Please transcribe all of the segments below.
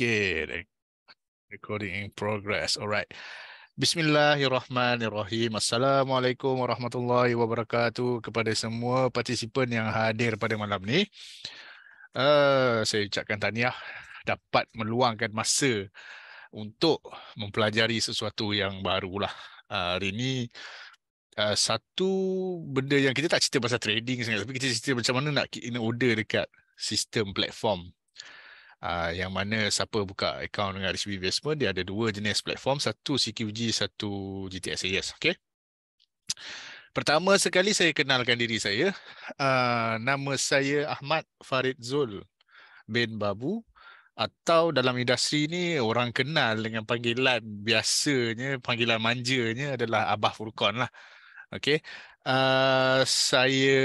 Okay, recording in progress. Alright. Bismillahirrahmanirrahim. Assalamualaikum warahmatullahi wabarakatuh kepada semua partisipan yang hadir pada malam ni. Uh, saya ucapkan tahniah dapat meluangkan masa untuk mempelajari sesuatu yang barulah. Uh, hari ni uh, satu benda yang kita tak cerita pasal trading sangat tapi kita cerita macam mana nak in order dekat sistem platform Ah, yang mana siapa buka account dengan RSB Investment dia ada dua jenis platform satu CQG satu GTSAS Okay. Pertama sekali saya kenalkan diri saya uh, nama saya Ahmad Farid Zul bin Babu atau dalam industri ni orang kenal dengan panggilan biasanya panggilan manjanya adalah Abah Furkon lah Okay. uh, ah, saya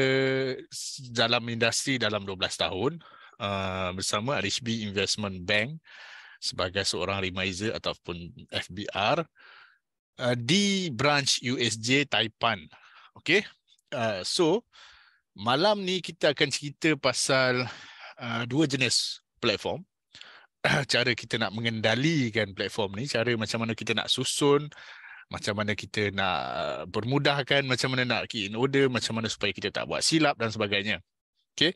dalam industri dalam 12 tahun Uh, bersama RHB Investment Bank sebagai seorang remiser ataupun FBR uh, di branch USJ Taipan. Okay, uh, so malam ni kita akan cerita pasal dua jenis platform. cara kita nak mengendalikan platform ni, cara macam mana kita nak susun, macam mana kita nak bermudahkan, macam mana nak key in order, macam mana supaya kita tak buat silap dan sebagainya. Okay,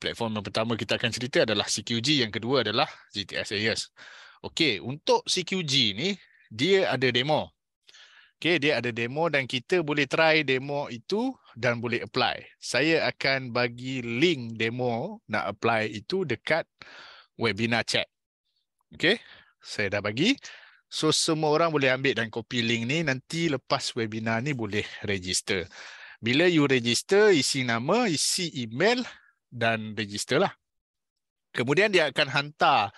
platform yang pertama kita akan cerita adalah CQG yang kedua adalah ZTS AES. Okey, untuk CQG ni dia ada demo. Okey, dia ada demo dan kita boleh try demo itu dan boleh apply. Saya akan bagi link demo nak apply itu dekat webinar chat. Okey, saya dah bagi. So semua orang boleh ambil dan copy link ni nanti lepas webinar ni boleh register. Bila you register, isi nama, isi email, dan register lah. Kemudian dia akan hantar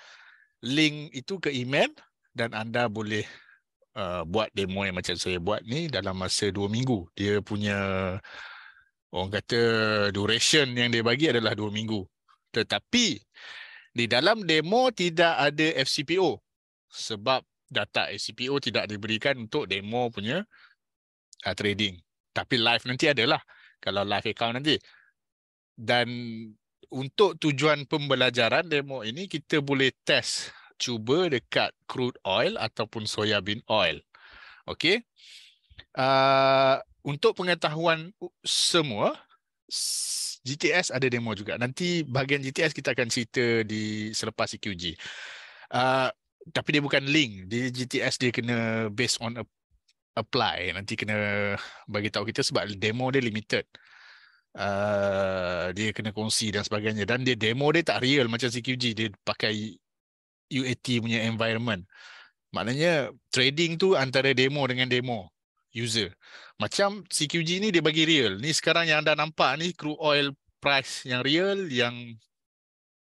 link itu ke email dan anda boleh uh, buat demo yang macam saya buat ni dalam masa dua minggu. Dia punya orang kata duration yang dia bagi adalah dua minggu. Tetapi di dalam demo tidak ada FCPO sebab data FCPO tidak diberikan untuk demo punya uh, trading. Tapi live nanti adalah kalau live account nanti dan untuk tujuan pembelajaran demo ini kita boleh test cuba dekat crude oil ataupun soya bean oil. Okey. Uh, ah, untuk pengetahuan semua GTS ada demo juga. Nanti bahagian GTS kita akan cerita di selepas CQG. E uh, ah, tapi dia bukan link. Di GTS dia kena based on apply. Nanti kena bagi tahu kita sebab demo dia limited. Uh, uh, dia kena kongsi dan sebagainya dan dia demo dia tak real macam CQG dia pakai UAT punya environment maknanya trading tu antara demo dengan demo user macam CQG ni dia bagi real ni sekarang yang anda nampak ni crude oil price yang real yang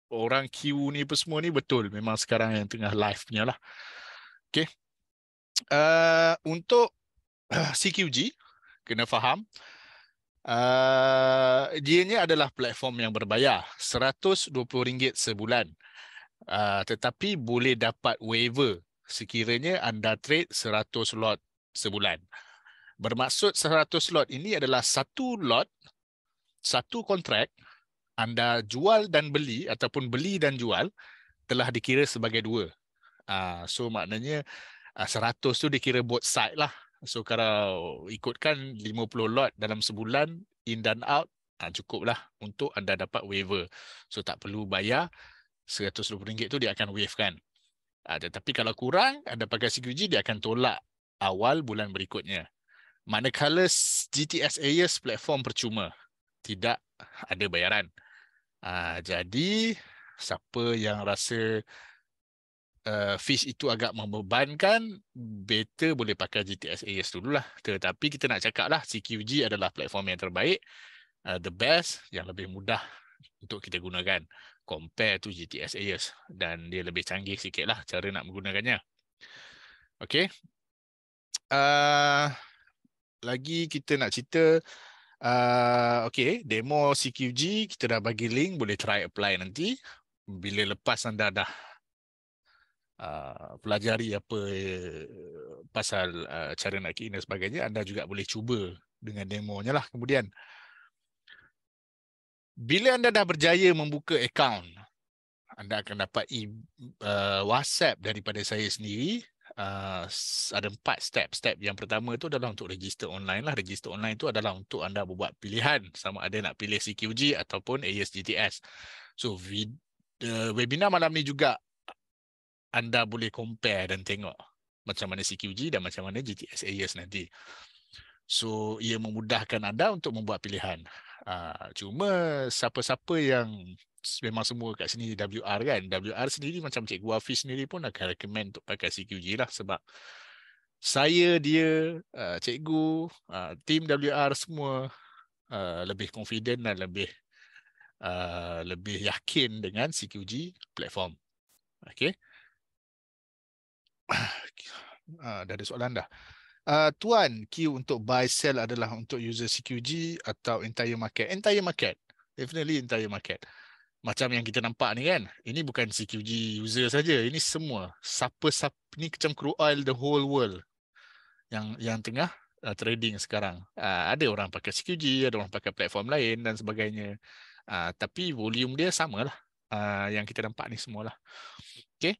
orang queue ni apa semua ni betul memang sekarang yang tengah live punya lah okay. uh, ah, untuk ah, CQG kena faham Eh, dia ni adalah platform yang berbayar RM120 sebulan. Uh, tetapi boleh dapat waiver sekiranya anda trade 100 lot sebulan. Bermaksud 100 lot ini adalah satu lot, satu kontrak anda jual dan beli ataupun beli dan jual telah dikira sebagai dua. Uh, so maknanya uh, ah, 100 tu dikira both side lah. So kalau ikutkan 50 lot dalam sebulan in dan out ah ha, cukup lah untuk anda dapat waiver. So tak perlu bayar RM120 tu dia akan waive kan. Ah, tetapi kalau kurang anda pakai CQG dia akan tolak awal bulan berikutnya. Manakala GTS AES platform percuma. Tidak ada bayaran. Ah, jadi siapa yang rasa uh, fish itu agak membebankan, better boleh pakai GTS AS dululah. Tetapi kita nak cakap lah, CQG adalah platform yang terbaik, uh, the best, yang lebih mudah untuk kita gunakan compare tu GTS AS. Dan dia lebih canggih sikit lah cara nak menggunakannya. Okay. Uh, lagi kita nak cerita, uh, okay, demo CQG, kita dah bagi link, boleh try apply nanti. Bila lepas anda dah uh, pelajari apa uh, pasal uh, cara nak kick dan sebagainya, anda juga boleh cuba dengan demonya lah kemudian. Bila anda dah berjaya membuka account, anda akan dapat e, uh, WhatsApp daripada saya sendiri. Uh, ada empat step. Step yang pertama itu adalah untuk register online lah. Register online itu adalah untuk anda membuat pilihan sama ada nak pilih CQG ataupun ASGTS. So vid, uh, webinar malam ni juga anda boleh compare dan tengok macam mana CQG dan macam mana GTS AES nanti. So ia memudahkan anda untuk membuat pilihan. Ah, cuma siapa-siapa yang memang semua kat sini WR kan. WR sendiri macam Cikgu Afi sendiri pun akan recommend untuk pakai CQG lah sebab saya, dia, ah, cikgu, ah, tim WR semua lebih confident dan lebih lebih yakin dengan CQG platform. Okay uh, soalan dah. Uh, tuan, key untuk buy sell adalah untuk user CQG atau entire market? Entire market. Definitely entire market. Macam yang kita nampak ni kan. Ini bukan CQG user saja. Ini semua. Siapa, siapa ni macam crude oil the whole world. Yang yang tengah uh, trading sekarang. Uh, ada orang pakai CQG, ada orang pakai platform lain dan sebagainya. Uh, tapi volume dia samalah. Uh, yang kita nampak ni semualah. Okay.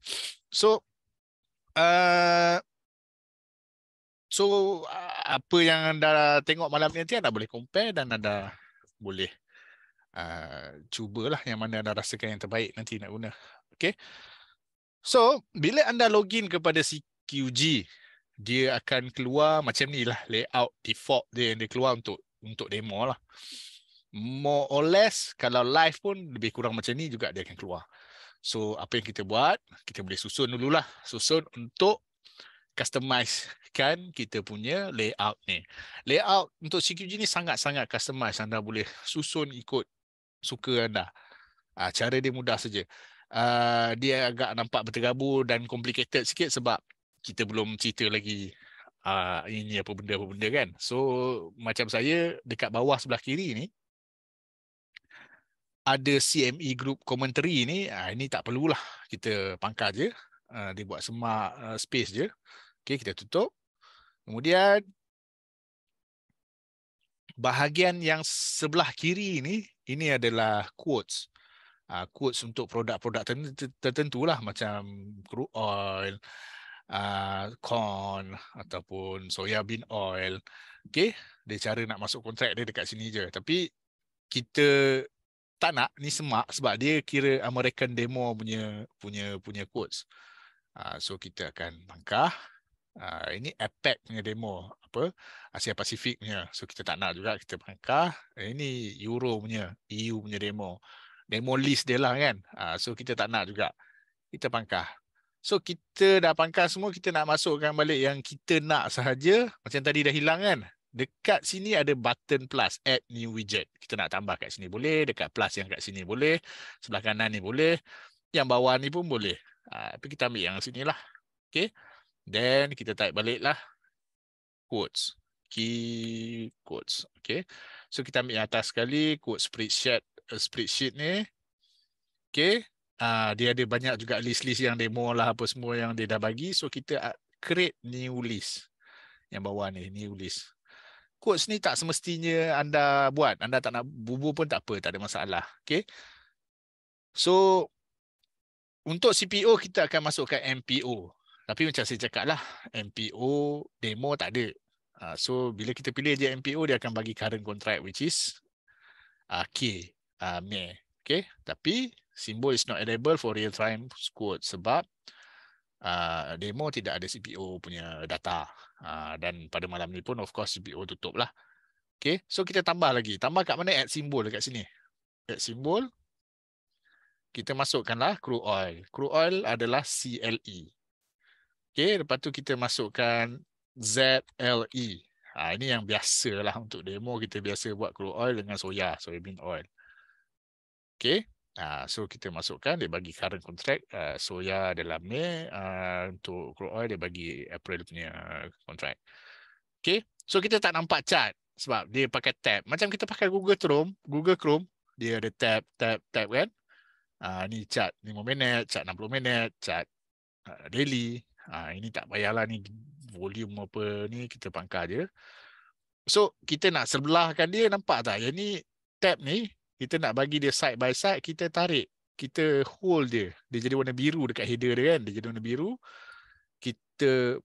So, uh, so uh, apa yang anda tengok malam ni nanti anda boleh compare dan anda boleh uh, cubalah yang mana anda rasakan yang terbaik nanti nak guna. Okay. So, bila anda login kepada CQG, dia akan keluar macam ni lah layout default dia yang dia keluar untuk untuk demo lah. More or less, kalau live pun lebih kurang macam ni juga dia akan keluar. So apa yang kita buat, kita boleh susun dululah. Susun untuk customize kan kita punya layout ni. Layout untuk CQG ni sangat-sangat customize. Anda boleh susun ikut suka anda. Ha, cara dia mudah saja. Uh, dia agak nampak bertergabur dan complicated sikit sebab kita belum cerita lagi uh, ini apa benda-benda apa benda kan. So macam saya dekat bawah sebelah kiri ni, ada CME Group Commentary ni, uh, ini tak perlulah kita pangkal je. Uh, dia buat semak uh, space je. Okay, kita tutup. Kemudian, bahagian yang sebelah kiri ini, ini adalah quotes. Uh, quotes untuk produk-produk tertentu lah macam crude oil, uh, corn ataupun soya bean oil. Okay, dia cara nak masuk kontrak dia dekat sini je. Tapi kita tak nak ni semak sebab dia kira American demo punya punya punya quotes. Uh, so kita akan langkah. Uh, ini APEC punya demo apa Asia Pasifik punya. So kita tak nak juga kita langkah. Ini Euro punya EU punya demo. Demo list dia lah kan. Uh, so kita tak nak juga. Kita pangkah. So kita dah pangkah semua kita nak masukkan balik yang kita nak sahaja. Macam tadi dah hilang kan dekat sini ada button plus add new widget. Kita nak tambah kat sini boleh, dekat plus yang kat sini boleh, sebelah kanan ni boleh, yang bawah ni pun boleh. Ha, tapi kita ambil yang sini lah. Okay. Then kita type balik lah. Quotes. Key quotes. Okay. So kita ambil yang atas sekali, quotes spreadsheet, eh, spreadsheet ni. Okay. Uh, ha, dia ada banyak juga list-list yang demo lah apa semua yang dia dah bagi. So kita create new list yang bawah ni, new list quotes ni tak semestinya anda buat. Anda tak nak bubu pun tak apa, tak ada masalah. Okay. So, untuk CPO kita akan masukkan MPO. Tapi macam saya cakap lah, MPO demo tak ada. Ah, so, bila kita pilih je MPO, dia akan bagi current contract which is ah, K, ah, ME. Okay. Tapi, symbol is not available for real-time quote sebab demo tidak ada CPO punya data. Ah, dan pada malam ni pun of course BO tutup lah. Okay. So kita tambah lagi. Tambah kat mana? Add simbol dekat sini. Add simbol. Kita masukkanlah crude oil. Crude oil adalah CLE. Okay. Lepas tu kita masukkan ZLE. Ha, ini yang biasa lah untuk demo. Kita biasa buat crude oil dengan soya. Soybean oil. Okay. Uh, so kita masukkan dia bagi current contract uh, soya dalam Mei uh, ah, untuk crude oil dia bagi April punya contract. Okay, so kita tak nampak chart sebab dia pakai tab. Macam kita pakai Google Chrome, Google Chrome dia ada tab, tab, tab kan? Uh, ni chart 5 minit, chart 60 minit, chart uh, daily. Uh, ini tak payahlah ni volume apa ni kita pangkar je. So kita nak sebelahkan dia nampak tak? Yang ni tab ni kita nak bagi dia side by side kita tarik kita hold dia dia jadi warna biru dekat header dia kan dia jadi warna biru kita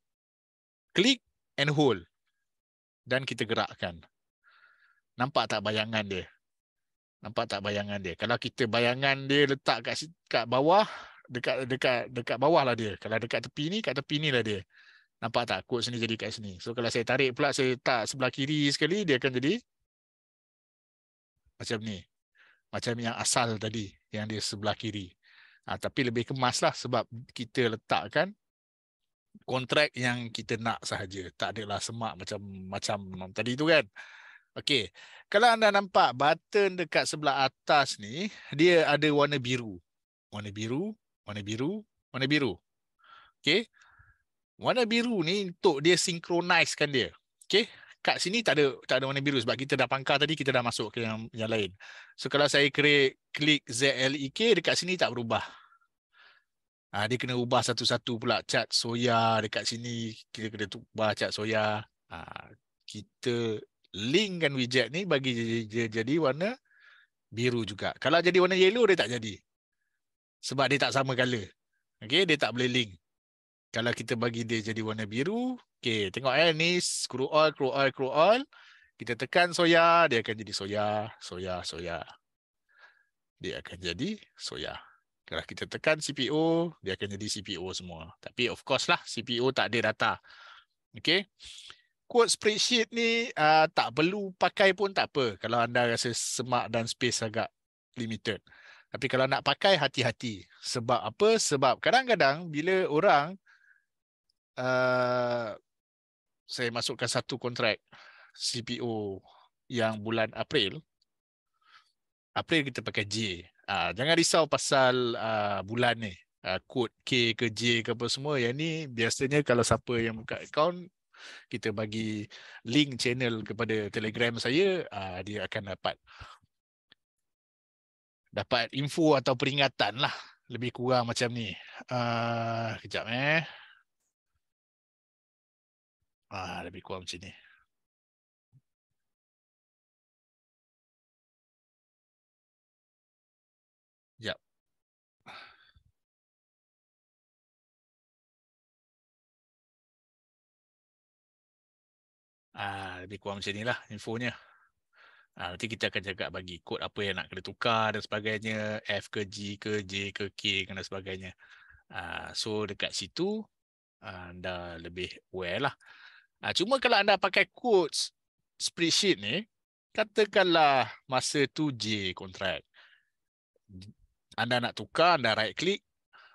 klik and hold dan kita gerakkan nampak tak bayangan dia nampak tak bayangan dia kalau kita bayangan dia letak kat kat bawah dekat dekat dekat bawah lah dia kalau dekat tepi ni kat tepi ni lah dia nampak tak kod sini jadi kat sini so kalau saya tarik pula saya letak sebelah kiri sekali dia akan jadi macam ni macam yang asal tadi yang di sebelah kiri. Ha, tapi lebih kemaslah sebab kita letakkan kontrak yang kita nak sahaja. Tak adalah semak macam macam tadi tu kan. Okey. Kalau anda nampak button dekat sebelah atas ni, dia ada warna biru. Warna biru, warna biru, warna biru. Okey. Warna biru ni untuk dia synchronize kan dia. Okey kat sini tak ada tak ada warna biru sebab kita dah pangkar tadi kita dah masuk ke yang yang lain. So kalau saya create klik ZLEK dekat sini tak berubah. Ha, dia kena ubah satu-satu pula cat soya dekat sini kita kena ubah cat soya. Ha, kita linkkan widget ni bagi jadi, jadi warna biru juga. Kalau jadi warna yellow dia tak jadi. Sebab dia tak sama color. Okey, dia tak boleh link kalau kita bagi dia jadi warna biru, okey, tengok eh, ni crude oil, crude oil, crude oil. Kita tekan soya, dia akan jadi soya, soya, soya. Dia akan jadi soya. Kalau kita tekan CPU, dia akan jadi CPU semua. Tapi of course lah, CPU tak ada data. Okay. Quote spreadsheet ni uh, tak perlu pakai pun tak apa. Kalau anda rasa semak dan space agak limited. Tapi kalau nak pakai, hati-hati. Sebab apa? Sebab kadang-kadang bila orang Eh, saya masukkan satu kontrak CPO yang bulan April. April kita pakai J. Uh, jangan risau pasal uh, bulan ni. Uh, ah, kod K ke J ke apa semua. Yang ni biasanya kalau siapa yang buka akaun, kita bagi link channel kepada telegram saya, uh, dia akan dapat dapat info atau peringatan lah. Lebih kurang macam ni. Uh, kejap eh. Ya. Ah, lebih kurang macam ni. Jap. Ah, lebih kurang macam lah. infonya. Ah, nanti kita akan jaga bagi kod apa yang nak kena tukar dan sebagainya. F ke G ke J ke K dan sebagainya. Ah, so dekat situ ah, dah lebih aware lah. Ha, cuma kalau anda pakai quotes spreadsheet ni, katakanlah masa 2J kontrak. Anda nak tukar, anda right click,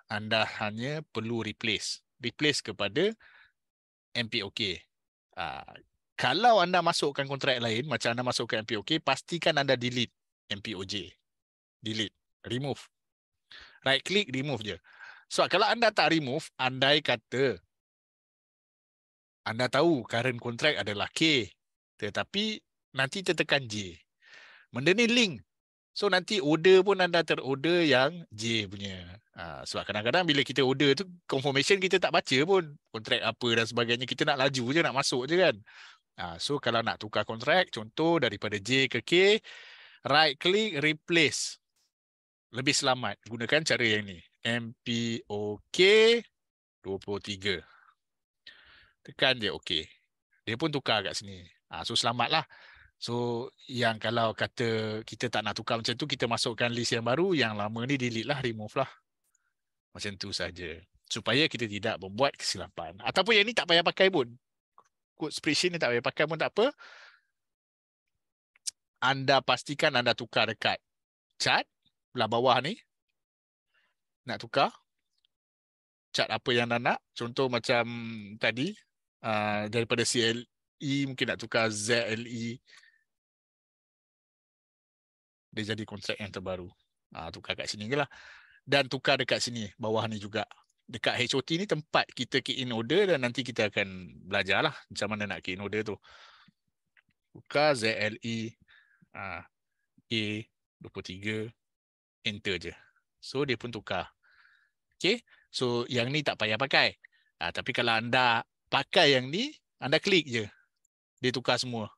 anda hanya perlu replace. Replace kepada MPOK. Ha, kalau anda masukkan kontrak lain, macam anda masukkan MPOK, pastikan anda delete MPOJ. Delete, remove. Right click, remove je. So kalau anda tak remove, andai kata anda tahu current contract adalah K tetapi nanti tertekan J. Benda ni link. So nanti order pun anda terorder yang J punya. Ha, sebab kadang-kadang bila kita order tu confirmation kita tak baca pun kontrak apa dan sebagainya. Kita nak laju je nak masuk je kan. Ha, so kalau nak tukar kontrak contoh daripada J ke K right click replace. Lebih selamat gunakan cara yang ni. MPOK 23 tekan dia okey. Dia pun tukar kat sini. Ah so selamatlah. So yang kalau kata kita tak nak tukar macam tu kita masukkan list yang baru yang lama ni delete lah remove lah. Macam tu saja supaya kita tidak membuat kesilapan ataupun yang ni tak payah pakai pun. Code spreadsheet ni tak payah pakai pun tak apa. Anda pastikan anda tukar dekat chat belah bawah ni. Nak tukar chat apa yang anda nak. Contoh macam tadi uh, daripada CLE mungkin nak tukar ZLE dia jadi kontrak yang terbaru uh, tukar kat sini je lah dan tukar dekat sini bawah ni juga dekat HOT ni tempat kita key in order dan nanti kita akan belajar lah macam mana nak key in order tu tukar ZLE uh, A23 enter je so dia pun tukar okay so yang ni tak payah pakai Ha, tapi kalau anda pakai yang ni, anda klik je. Dia tukar semua.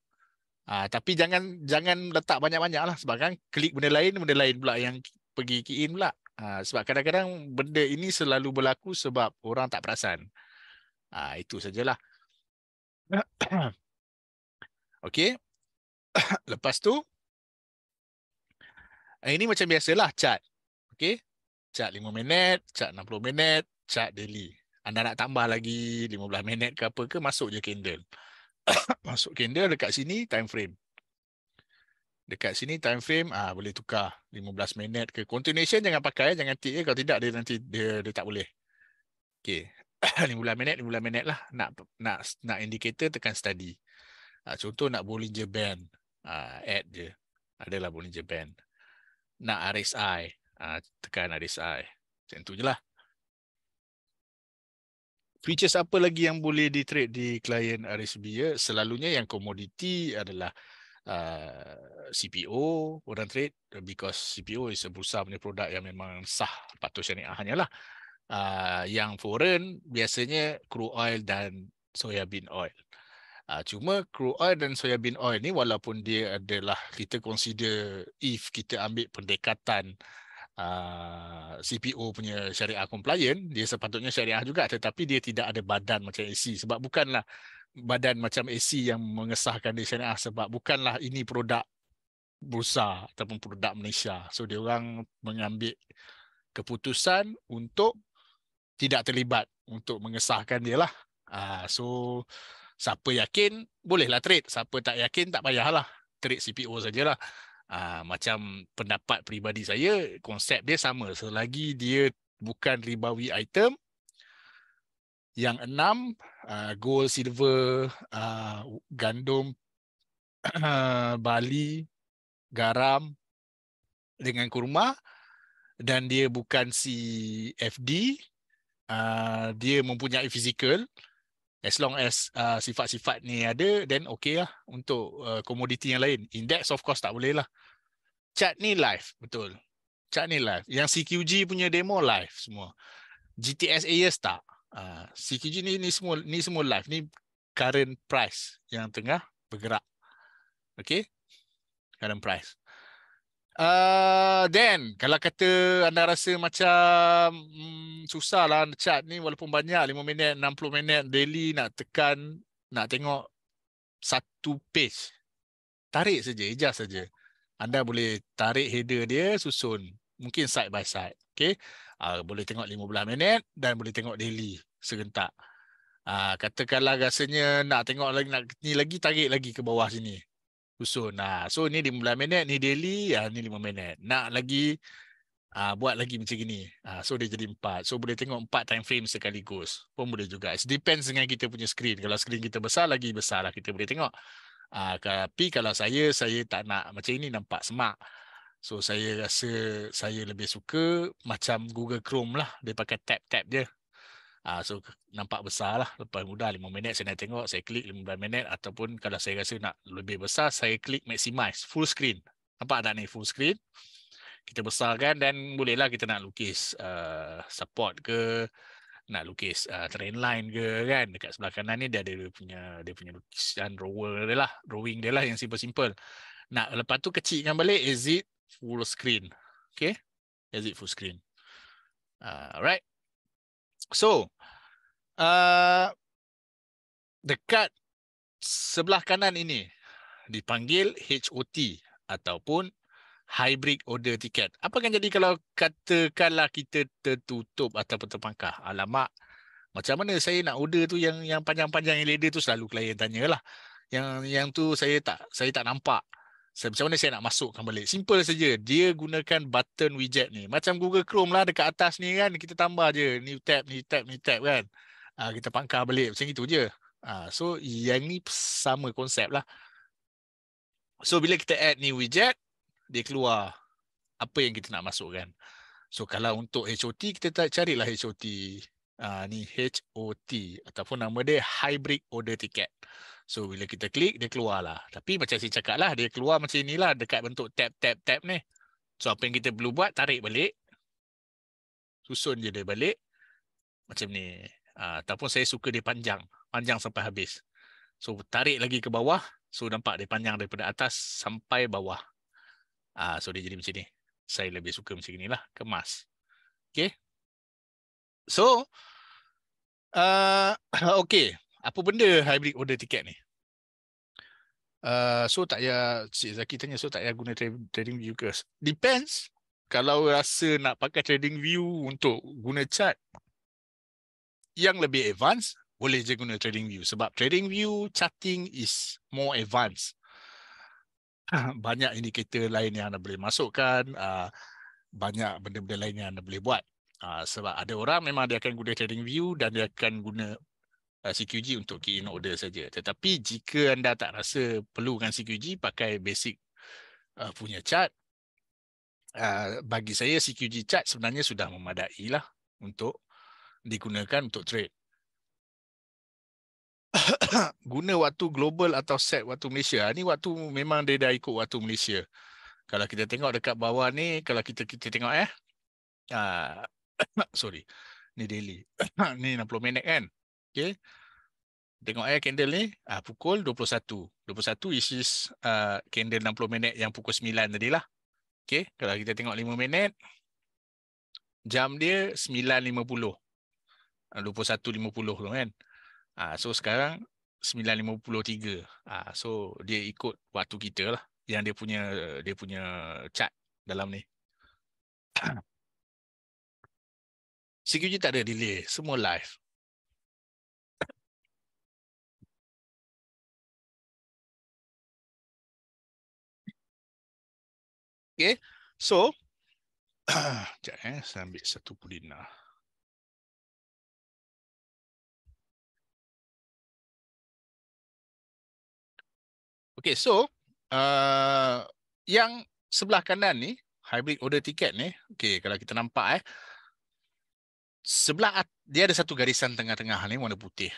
Ha, tapi jangan jangan letak banyak-banyak lah. Sebab kan klik benda lain, benda lain pula yang pergi key in pula. Ha, sebab kadang-kadang benda ini selalu berlaku sebab orang tak perasan. Ha, itu sajalah. Okay, Lepas tu, eh, ini macam biasalah chat. Okay, Chat lima minit, chat puluh minit, chat daily anda nak tambah lagi 15 minit ke apa ke masuk je candle masuk candle dekat sini time frame dekat sini time frame ah boleh tukar 15 minit ke continuation jangan pakai eh, jangan tick ya. kalau tidak dia nanti dia, dia tak boleh okey 15 minit 15 minit lah nak nak nak indicator tekan study ah, contoh nak boleh je band ah, add je adalah je band nak RSI ah, tekan RSI macam tu je lah features apa lagi yang boleh di trade di klien RSB ya? Selalunya yang komoditi adalah uh, CPO orang trade because CPO is a bursa punya produk yang memang sah patut syariah hanya lah. Uh, yang foreign biasanya crude oil dan soya bean oil. Uh, cuma crude oil dan soya bean oil ni walaupun dia adalah kita consider if kita ambil pendekatan uh, ah, CPO punya syariah compliant dia sepatutnya syariah juga tetapi dia tidak ada badan macam AC sebab bukanlah badan macam AC yang mengesahkan dia syariah sebab bukanlah ini produk bursa ataupun produk Malaysia so dia orang mengambil keputusan untuk tidak terlibat untuk mengesahkan dia lah uh, so siapa yakin bolehlah trade siapa tak yakin tak payahlah trade CPO sajalah Uh, macam pendapat peribadi saya, konsep dia sama. Selagi dia bukan ribawi item, yang enam, uh, gold, silver, uh, gandum, uh, bali, garam dengan kurma dan dia bukan si FD, uh, dia mempunyai fizikal. As long as uh, sifat-sifat ni ada, then okay lah untuk uh, komoditi yang lain. Index of course tak boleh lah chat ni live betul chat ni live yang CQG punya demo live semua GTS AS tak uh, ah, CQG ni ni semua ni semua live ni current price yang tengah bergerak Okay, current price Uh, ah, then kalau kata anda rasa macam hmm, susah lah chat ni walaupun banyak 5 minit 60 minit daily nak tekan nak tengok satu page tarik saja ejas saja anda boleh tarik header dia susun mungkin side by side okay? uh, ah, boleh tengok 15 minit dan boleh tengok daily serentak uh, katakanlah rasanya nak tengok lagi nak ni lagi tarik lagi ke bawah sini susun nah uh, so ni 15 minit ni daily ya uh, ni 5 minit nak lagi uh, buat lagi macam gini uh, so dia jadi 4 so boleh tengok 4 time frame sekaligus pun boleh juga it depends dengan kita punya screen kalau screen kita besar lagi besarlah kita boleh tengok Uh, tapi kalau saya, saya tak nak macam ini nampak semak. So saya rasa saya lebih suka macam Google Chrome lah. Dia pakai tab-tab je. Uh, so nampak besar lah. Lepas mudah 5 minit saya nak tengok, saya klik 15 minit. Ataupun kalau saya rasa nak lebih besar, saya klik maximize, full screen. Nampak tak ni full screen? Kita besarkan dan bolehlah kita nak lukis uh, support ke, nak lukis uh, train line ke kan dekat sebelah kanan ni dia ada dia punya dia punya lukisan drawer dia lah drawing dia lah yang simple simple nak lepas tu kecilkan balik is it full screen okay is it full screen uh, alright so uh, dekat sebelah kanan ini dipanggil HOT ataupun hybrid order tiket. Apa akan jadi kalau katakanlah kita tertutup atau terpangkah? Alamak, macam mana saya nak order tu yang yang panjang-panjang yang leader tu selalu klien tanyalah. Yang yang tu saya tak saya tak nampak. Saya, macam mana saya nak masukkan balik? Simple saja. Dia gunakan button widget ni. Macam Google Chrome lah dekat atas ni kan. Kita tambah je. New tab, new tab, new tab kan. Uh, kita pangkah balik. Macam itu je. Uh, so yang ni sama konsep lah. So bila kita add new widget, dia keluar apa yang kita nak masukkan. So kalau untuk HOT kita tak carilah HOT uh, ah, ni HOT ataupun nama dia hybrid order ticket. So bila kita klik dia keluar lah. Tapi macam saya cakap lah dia keluar macam inilah dekat bentuk tap tap tap ni. So apa yang kita perlu buat tarik balik. Susun je dia balik. Macam ni. Uh, ataupun saya suka dia panjang. Panjang sampai habis. So tarik lagi ke bawah. So nampak dia panjang daripada atas sampai bawah. Ah, so dia jadi macam ni. Saya lebih suka macam ni lah. Kemas. Okay. So. Ah, uh, okay. Apa benda hybrid order ticket ni? Uh, so tak payah Cik Zaki tanya So tak payah guna tra- trading view ke Depends Kalau rasa nak pakai trading view Untuk guna chart Yang lebih advance Boleh je guna trading view Sebab trading view Charting is more advance. banyak indikator lain yang anda boleh masukkan uh, banyak benda-benda lain yang anda boleh buat uh, sebab ada orang memang dia akan guna trading view dan dia akan guna uh, ah, CQG untuk key in order saja tetapi jika anda tak rasa perlukan CQG pakai basic uh, punya chart uh, bagi saya CQG chart sebenarnya sudah memadai lah untuk digunakan untuk trade guna waktu global atau set waktu Malaysia. Ini ah, waktu memang dia dah ikut waktu Malaysia. Kalau kita tengok dekat bawah ni, kalau kita kita tengok eh. Ah, sorry. Ni daily. ni 60 minit kan? Okay. Tengok eh candle ni, ah, pukul 21. 21 is, is uh, ah, candle 60 minit yang pukul 9 tadi lah. Okay. Kalau kita tengok 5 minit, jam dia 9.50. 21.50 tu kan. Ah, so sekarang 9.53. Ah, so dia ikut waktu kita lah yang dia punya dia punya chat dalam ni. Security tak ada delay, semua live. Okay, so Sekejap eh, saya ambil satu pulina. Okey, so uh, yang sebelah kanan ni, hybrid order ticket ni, okey, kalau kita nampak eh, sebelah dia ada satu garisan tengah-tengah ni warna putih.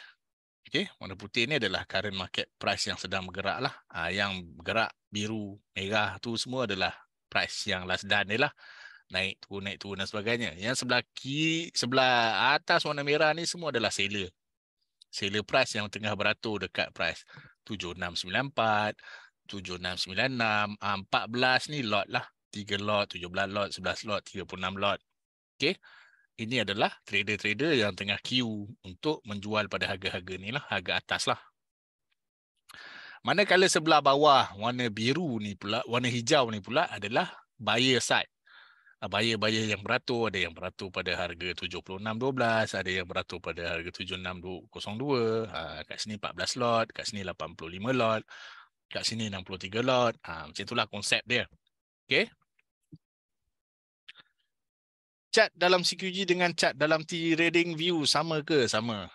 Okey, warna putih ni adalah current market price yang sedang bergerak lah. Uh, yang bergerak biru, merah tu semua adalah price yang last done ni lah. Naik tu naik tu dan sebagainya. Yang sebelah kiri, sebelah atas warna merah ni semua adalah seller. Seller price yang tengah beratur dekat price. 7694, 7696, 14 ni lot lah. 3 lot, 17 lot, 11 lot, 36 lot. Okay. Ini adalah trader-trader yang tengah queue untuk menjual pada harga-harga ni lah. Harga atas lah. Manakala sebelah bawah warna biru ni pula, warna hijau ni pula adalah buyer side. Ah, buyer-buyer yang beratur ada yang beratur pada harga 76.12 ada yang beratur pada harga 76.02 uh, ah, kat sini 14 lot kat sini 85 lot kat sini 63 lot uh, macam itulah konsep dia okay chat dalam CQG dengan chat dalam trading view sama ke sama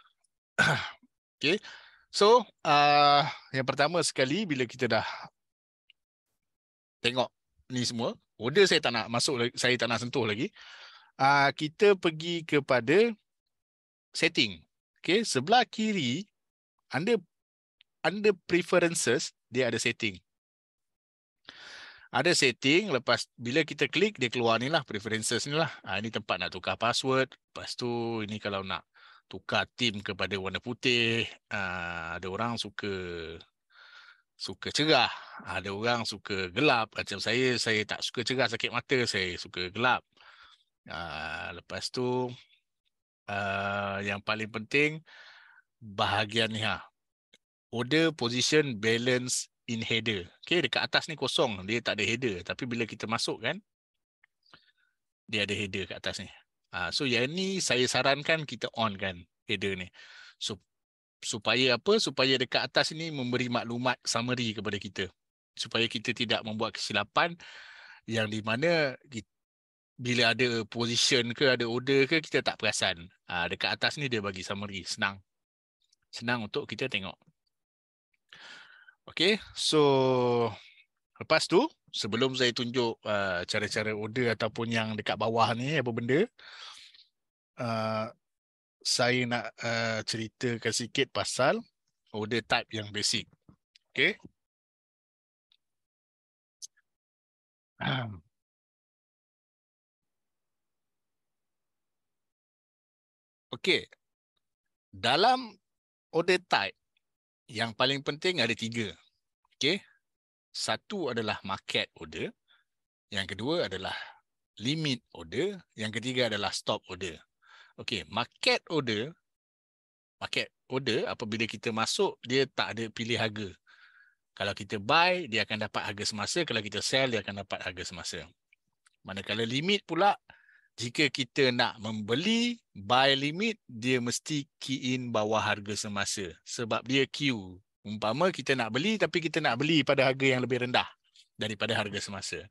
okay so uh, yang pertama sekali bila kita dah tengok ni semua order saya tak nak masuk lagi, saya tak nak sentuh lagi uh, kita pergi kepada setting Okay, sebelah kiri anda anda preferences dia ada setting ada setting lepas bila kita klik dia keluar ni lah preferences ni lah ha, ini tempat nak tukar password lepas tu ini kalau nak tukar team kepada warna putih ha, ada orang suka suka cerah. Ada orang suka gelap. Macam saya, saya tak suka cerah sakit mata. Saya suka gelap. Ah, lepas tu, ah, yang paling penting, bahagian ni. Ha. Order, position, balance in header. Okay, dekat atas ni kosong. Dia tak ada header. Tapi bila kita masuk kan, dia ada header kat atas ni. Ah, so yang ni saya sarankan kita on kan header ni. So supaya apa supaya dekat atas ini memberi maklumat summary kepada kita supaya kita tidak membuat kesilapan yang di mana kita, bila ada position ke ada order ke kita tak perasan ha, dekat atas ni dia bagi summary senang senang untuk kita tengok Okay, so lepas tu sebelum saya tunjuk uh, cara-cara order ataupun yang dekat bawah ni apa benda uh, saya nak uh, ceritakan sikit pasal order type yang basic. Okay. Okay. Dalam order type, yang paling penting ada tiga. Okay. Satu adalah market order. Yang kedua adalah limit order. Yang ketiga adalah stop order. Okey, market order market order apabila kita masuk dia tak ada pilih harga. Kalau kita buy dia akan dapat harga semasa, kalau kita sell dia akan dapat harga semasa. Manakala limit pula jika kita nak membeli buy limit dia mesti key in bawah harga semasa sebab dia queue. Umpama kita nak beli tapi kita nak beli pada harga yang lebih rendah daripada harga semasa.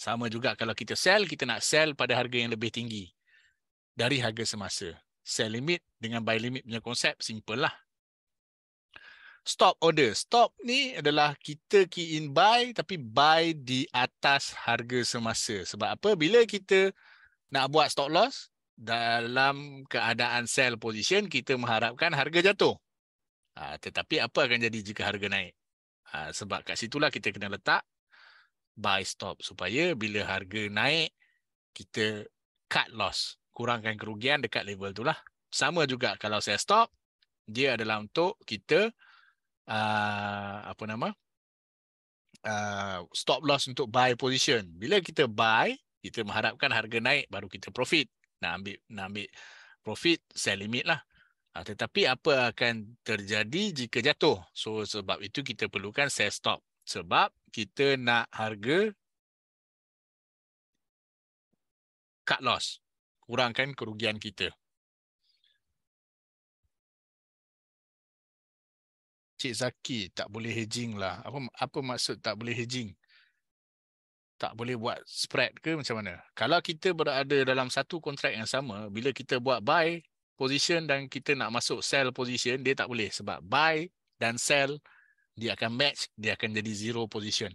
Sama juga kalau kita sell kita nak sell pada harga yang lebih tinggi dari harga semasa. Sell limit dengan buy limit punya konsep, simple lah. Stop order. Stop ni adalah kita key in buy tapi buy di atas harga semasa. Sebab apa? Bila kita nak buat stop loss dalam keadaan sell position, kita mengharapkan harga jatuh. Ha, tetapi apa akan jadi jika harga naik? Ha, sebab kat situlah kita kena letak buy stop supaya bila harga naik, kita cut loss kurangkan kerugian dekat level itulah. Sama juga kalau saya stop, dia adalah untuk kita uh, apa nama uh, stop loss untuk buy position. Bila kita buy, kita mengharapkan harga naik baru kita profit. Nak ambil nak ambil profit sell limit lah. Uh, tetapi apa akan terjadi jika jatuh? So sebab itu kita perlukan sell stop sebab kita nak harga cut loss kurangkan kerugian kita. Cik Zaki, tak boleh hedging lah. Apa, apa maksud tak boleh hedging? Tak boleh buat spread ke macam mana? Kalau kita berada dalam satu kontrak yang sama, bila kita buat buy position dan kita nak masuk sell position, dia tak boleh. Sebab buy dan sell, dia akan match, dia akan jadi zero position.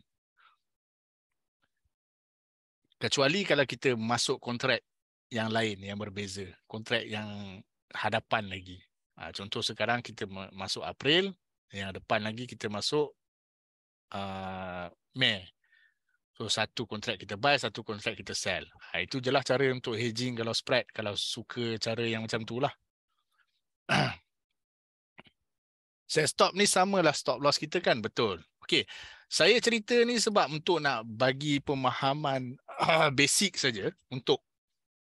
Kecuali kalau kita masuk kontrak yang lain yang berbeza kontrak yang hadapan lagi ha, contoh sekarang kita masuk April yang depan lagi kita masuk uh, Mei so satu kontrak kita buy satu kontrak kita sell ha, itu jelah cara untuk hedging kalau spread kalau suka cara yang macam tu lah saya stop ni sama lah stop loss kita kan betul okay. saya cerita ni sebab untuk nak bagi pemahaman uh, basic saja untuk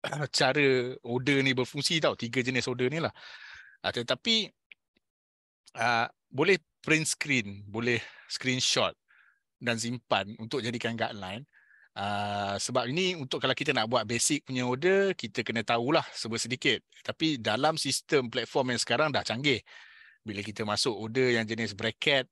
cara order ni berfungsi tau tiga jenis order ni lah uh, tetapi uh, boleh print screen boleh screenshot dan simpan untuk jadikan guideline uh, sebab ini untuk kalau kita nak buat basic punya order kita kena tahulah sebesar sedikit tapi dalam sistem platform yang sekarang dah canggih bila kita masuk order yang jenis bracket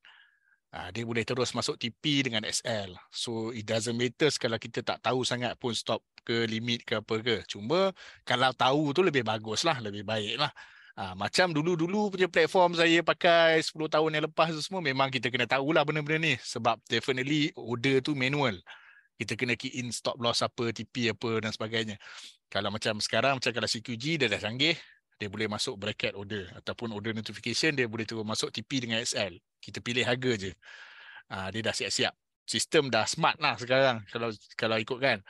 uh, dia boleh terus masuk TP dengan SL so it doesn't matter kalau kita tak tahu sangat pun stop ke limit ke apa ke. Cuma kalau tahu tu lebih bagus lah, lebih baik lah. Ha, ah, macam dulu-dulu punya platform saya pakai 10 tahun yang lepas tu semua memang kita kena tahu lah benda-benda ni sebab definitely order tu manual kita kena key in stop loss apa TP apa dan sebagainya kalau macam sekarang macam kalau CQG dia dah canggih dia boleh masuk bracket order ataupun order notification dia boleh terus masuk TP dengan SL kita pilih harga je ha, dia dah siap-siap sistem dah smart lah sekarang kalau kalau ikut kan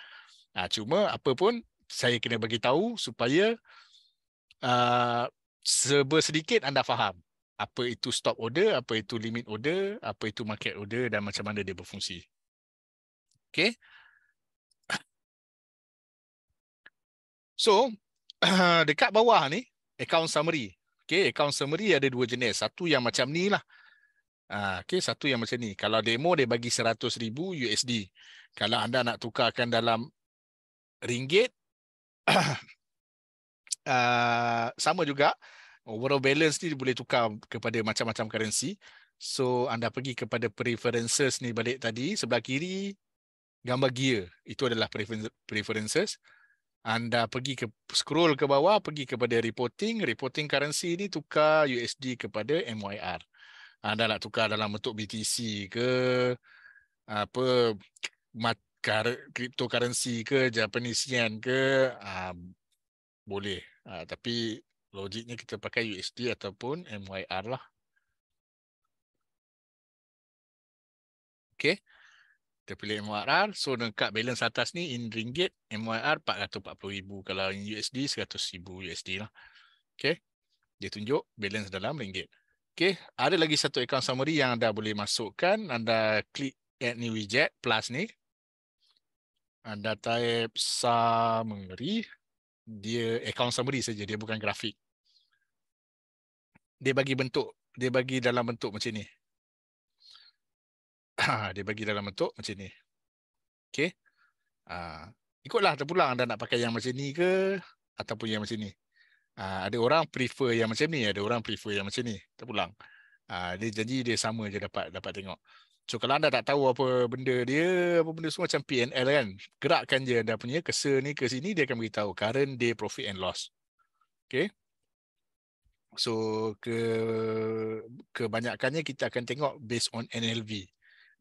Ha, cuma apa pun saya kena bagi tahu supaya uh, sedikit anda faham apa itu stop order, apa itu limit order, apa itu market order dan macam mana dia berfungsi. Okay. So, dekat bawah ni, account summary. Okay, account summary ada dua jenis. Satu yang macam ni lah. Ah, okay, satu yang macam ni. Kalau demo, dia bagi 100,000 USD. Kalau anda nak tukarkan dalam ringgit uh, sama juga overall balance ni boleh tukar kepada macam-macam currency so anda pergi kepada preferences ni balik tadi sebelah kiri gambar gear itu adalah preferences anda pergi ke scroll ke bawah pergi kepada reporting reporting currency ni tukar USD kepada MYR anda ah, nak lah tukar dalam bentuk BTC ke apa mat, cryptocurrency ke Japanese yen ke um, boleh uh, tapi logiknya kita pakai USD ataupun MYR lah okey kita pilih MYR so dekat balance atas ni in ringgit MYR 440000 kalau in USD 100000 USD lah okey dia tunjuk balance dalam ringgit okey ada lagi satu account summary yang anda boleh masukkan anda klik add new widget plus ni anda type summary, dia account summary saja, dia bukan grafik. Dia bagi bentuk, dia bagi dalam bentuk macam ni. Ah, dia bagi dalam bentuk macam ni. Okay. Uh, ah, ikutlah terpulang anda nak pakai yang macam ni ke ataupun yang macam ni. Uh, ada orang prefer yang macam ni, ada orang prefer yang macam ni. Terpulang. Uh, dia janji dia sama je dapat dapat tengok. So kalau anda tak tahu apa benda dia, apa benda semua macam PNL kan, gerakkan je anda punya kesa ni ke sini, dia akan tahu current day profit and loss. Okay. So ke kebanyakannya kita akan tengok based on NLV,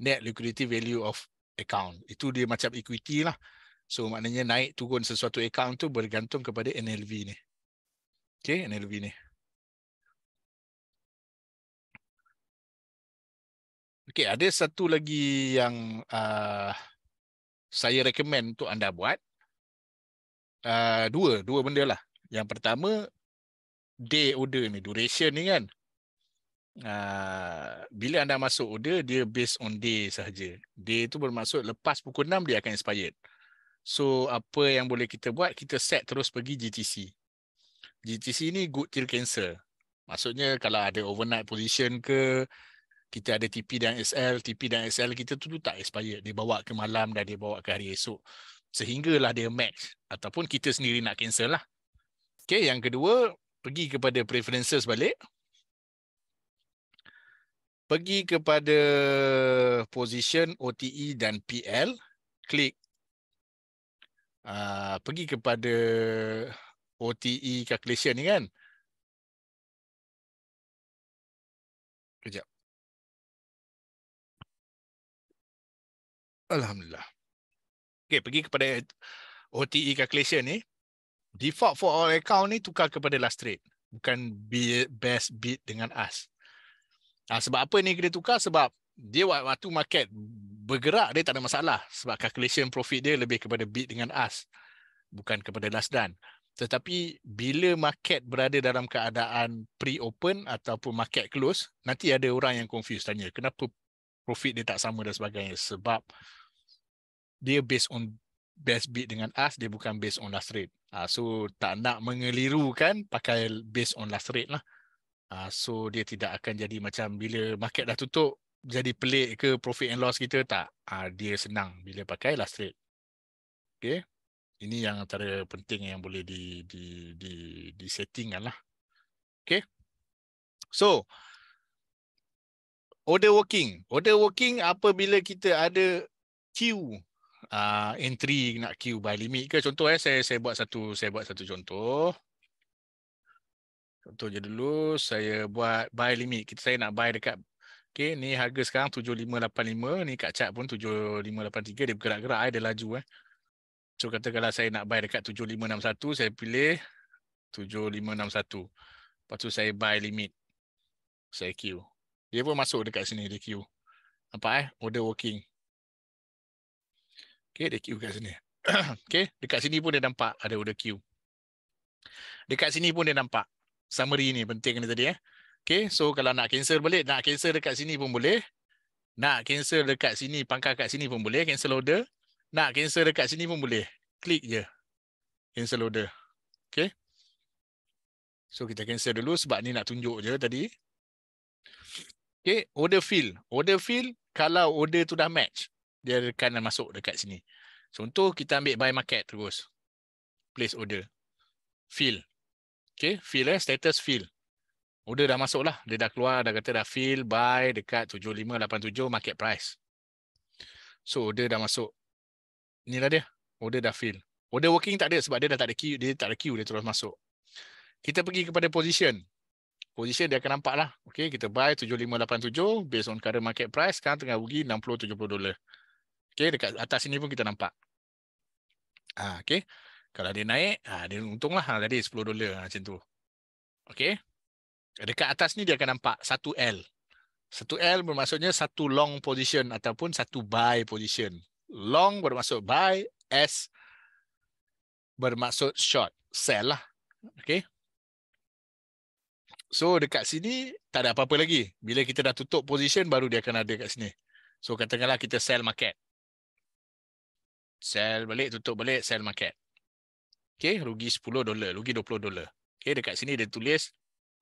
net liquidity value of account. Itu dia macam equity lah. So maknanya naik turun sesuatu account tu bergantung kepada NLV ni. Okay, NLV ni. Okey, ada satu lagi yang uh, saya recommend untuk anda buat. Uh, dua, dua benda lah. Yang pertama, day order ni, duration ni kan. Uh, bila anda masuk order, dia based on day sahaja. Day tu bermaksud lepas pukul 6, dia akan expired. So, apa yang boleh kita buat, kita set terus pergi GTC. GTC ni good till cancel. Maksudnya, kalau ada overnight position ke, kita ada TP dan SL, TP dan SL kita tu, tak expire. Dia bawa ke malam dan dia bawa ke hari esok. Sehinggalah dia max Ataupun kita sendiri nak cancel lah. Okay, yang kedua, pergi kepada preferences balik. Pergi kepada position OTE dan PL. Klik. Uh, pergi kepada OTE calculation ni kan. Kejap. Alhamdulillah. Okay pergi kepada OTE calculation ni. Default for all account ni tukar kepada last trade. Bukan best bid dengan us. Ha, sebab apa ni kena tukar? Sebab dia waktu market bergerak, dia tak ada masalah. Sebab calculation profit dia lebih kepada bid dengan us. Bukan kepada last done. Tetapi bila market berada dalam keadaan pre-open ataupun market close, nanti ada orang yang confused tanya, kenapa profit dia tak sama dan sebagainya. Sebab dia based on best bid dengan us dia bukan based on last rate uh, so tak nak mengelirukan pakai based on last rate lah uh, so dia tidak akan jadi macam bila market dah tutup jadi pelik ke profit and loss kita tak uh, dia senang bila pakai last rate okay ini yang antara penting yang boleh di di di di settingkan lah okay so order working order working apabila kita ada queue uh, entry nak queue by limit ke contoh eh saya saya buat satu saya buat satu contoh contoh je dulu saya buat by limit kita saya nak buy dekat okey ni harga sekarang 7585 ni kat chart pun 7583 dia bergerak-gerak eh, dia laju eh so katakanlah saya nak buy dekat 7561 saya pilih 7561 lepas tu saya buy limit saya queue dia pun masuk dekat sini dia queue nampak eh order working Okay, dia queue kat sini. okay, dekat sini pun dia nampak ada order queue. Dekat sini pun dia nampak. Summary ni penting ni tadi. Eh. Okay, so kalau nak cancel boleh, nak cancel dekat sini pun boleh. Nak cancel dekat sini, pangkal kat sini pun boleh. Cancel order. Nak cancel dekat sini pun boleh. Klik je. Cancel order. Okay. So kita cancel dulu sebab ni nak tunjuk je tadi. Okay, order fill. Order fill kalau order tu dah match dia akan masuk dekat sini. Contoh kita ambil buy market terus. Place order. Fill. Okay. Fill eh. Status fill. Order dah masuk lah. Dia dah keluar. Dah kata dah fill. Buy dekat 7587 market price. So order dah masuk. Inilah dia. Order dah fill. Order working tak ada sebab dia dah tak ada queue. Dia tak ada queue. Dia terus masuk. Kita pergi kepada position. Position dia akan nampak lah. Okay. Kita buy 7587 based on current market price. Sekarang tengah rugi 60-70 dolar. Okey, dekat atas sini pun kita nampak. Ha, okey. Kalau dia naik, ha, dia untunglah. Ha, jadi 10 dolar ah, macam tu. Okey. Dekat atas ni dia akan nampak 1L. 1L bermaksudnya satu long position ataupun satu buy position. Long bermaksud buy, S bermaksud short, sell lah. Okey. So dekat sini tak ada apa-apa lagi. Bila kita dah tutup position baru dia akan ada kat sini. So katakanlah kita sell market sell balik tutup balik sell market okay rugi 10 dolar rugi 20 dolar okey dekat sini dia tulis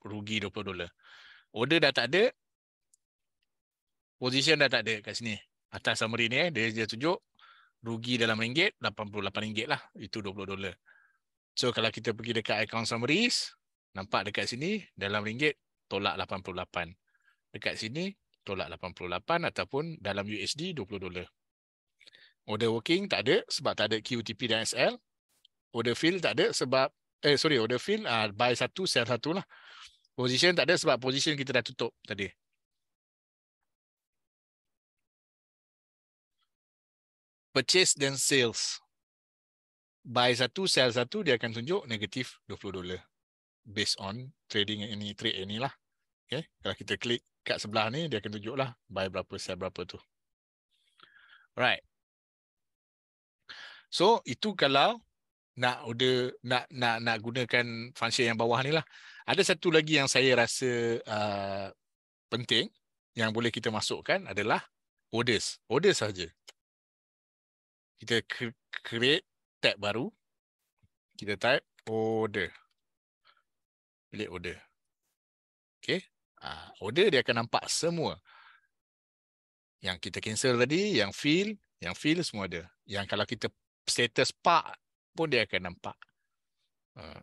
rugi 20 dolar order dah tak ada position dah tak ada kat sini atas summary ni eh dia dia tunjuk rugi dalam ringgit 88 ringgit lah itu 20 dolar so kalau kita pergi dekat account summaries nampak dekat sini dalam ringgit tolak 88 dekat sini tolak 88 ataupun dalam USD 20 dolar Order working tak ada sebab tak ada QTP dan SL. Order fill tak ada sebab eh sorry order fill uh, buy satu sell satu lah. Position tak ada sebab position kita dah tutup tadi. Purchase dan sales. Buy satu sell satu dia akan tunjuk negatif 20 dolar. Based on trading ini trade ini lah. Okay. Kalau kita klik kat sebelah ni dia akan tunjuk lah buy berapa sell berapa tu. Alright. So itu kalau nak order nak nak nak gunakan function yang bawah ni lah. Ada satu lagi yang saya rasa uh, penting yang boleh kita masukkan adalah orders. Order saja. Kita create tab baru. Kita type order. Pilih order. Okay. Uh, order dia akan nampak semua. Yang kita cancel tadi, yang fill, yang fill semua ada. Yang kalau kita status pak pun dia akan nampak. Ha,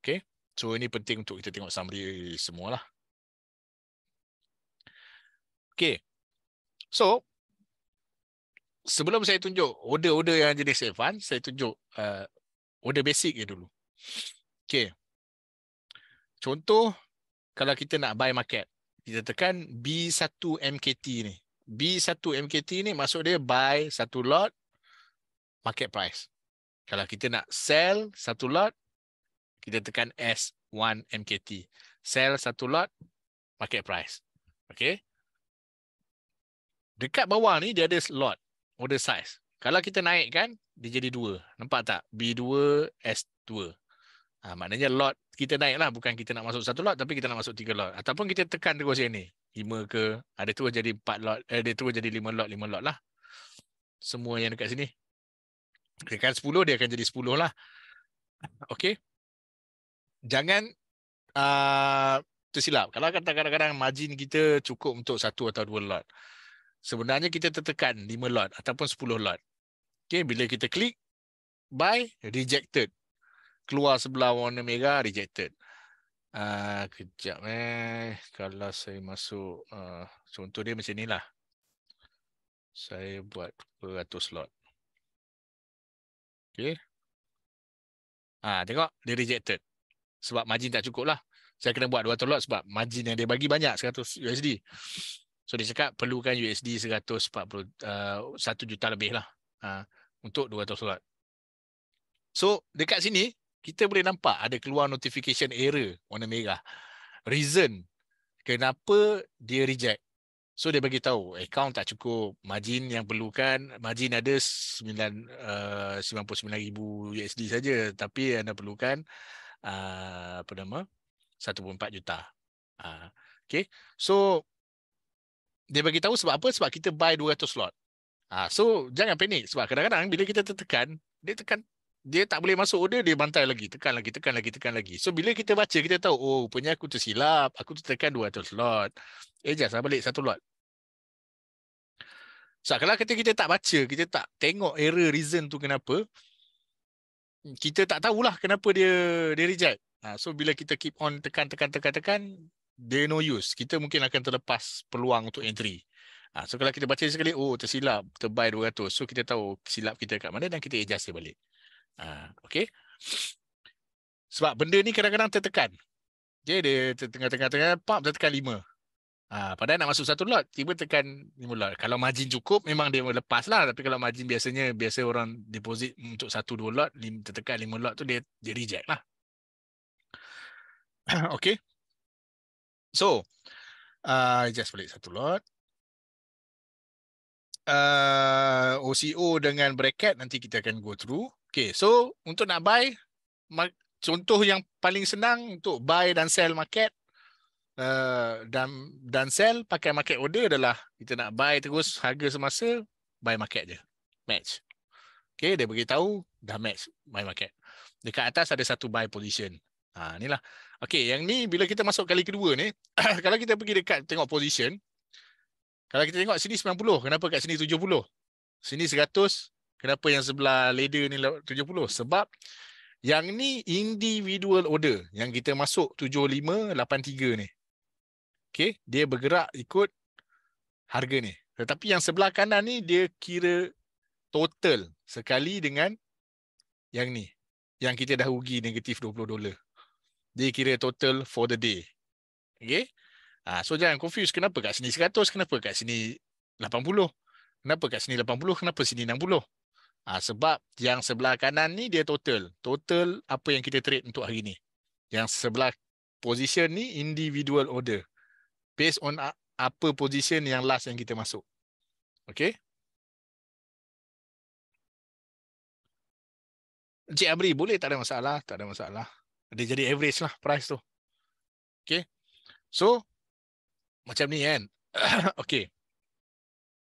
okay. So ini penting untuk kita tengok summary semualah. Okay. So sebelum saya tunjuk order-order yang jenis advance, saya tunjuk uh, order basic dia dulu. Okay. Contoh kalau kita nak buy market, kita tekan B1MKT ni. B1MKT ni maksud dia buy satu lot market price. Kalau kita nak sell satu lot, kita tekan S1 MKT. Sell satu lot, market price. Okay. Dekat bawah ni, dia ada lot, order size. Kalau kita naikkan, dia jadi dua. Nampak tak? B2, S2. Ha, maknanya lot kita naik lah, Bukan kita nak masuk satu lot, tapi kita nak masuk tiga lot. Ataupun kita tekan terus yang ni. Lima ke, ada tu jadi empat lot. Eh, ada tu jadi lima lot, lima lot lah. Semua yang dekat sini, Kerikan 10, dia akan jadi 10 lah. Okay, Jangan uh, tersilap. Kalau kata kadang-kadang margin kita cukup untuk satu atau dua lot. Sebenarnya kita tertekan 5 lot ataupun 10 lot. Okay, bila kita klik, buy, rejected. Keluar sebelah warna mega rejected. Uh, kejap eh. Kalau saya masuk, uh, contoh dia macam inilah. Saya buat 200 lot. Okay. Ha, tengok, dia rejected. Sebab margin tak cukup lah. Saya kena buat 200 lot sebab margin yang dia bagi banyak, 100 USD. So, dia cakap perlukan USD 140, uh, 1 juta lebih lah uh, untuk 200 lot. So, dekat sini, kita boleh nampak ada keluar notification error warna merah. Reason kenapa dia reject. So dia bagi tahu eh, account tak cukup margin yang perlukan margin ada 9 uh, 99000 USD saja tapi anda perlukan uh, apa nama 1.4 juta. Uh, ah, okay. So dia bagi tahu sebab apa? Sebab kita buy 200 slot. Uh, so jangan panik sebab kadang-kadang bila kita tertekan dia tekan dia tak boleh masuk order dia bantai lagi tekan lagi tekan lagi tekan lagi so bila kita baca kita tahu oh punya aku tersilap aku tu tekan 200 slot eh jap saya ah, balik satu lot so kalau kita, kita tak baca kita tak tengok error reason tu kenapa kita tak tahulah kenapa dia dia reject ha, so bila kita keep on tekan tekan tekan tekan dia no use kita mungkin akan terlepas peluang untuk entry ha, so kalau kita baca sekali oh tersilap terbuy 200 so kita tahu silap kita kat mana dan kita adjust dia balik Ha, ah, okay. Sebab benda ni kadang-kadang tertekan. Okay, dia tengah-tengah-tengah, pap, tertekan lima. Ha, padahal nak masuk satu lot, tiba tekan lima lot. Kalau margin cukup, memang dia lepas lah. Tapi kalau margin biasanya, biasa orang deposit untuk satu dua lot, lima, tertekan lima lot tu, dia, dia reject lah. okay. So, uh, just balik satu lot uh, OCO dengan bracket nanti kita akan go through. Okay, so untuk nak buy, contoh yang paling senang untuk buy dan sell market uh, dan dan sell pakai market order adalah kita nak buy terus harga semasa buy market je match. Okay, dia bagi tahu dah match buy market. Dekat atas ada satu buy position. Ha, inilah. Okay, yang ni bila kita masuk kali kedua ni, kalau kita pergi dekat tengok position, kalau kita tengok sini 90, kenapa kat sini 70? Sini 100, kenapa yang sebelah ladder ni 70? Sebab yang ni individual order yang kita masuk 7583 ni. Okay, dia bergerak ikut harga ni. Tetapi yang sebelah kanan ni dia kira total sekali dengan yang ni. Yang kita dah rugi negatif 20 dolar. Dia kira total for the day. Okay. Ah, so jangan confuse kenapa kat sini 100, kenapa kat sini 80. Kenapa kat sini 80, kenapa sini 60. Ah, sebab yang sebelah kanan ni dia total. Total apa yang kita trade untuk hari ni. Yang sebelah position ni individual order. Based on apa position yang last yang kita masuk. Okay. Encik Amri boleh tak ada masalah, tak ada masalah. Dia jadi average lah price tu. Okay. So, macam ni kan. okay.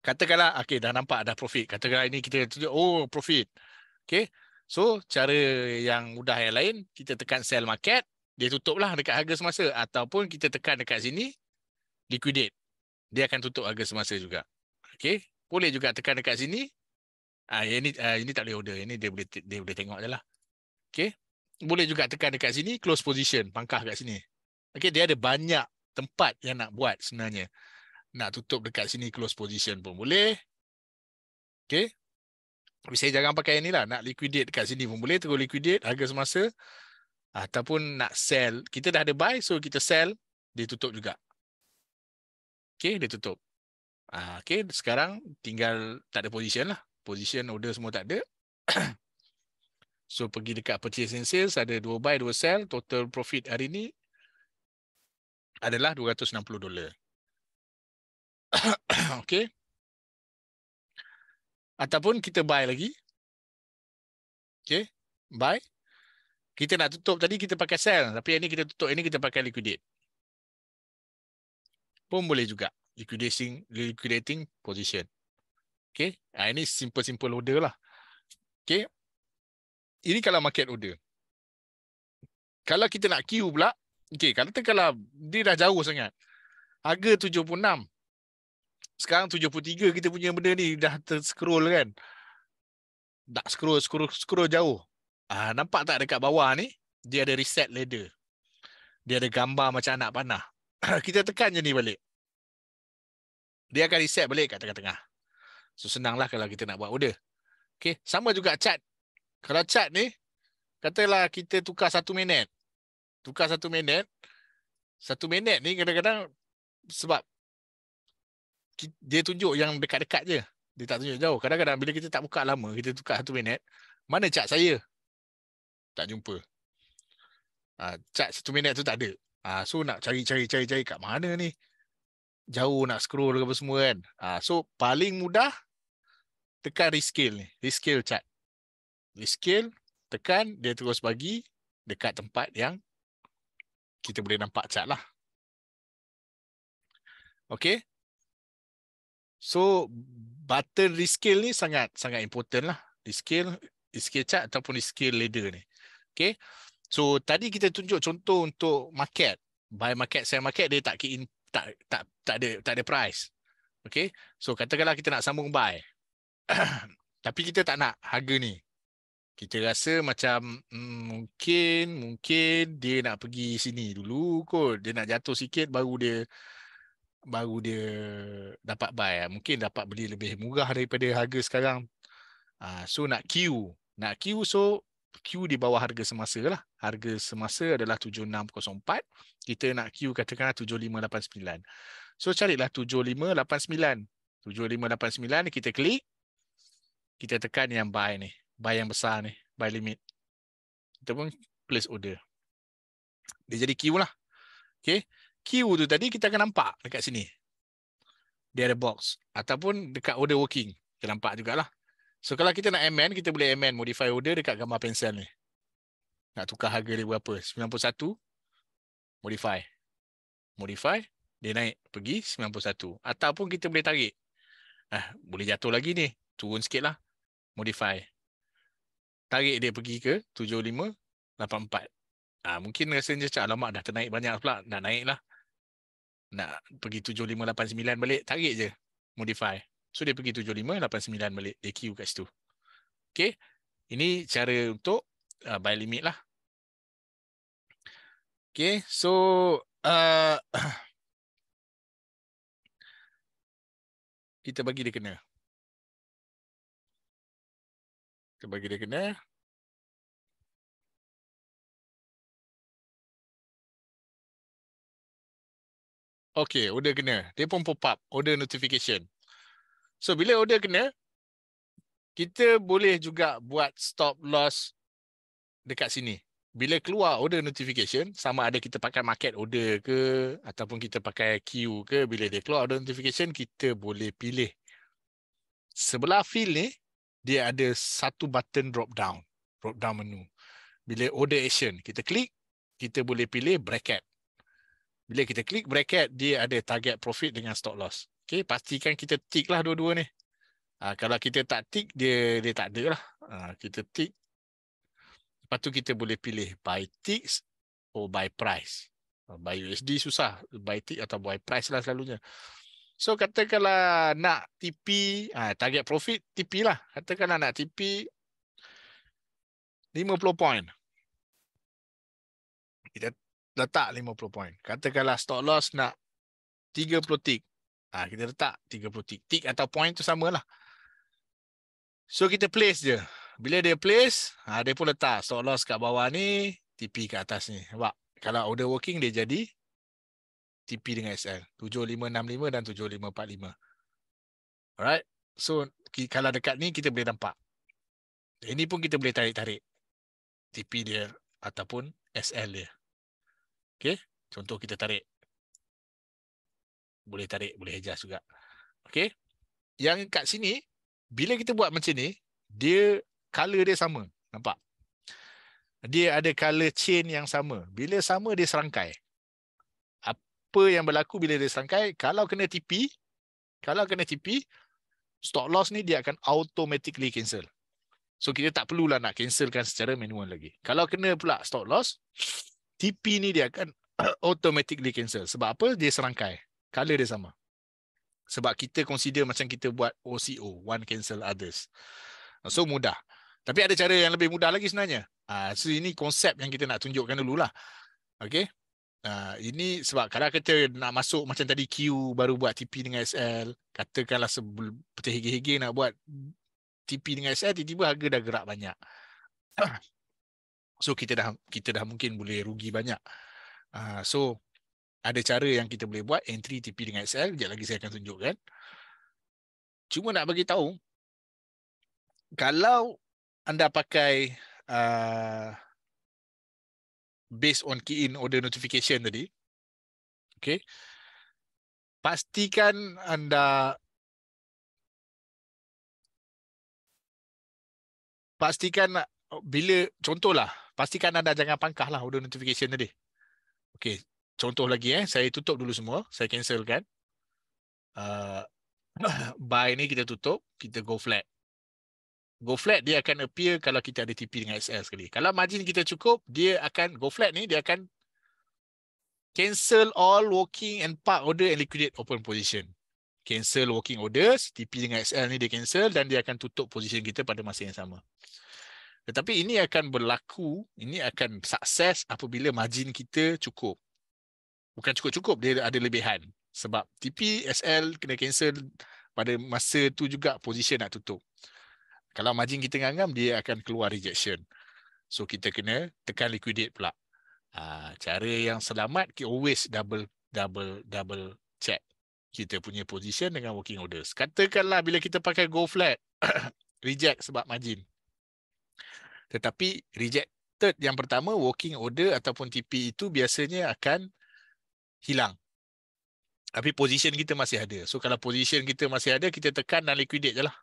Katakanlah, okay, dah nampak ada profit. Katakanlah ini kita tunjuk, oh, profit. Okay. So, cara yang mudah yang lain, kita tekan sell market, dia tutuplah dekat harga semasa. Ataupun kita tekan dekat sini, liquidate. Dia akan tutup harga semasa juga. Okay. Boleh juga tekan dekat sini. Ah, ini, ah, ini tak boleh order. Ini dia boleh, dia boleh tengok je lah. Okay. Boleh juga tekan dekat sini, close position, pangkah dekat sini. Okay, dia ada banyak tempat yang nak buat sebenarnya. Nak tutup dekat sini close position pun boleh. Okay. Tapi saya jarang pakai ni lah. Nak liquidate dekat sini pun boleh. Terus liquidate harga semasa. Ataupun nak sell. Kita dah ada buy. So kita sell. Dia tutup juga. Okay. Dia tutup. Ah, okay. Sekarang tinggal tak ada position lah. Position order semua tak ada. so pergi dekat purchase and sales. Ada 2 buy 2 sell. Total profit hari ni adalah 260 dolar. Okey. Ataupun kita buy lagi. Okey, buy. Kita nak tutup tadi kita pakai sell, tapi yang ini kita tutup, yang ini kita pakai liquidate. Pun boleh juga liquidating liquidating position. Okey, ha, ah, ini simple-simple order lah. Okey. Ini kalau market order. Kalau kita nak queue pula, Okey, kata kalau dia dah jauh sangat. Harga 76. Sekarang 73 kita punya benda ni dah terscroll kan. Tak scroll, scroll, scroll jauh. Ah, nampak tak dekat bawah ni? Dia ada reset ladder. Dia ada gambar macam anak panah. kita tekan je ni balik. Dia akan reset balik kat tengah-tengah. So, senanglah kalau kita nak buat order. Okay. Sama juga chat. Kalau chat ni, katalah kita tukar satu minit tukar satu minit satu minit ni kadang-kadang sebab dia tunjuk yang dekat-dekat je dia tak tunjuk jauh kadang-kadang bila kita tak buka lama kita tukar satu minit mana cat saya tak jumpa ha, ah, cat satu minit tu tak ada ha, so nak cari-cari cari-cari kat mana ni jauh nak scroll ke apa semua kan ha, so paling mudah tekan rescale ni rescale cat rescale tekan dia terus bagi dekat tempat yang kita boleh nampak chart lah. Okay. So, button rescale ni sangat-sangat important lah. Rescale, rescale chart ataupun rescale ladder ni. Okay. So, tadi kita tunjuk contoh untuk market. Buy market, sell market, dia tak key in, tak, tak, tak, ada, tak ada price. Okay. So, katakanlah kita nak sambung buy. Tapi kita tak nak harga ni kita rasa macam hmm, mungkin mungkin dia nak pergi sini dulu kot dia nak jatuh sikit baru dia baru dia dapat buy ah, mungkin dapat beli lebih murah daripada harga sekarang ah, so nak queue nak queue so queue di bawah harga semasa lah harga semasa adalah 7604 kita nak queue katakan 7589 so carilah 7589 7589 kita klik kita tekan yang buy ni buy yang besar ni, buy limit. Kita pun place order. Dia jadi queue lah. Okay. Queue tu tadi kita akan nampak dekat sini. Dia ada box. Ataupun dekat order working. Kita nampak jugalah. So kalau kita nak amend, kita boleh amend modify order dekat gambar pensel ni. Nak tukar harga dia berapa? 91. Modify. Modify. Dia naik pergi 91. Ataupun kita boleh tarik. Ah, boleh jatuh lagi ni. Turun sikit lah. Modify tarik dia pergi ke 7584. Ah ha, mungkin rasa je cak lama dah ternaik banyak pula nak naik lah. Nak pergi 7589 balik tarik je modify. So dia pergi 7589 balik dia queue kat situ. Okey. Ini cara untuk uh, buy limit lah. Okay, so uh, kita bagi dia kena. Kita bagi dia kena. Okay, order kena. Dia pun pop up. Order notification. So, bila order kena, kita boleh juga buat stop loss dekat sini. Bila keluar order notification, sama ada kita pakai market order ke ataupun kita pakai queue ke, bila dia keluar order notification, kita boleh pilih. Sebelah field ni, dia ada satu button drop down drop down menu bila order action kita klik kita boleh pilih bracket bila kita klik bracket dia ada target profit dengan stop loss Okay, pastikan kita tick lah dua-dua ni ha, kalau kita tak tick dia dia tak ada lah ha, kita tick lepas tu kita boleh pilih buy ticks or buy price ah, buy USD susah buy tick atau buy price lah selalunya So katakanlah nak TP, ha, target profit TP lah. Katakanlah nak TP 50 point. Kita letak 50 point. Katakanlah stop loss nak 30 tick. Ah kita letak 30 tick. Tick atau point tu lah So kita place je. Bila dia place, ha, dia pun letak stop loss kat bawah ni, TP kat atas ni. Sebab kalau order working dia jadi TP dengan SL. 7565 dan 7545. Alright. So kalau dekat ni kita boleh nampak. Ini pun kita boleh tarik-tarik. TP dia ataupun SL dia. Okay. Contoh kita tarik. Boleh tarik, boleh adjust juga. Okay. Yang kat sini, bila kita buat macam ni, dia color dia sama. Nampak? Dia ada color chain yang sama. Bila sama, dia serangkai apa yang berlaku bila dia sangkai kalau kena TP kalau kena TP stop loss ni dia akan automatically cancel so kita tak perlulah nak cancelkan secara manual lagi kalau kena pula stop loss TP ni dia akan automatically cancel sebab apa dia serangkai color dia sama sebab kita consider macam kita buat OCO one cancel others so mudah tapi ada cara yang lebih mudah lagi sebenarnya ah, so ini konsep yang kita nak tunjukkan dululah okay? Ah, ini sebab kalau kita nak masuk macam tadi Q baru buat TP dengan SL, katakanlah sebelum peti hege-hege nak buat TP dengan SL tiba-tiba harga dah gerak banyak. So kita dah kita dah mungkin boleh rugi banyak. Ah, so ada cara yang kita boleh buat entry TP dengan SL, jap lagi saya akan tunjukkan. Cuma nak bagi tahu kalau anda pakai uh, based on key in order notification tadi. Okay. Pastikan anda pastikan bila contohlah pastikan anda jangan pangkah lah order notification tadi. okay? contoh lagi eh saya tutup dulu semua, saya cancelkan. Uh, buy ni kita tutup, kita go flat go flat dia akan appear kalau kita ada TP dengan SL sekali. Kalau margin kita cukup, dia akan go flat ni dia akan cancel all working and part order and liquidate open position. Cancel working orders, TP dengan SL ni dia cancel dan dia akan tutup position kita pada masa yang sama. Tetapi ini akan berlaku, ini akan sukses apabila margin kita cukup. Bukan cukup-cukup, dia ada lebihan. Sebab TP, SL kena cancel pada masa tu juga position nak tutup. Kalau margin kita nganggam, dia akan keluar rejection. So kita kena tekan liquidate pula. Ah, cara yang selamat, kita always double double double check kita punya position dengan working orders. Katakanlah bila kita pakai go flat, reject sebab margin. Tetapi rejected yang pertama, working order ataupun TP itu biasanya akan hilang. Tapi position kita masih ada. So kalau position kita masih ada, kita tekan dan liquidate je lah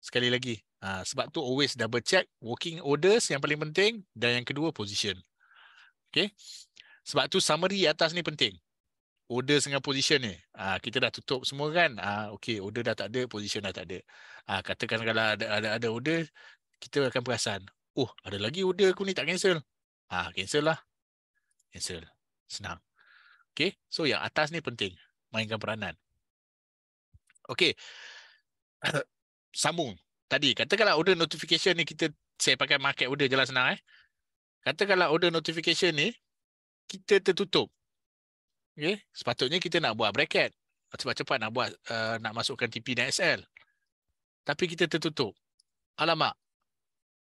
sekali lagi ha, sebab tu always double check working orders yang paling penting dan yang kedua position okay sebab tu summary atas ni penting order dengan position ni ha, kita dah tutup semua kan ha, ah, okay order dah tak ada position dah tak ada ha, katakan kalau ada, ada ada order kita akan perasan oh ada lagi order aku ni tak cancel ha, cancel lah cancel senang okay so yang atas ni penting mainkan peranan okay sambung tadi katakanlah order notification ni kita saya pakai market order jelas senang eh katakanlah order notification ni kita tertutup okey sepatutnya kita nak buat bracket cepat-cepat nak buat uh, nak masukkan TP dan SL tapi kita tertutup alamak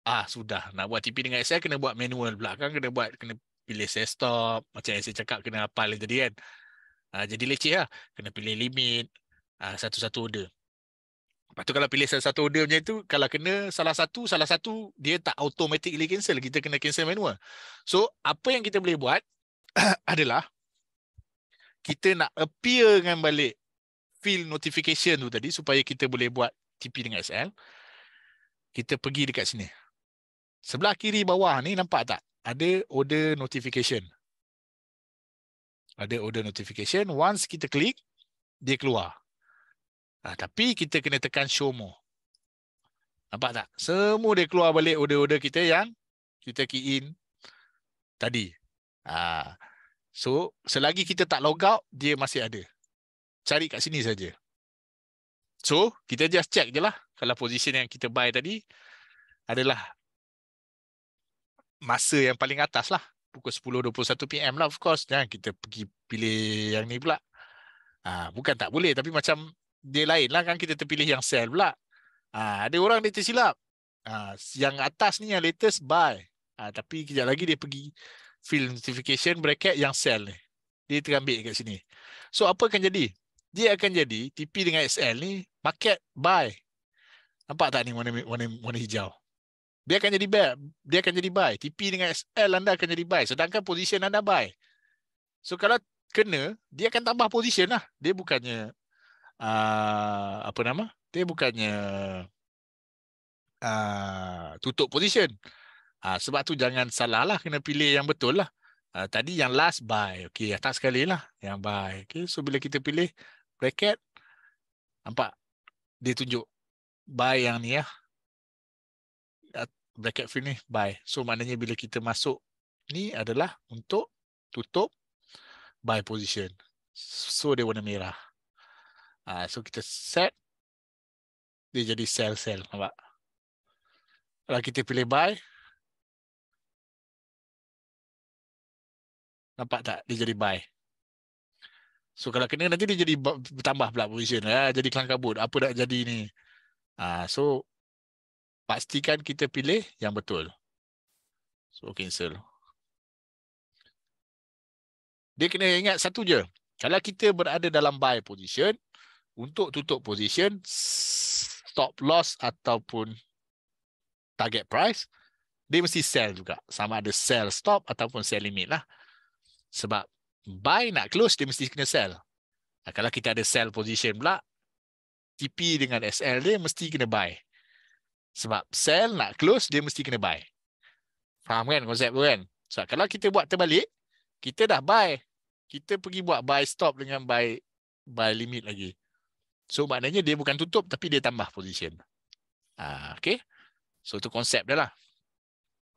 ah sudah nak buat TP dengan SL kena buat manual pula kan kena buat kena pilih set stop macam yang saya cakap kena hafal tadi kan uh, jadi leceh lah. kena pilih limit ah, satu-satu uh, order Lepas tu kalau pilih satu order macam tu, kalau kena salah satu, salah satu dia tak automatically cancel. Kita kena cancel manual. So, apa yang kita boleh buat adalah kita nak appear dengan balik field notification tu tadi supaya kita boleh buat TP dengan SL. Kita pergi dekat sini. Sebelah kiri bawah ni nampak tak? Ada order notification. Ada order notification. Once kita klik, dia keluar. Ha, tapi kita kena tekan show more. Nampak tak? Semua dia keluar balik order-order kita yang kita key in tadi. Ha. So, selagi kita tak log out, dia masih ada. Cari kat sini saja. So, kita just check je lah. Kalau position yang kita buy tadi adalah masa yang paling atas lah. Pukul 10.21 PM lah of course. Jangan kita pergi pilih yang ni pula. Ha, bukan tak boleh tapi macam dia lain lah kan kita terpilih yang sell pula. Ha, ada orang dia tersilap. Ha, yang atas ni yang latest buy. Ha, tapi kejap lagi dia pergi fill notification bracket yang sell ni. Dia terambil kat sini. So apa akan jadi? Dia akan jadi TP dengan XL ni market buy. Nampak tak ni warna, warna, warna hijau? Dia akan jadi buy. Dia akan jadi buy. TP dengan XL anda akan jadi buy. Sedangkan position anda buy. So kalau kena, dia akan tambah position lah. Dia bukannya uh, apa nama? Dia bukannya uh, tutup position. Uh, sebab tu jangan salah lah. Kena pilih yang betul lah. Uh, tadi yang last buy. Okay, atas sekali lah. Yang buy. Okay, so bila kita pilih bracket. Nampak? Dia tunjuk buy yang ni ya. Bracket ni buy. So maknanya bila kita masuk ni adalah untuk tutup buy position. So dia warna merah. Ha, so kita set dia jadi sell, sel nampak. Kalau kita pilih buy nampak tak dia jadi buy. So kalau kena nanti dia jadi bertambah pula position ya, jadi kelang kabut. Apa nak jadi ni? Ha, so pastikan kita pilih yang betul. So cancel. Dia kena ingat satu je. Kalau kita berada dalam buy position, untuk tutup position stop loss ataupun target price dia mesti sell juga sama ada sell stop ataupun sell limit lah sebab buy nak close dia mesti kena sell nah, kalau kita ada sell position pula TP dengan SL dia mesti kena buy sebab sell nak close dia mesti kena buy faham kan konsep tu kan sebab kalau kita buat terbalik kita dah buy kita pergi buat buy stop dengan buy buy limit lagi So maknanya dia bukan tutup tapi dia tambah position. Ah uh, okey. So itu konsep dia lah.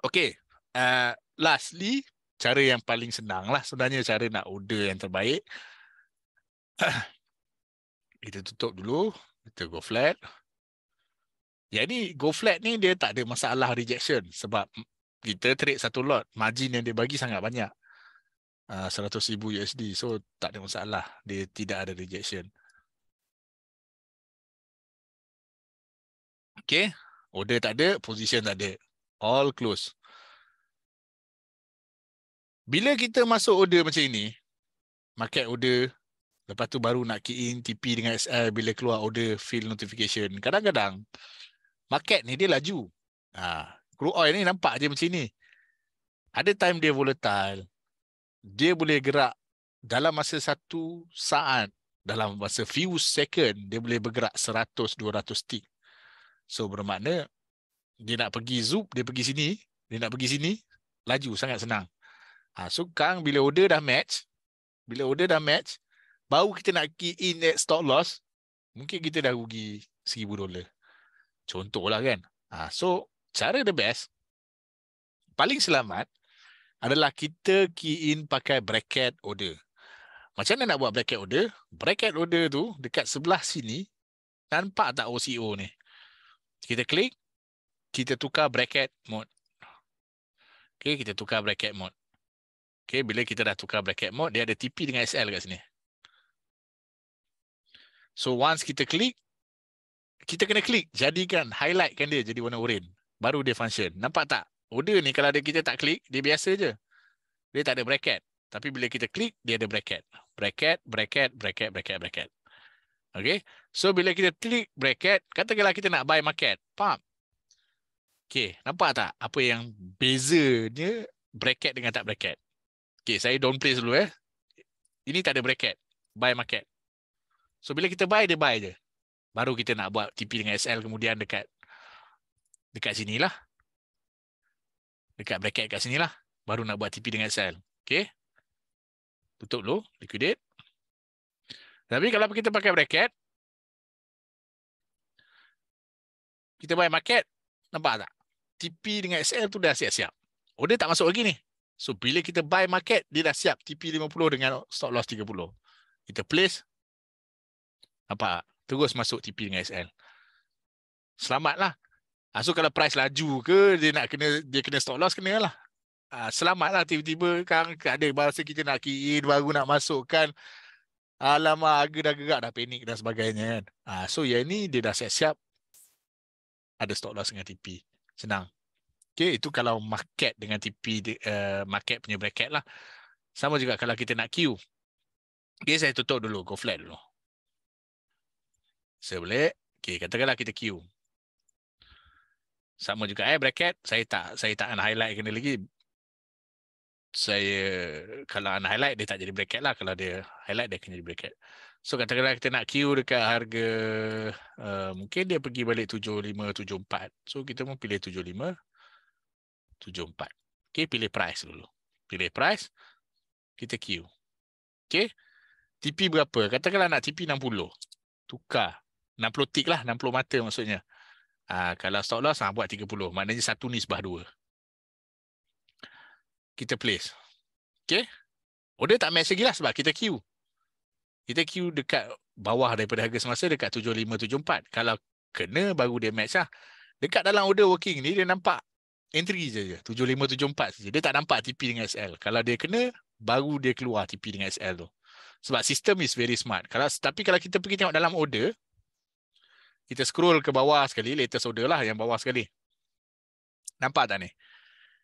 Okay, Uh, lastly cara yang paling senang lah sebenarnya cara nak order yang terbaik. kita tutup dulu, kita go flat. Ya ni go flat ni dia tak ada masalah rejection sebab kita trade satu lot, margin yang dia bagi sangat banyak. Uh, 100,000 USD. So tak ada masalah. Dia tidak ada rejection. Okay. Order oh, tak ada, position tak ada. All close. Bila kita masuk order macam ini, market order, lepas tu baru nak key in TP dengan SL bila keluar order fill notification. Kadang-kadang, market ni dia laju. Ha, crude oil ni nampak je macam ni. Ada time dia volatile. Dia boleh gerak dalam masa satu saat, dalam masa few second, dia boleh bergerak 100-200 tick. So bermakna dia nak pergi zoop, dia pergi sini, dia nak pergi sini, laju sangat senang. Ha, so sekarang bila order dah match, bila order dah match, baru kita nak key in that stock loss, mungkin kita dah rugi seribu dolar. contoh lah kan. Ha, so cara the best, paling selamat adalah kita key in pakai bracket order. Macam mana nak buat bracket order? Bracket order tu dekat sebelah sini, nampak tak OCO ni? kita klik, kita tukar bracket mode. Okay, kita tukar bracket mode. Okay, bila kita dah tukar bracket mode, dia ada TP dengan SL kat sini. So once kita klik, kita kena klik, jadikan, highlightkan dia jadi warna oranye. Baru dia function. Nampak tak? Order ni kalau kita tak klik, dia biasa je. Dia tak ada bracket. Tapi bila kita klik, dia ada bracket. Bracket, bracket, bracket, bracket, bracket. Okay. So, bila kita klik bracket, katakanlah kita nak buy market. Faham? Okay. Nampak tak apa yang bezanya bracket dengan tak bracket? Okay. Saya downplay dulu. Eh. Ini tak ada bracket. Buy market. So, bila kita buy, dia buy je. Baru kita nak buat TP dengan SL kemudian dekat dekat sini lah, Dekat bracket kat lah. Baru nak buat TP dengan SL. Okay. Tutup dulu. Liquidate. Tapi kalau kita pakai bracket, kita buat market, nampak tak? TP dengan SL tu dah siap-siap. Order oh, tak masuk lagi ni. So, bila kita buy market, dia dah siap TP 50 dengan stop loss 30. Kita place, apa? terus masuk TP dengan SL. Selamatlah. Ah, so, kalau price laju ke, dia nak kena dia kena stop loss, kena lah. Ah, selamatlah tiba-tiba kan ada bahasa kita nak key in, baru nak masukkan Alamak, harga dah gerak, dah panik dan sebagainya kan. Ha, so yang ni dia dah siap-siap ada stock loss dengan TP. Senang. Okay, itu kalau market dengan TP, uh, eh, market punya bracket lah. Sama juga kalau kita nak queue. Okay, saya tutup dulu, go flat dulu. Saya boleh. Okay, katakanlah kita queue. Sama juga eh, bracket. Saya tak saya tak highlight kena lagi saya kalau anak highlight dia tak jadi bracket lah kalau dia highlight dia akan jadi bracket so katakanlah kita nak queue dekat harga uh, mungkin dia pergi balik 75 74 so kita pun pilih 75 74 okey pilih price dulu pilih price kita queue okey TP berapa katakanlah nak TP 60 tukar 60 tick lah 60 mata maksudnya uh, kalau stop loss ha, buat 30 maknanya satu nisbah dua kita place. Okay. Order oh, tak match lagi lah sebab kita queue. Kita queue dekat bawah daripada harga semasa dekat 7574. Kalau kena baru dia match lah. Dekat dalam order working ni dia nampak entry je je. 7574 saja. Dia tak nampak TP dengan SL. Kalau dia kena baru dia keluar TP dengan SL tu. Sebab sistem is very smart. Kalau Tapi kalau kita pergi tengok dalam order. Kita scroll ke bawah sekali. Latest order lah yang bawah sekali. Nampak tak ni?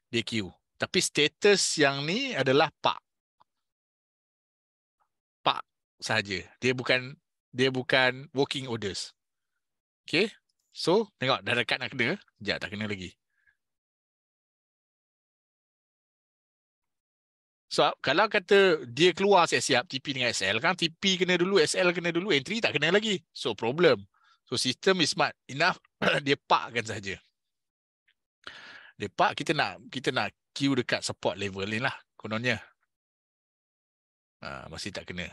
Dia queue. Tapi status yang ni adalah pak. Pak saja. Dia bukan dia bukan working orders. Okay. So, tengok dah dekat nak kena. Sekejap, tak kena lagi. So, kalau kata dia keluar siap-siap TP dengan SL, kan TP kena dulu, SL kena dulu, entry tak kena lagi. So, problem. So, sistem is smart enough, dia parkkan saja. Dia park, kita nak kita nak queue dekat support level ni lah kononnya. Ha, masih tak kena.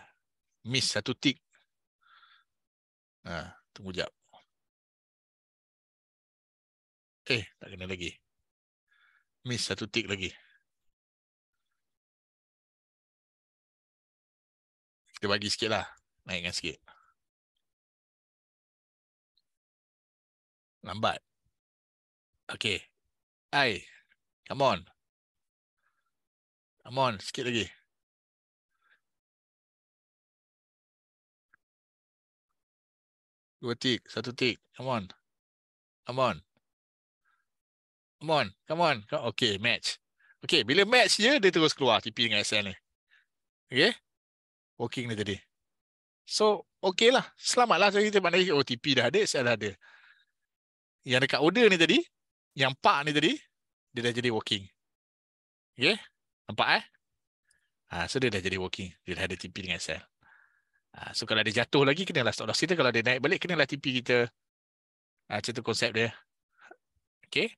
Miss satu tick. Ha, tunggu jap. Eh, tak kena lagi. Miss satu tick lagi. Kita bagi sikit lah. Naikkan sikit. Lambat. Okay. Hai. Come on. Come on, sikit lagi. Dua tik, satu tik. Come on. Come on. Come on, come on. Okay, match. Okay, bila match je, dia terus keluar TP dengan SL ni. Okay? Working ni tadi. So, okay lah. Selamat lah. Jadi, maknanya OTP oh, dah ada, SL dah ada. Yang dekat order ni tadi, yang pak ni tadi, dia dah jadi working. Okay? Nampak eh? Ha, so dia dah jadi walking. Dia dah ada TP dengan sel. Ha, ah, so kalau dia jatuh lagi, kenalah stop loss kita. Kalau dia naik balik, kenalah TP kita. Ha, macam tu konsep dia. Okay.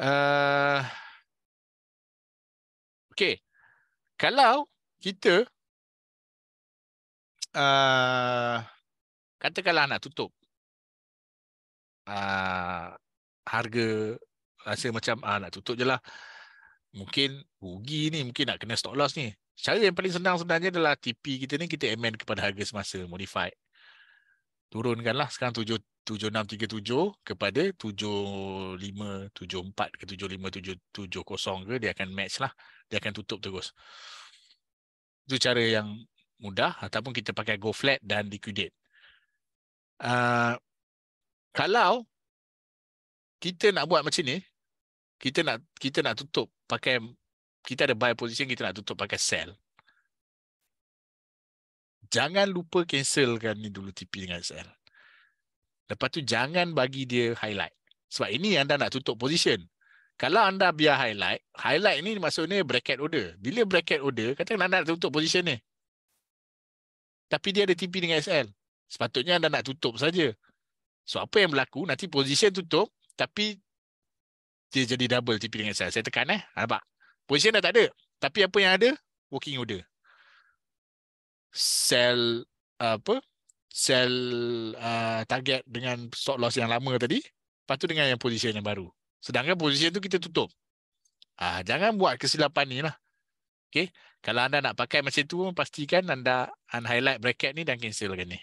Uh, okay. Kalau kita uh, katakanlah nak tutup uh, harga rasa macam uh, nak tutup je lah mungkin rugi ni mungkin nak kena stop loss ni cara yang paling senang sebenarnya adalah TP kita ni kita amend kepada harga semasa modified turunkanlah sekarang 7637 kepada 7574 ke 7570 ke dia akan match lah dia akan tutup terus itu cara yang mudah ataupun kita pakai go flat dan liquidate uh, kalau kita nak buat macam ni kita nak kita nak tutup pakai kita ada buy position kita nak tutup pakai sell jangan lupa cancelkan ni dulu TP dengan sell lepas tu jangan bagi dia highlight sebab ini anda nak tutup position kalau anda biar highlight highlight ni maksudnya bracket order bila bracket order katakan anda nak tutup position ni tapi dia ada TP dengan SL sepatutnya anda nak tutup saja so apa yang berlaku nanti position tutup tapi dia jadi double TP dengan saya. Saya tekan eh. Nampak? Ah, position dah tak ada. Tapi apa yang ada? Working order. Sell apa? Sell uh, target dengan stop loss yang lama tadi. Lepas tu dengan yang position yang baru. Sedangkan position tu kita tutup. Ah, jangan buat kesilapan ni lah. Okay. Kalau anda nak pakai macam tu, pastikan anda unhighlight bracket ni dan cancelkan ni.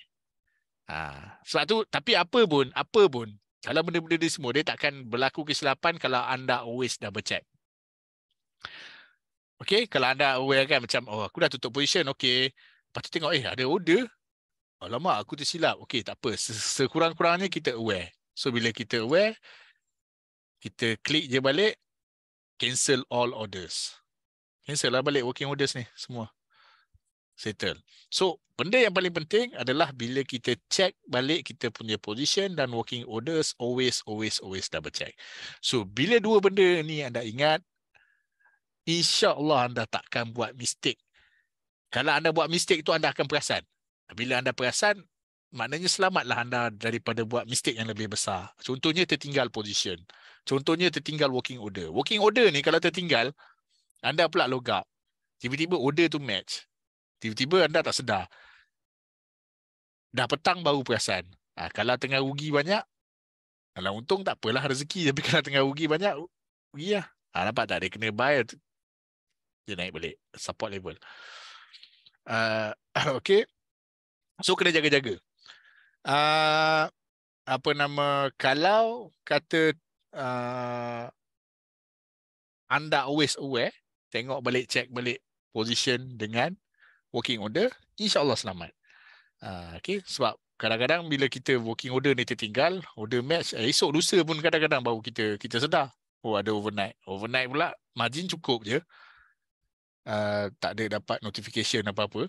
Ah, sebab tu, tapi apa pun, apa pun, kalau benda-benda ni semua, dia takkan berlaku kesilapan kalau anda always double check. Okay, kalau anda aware kan macam, oh aku dah tutup position, okay. Lepas tu tengok, eh ada order. Alamak, aku tersilap. Okay, tak apa. Sekurang-kurangnya kita aware. So, bila kita aware, kita klik je balik, cancel all orders. Cancel lah balik working orders ni semua settle. So, benda yang paling penting adalah bila kita check balik kita punya position dan working orders, always, always, always double check. So, bila dua benda ni anda ingat, insya Allah anda takkan buat mistake. Kalau anda buat mistake tu, anda akan perasan. Bila anda perasan, maknanya selamatlah anda daripada buat mistake yang lebih besar. Contohnya, tertinggal position. Contohnya, tertinggal working order. Working order ni kalau tertinggal, anda pula logak. Tiba-tiba order tu match. Tiba-tiba anda tak sedar. Dah petang baru perasan. Ha, kalau tengah rugi banyak, kalau untung tak apalah rezeki. Tapi kalau tengah rugi banyak, rugi lah. Ha, nampak tak? Dia kena bayar. Dia naik balik. Support level. Uh, okay. So, kena jaga-jaga. Uh, apa nama, kalau kata uh, anda always aware, tengok balik, check balik position dengan working order, insyaAllah selamat. Uh, okay, sebab kadang-kadang bila kita working order ni tertinggal, order match, eh, esok lusa pun kadang-kadang baru kita kita sedar. Oh, ada overnight. Overnight pula, margin cukup je. Uh, tak ada dapat notification apa-apa.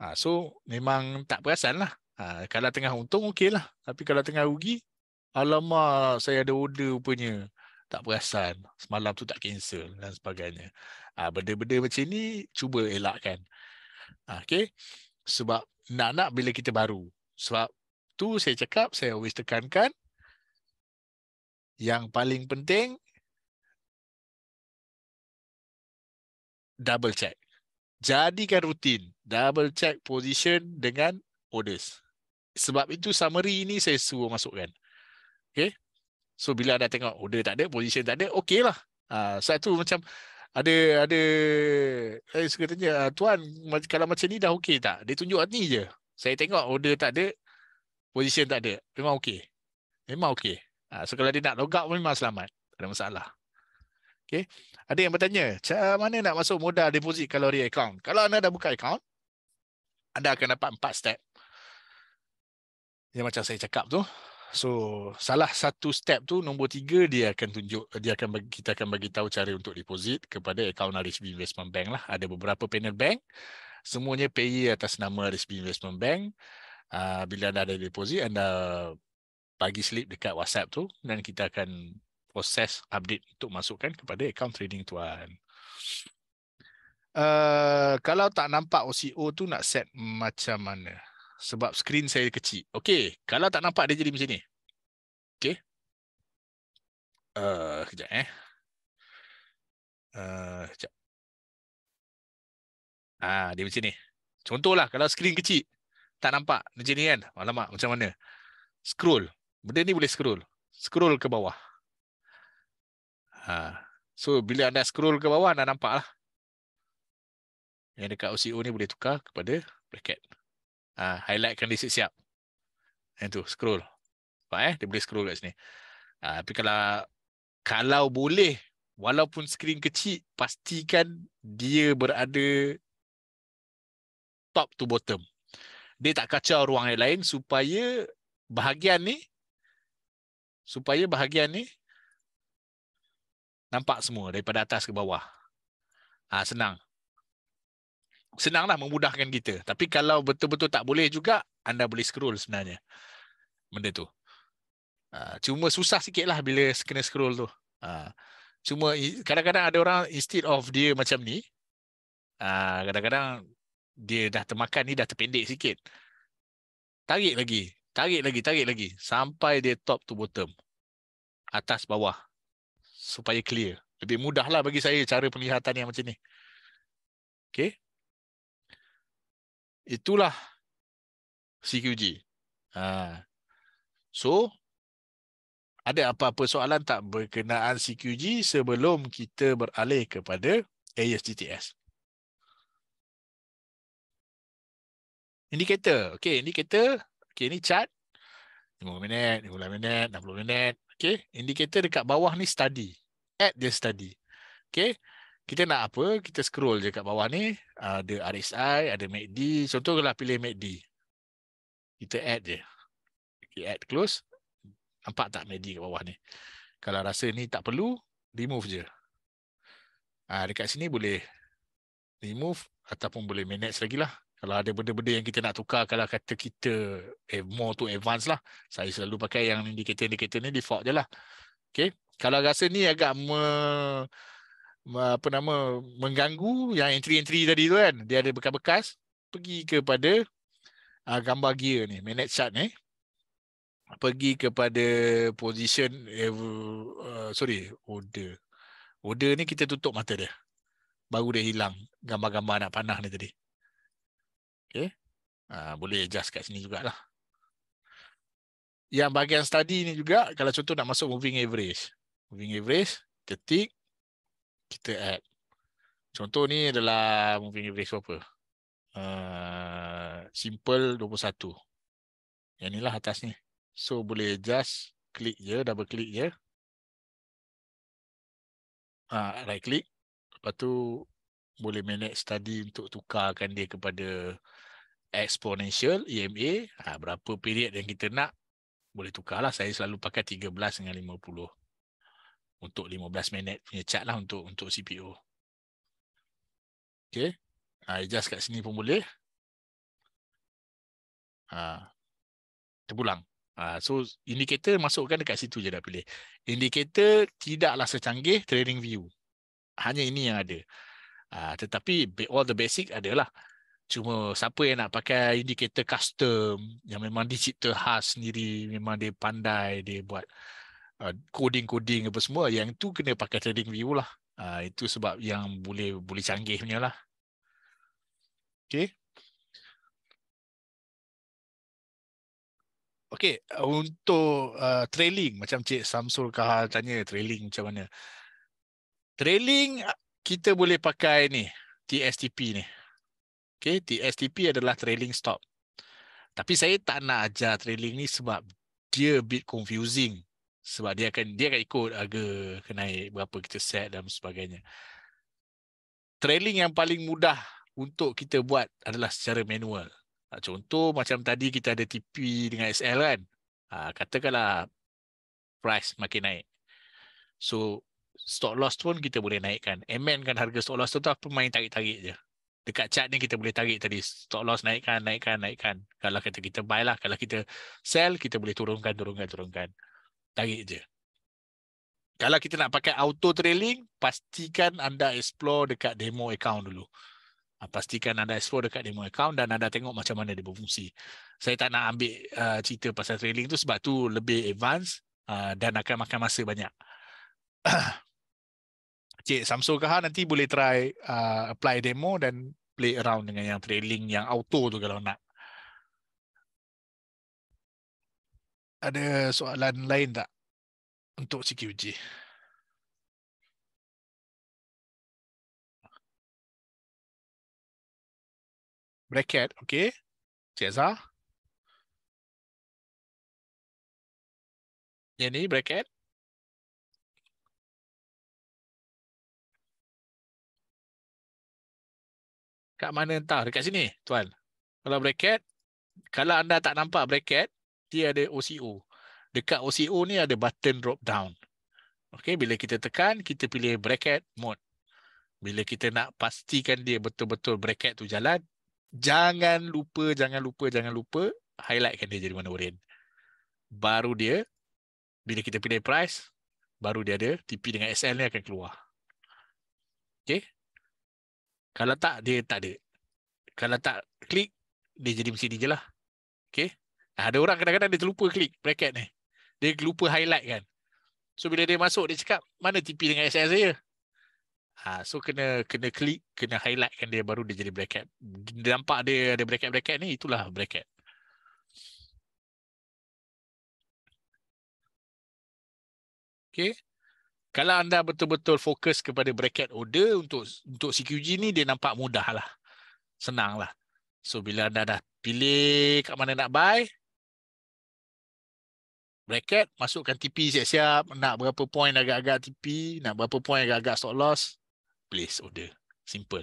Uh, so, memang tak perasan lah. Uh, kalau tengah untung, okey lah. Tapi kalau tengah rugi, alamak, saya ada order rupanya. Tak perasan. Semalam tu tak cancel dan sebagainya. Uh, benda-benda macam ni, cuba elakkan. Ah, okay. Sebab nak-nak bila kita baru. Sebab tu saya cakap, saya always tekankan. Yang paling penting, double check. Jadikan rutin. Double check position dengan orders. Sebab itu summary ini saya suruh masukkan. Okay. So bila anda tengok order tak ada, position tak ada, okey lah. Uh, sebab itu macam ada ada eh suka tanya ah, tuan kalau macam ni dah okey tak dia tunjuk ni je saya tengok order tak ada position tak ada memang okey memang okey ha, so kalau dia nak log out memang selamat tak ada masalah okey ada yang bertanya macam ah, mana nak masuk modal deposit kalau dia account kalau anda dah buka account anda akan dapat empat step yang macam saya cakap tu So salah satu step tu nombor tiga dia akan tunjuk dia akan bagi, kita akan bagi tahu cara untuk deposit kepada akaun RSB Investment Bank lah. Ada beberapa panel bank semuanya pay atas nama RSB Investment Bank. Ah, bila anda ada deposit anda bagi slip dekat WhatsApp tu dan kita akan proses update untuk masukkan kepada akaun trading tuan. Uh, kalau tak nampak OCO tu nak set macam mana? Uh, sebab screen saya kecil. Okey, kalau tak nampak dia jadi macam ni. Okey. Eh, uh, kejap eh. Eh, uh, Ah, dia macam ni. Contohlah kalau screen kecil tak nampak macam ni kan. Alamak, macam mana? Scroll. Benda ni boleh scroll. Scroll ke bawah. Ha. So bila anda scroll ke bawah anda nampaklah. Yang dekat OCO ni boleh tukar kepada bracket. Highlight ha, highlightkan dia siap-siap. Yang ha, tu, scroll. Nampak eh? Dia boleh scroll kat sini. Ha, tapi kalau kalau boleh, walaupun skrin kecil, pastikan dia berada top to bottom. Dia tak kacau ruang yang lain supaya bahagian ni supaya bahagian ni nampak semua daripada atas ke bawah. ha, senang senanglah memudahkan kita. Tapi kalau betul-betul tak boleh juga, anda boleh scroll sebenarnya. Benda tu. Ah, cuma susah sikit lah bila kena scroll tu. Ah, cuma kadang-kadang ada orang instead of dia macam ni, ah, kadang-kadang dia dah termakan ni dah terpendek sikit. Tarik lagi, tarik lagi, tarik lagi. Sampai dia top to bottom. Atas bawah. Supaya clear. Lebih mudahlah bagi saya cara penglihatan yang macam ni. Okay itulah CQG. Ha. So, ada apa-apa soalan tak berkenaan CQG sebelum kita beralih kepada ASTTS? Indikator. okay. indikator. okay. ini chart. 5 minit, 5 minit, 60 minit. okay. indikator dekat bawah ni study. Add the study. okay kita nak apa kita scroll je kat bawah ni ada RSI ada MACD Contoh contohlah pilih MACD kita add je kita add close nampak tak MACD kat bawah ni kalau rasa ni tak perlu remove je ah dekat sini boleh remove ataupun boleh manage lagi lah. kalau ada benda-benda yang kita nak tukar kalau kata kita eh, more to advance lah saya selalu pakai yang indicator-indicator ni default je lah okay. kalau rasa ni agak me apa nama mengganggu yang entry-entry tadi tu kan dia ada bekas-bekas pergi kepada uh, gambar gear ni manage chart ni pergi kepada position uh, sorry order order ni kita tutup mata dia baru dia hilang gambar-gambar anak panah ni tadi okey uh, boleh adjust kat sini jugalah yang bahagian study ni juga kalau contoh nak masuk moving average moving average ketik kita add. Contoh ni adalah moving average apa? Uh, simple 21. Yang lah atas ni. So boleh just klik je, double klik je. Uh, right click. Lepas tu boleh manage study untuk tukarkan dia kepada exponential EMA. Uh, ah, berapa period yang kita nak boleh tukarlah. Saya selalu pakai 13 dengan 50 untuk 15 minit punya chat lah untuk untuk CPO. Okay. Ha, ah, just kat sini pun boleh. Ha, terpulang. Ha, so indicator masukkan dekat situ je dah pilih. Indicator tidaklah secanggih trading view. Hanya ini yang ada. Ha, tetapi all the basic adalah. Cuma siapa yang nak pakai indicator custom yang memang digital khas sendiri, memang dia pandai, dia buat. Uh, coding-coding apa semua yang tu kena pakai trading view lah. Uh, itu sebab yang boleh boleh canggih punya lah. Okay. Okay, untuk uh, trailing, macam Cik Samsul Kahal tanya trailing macam mana. Trailing, kita boleh pakai ni, TSTP ni. Okay, TSTP adalah trailing stop. Tapi saya tak nak ajar trailing ni sebab dia a bit confusing sebab dia akan dia akan ikut harga kenaik berapa kita set dan sebagainya. Trailing yang paling mudah untuk kita buat adalah secara manual. Ha, contoh macam tadi kita ada TP dengan SL kan. Ha, katakanlah price makin naik. So stock loss pun kita boleh naikkan. Amen kan harga stock loss tu tak pemain tarik-tarik je. Dekat chart ni kita boleh tarik tadi. Stock loss naikkan, naikkan, naikkan. Kalau kata kita buy lah. Kalau kita sell, kita boleh turunkan, turunkan, turunkan tarik je. Kalau kita nak pakai auto trailing, pastikan anda explore dekat demo account dulu. Ah, pastikan anda explore dekat demo account dan anda tengok macam mana dia berfungsi. Saya tak nak ambil uh, cerita pasal trailing tu sebab tu lebih advance uh, dan akan makan masa banyak. Cik Samsung Kaha nanti boleh try uh, apply demo dan play around dengan yang trailing yang auto tu kalau nak. ada soalan lain tak untuk CQG? Bracket, okay. Ceza. Yang ni bracket. Kat mana entah, dekat sini tuan. Kalau bracket, kalau anda tak nampak bracket, dia ada OCO. Dekat OCO ni ada button drop down. Okey, bila kita tekan, kita pilih bracket mode. Bila kita nak pastikan dia betul-betul bracket tu jalan, jangan lupa, jangan lupa, jangan lupa highlightkan dia jadi warna oren. Baru dia, bila kita pilih price, baru dia ada TP dengan SL ni akan keluar. Okey. Kalau tak, dia tak ada. Kalau tak klik, dia jadi mesti ni je lah. Okey. Ada orang kadang-kadang dia terlupa klik bracket ni. Dia lupa highlight kan. So bila dia masuk dia cakap mana TP dengan SS saya. Ha, so kena kena klik, kena highlight kan dia baru dia jadi bracket. Dia nampak dia ada bracket-bracket ni itulah bracket. Okay. Kalau anda betul-betul fokus kepada bracket order untuk untuk CQG ni dia nampak mudah lah. Senang lah. So bila anda dah pilih kat mana nak buy, bracket, masukkan TP siap-siap, nak berapa point agak-agak TP, nak berapa point agak-agak stop loss, place order. Simple.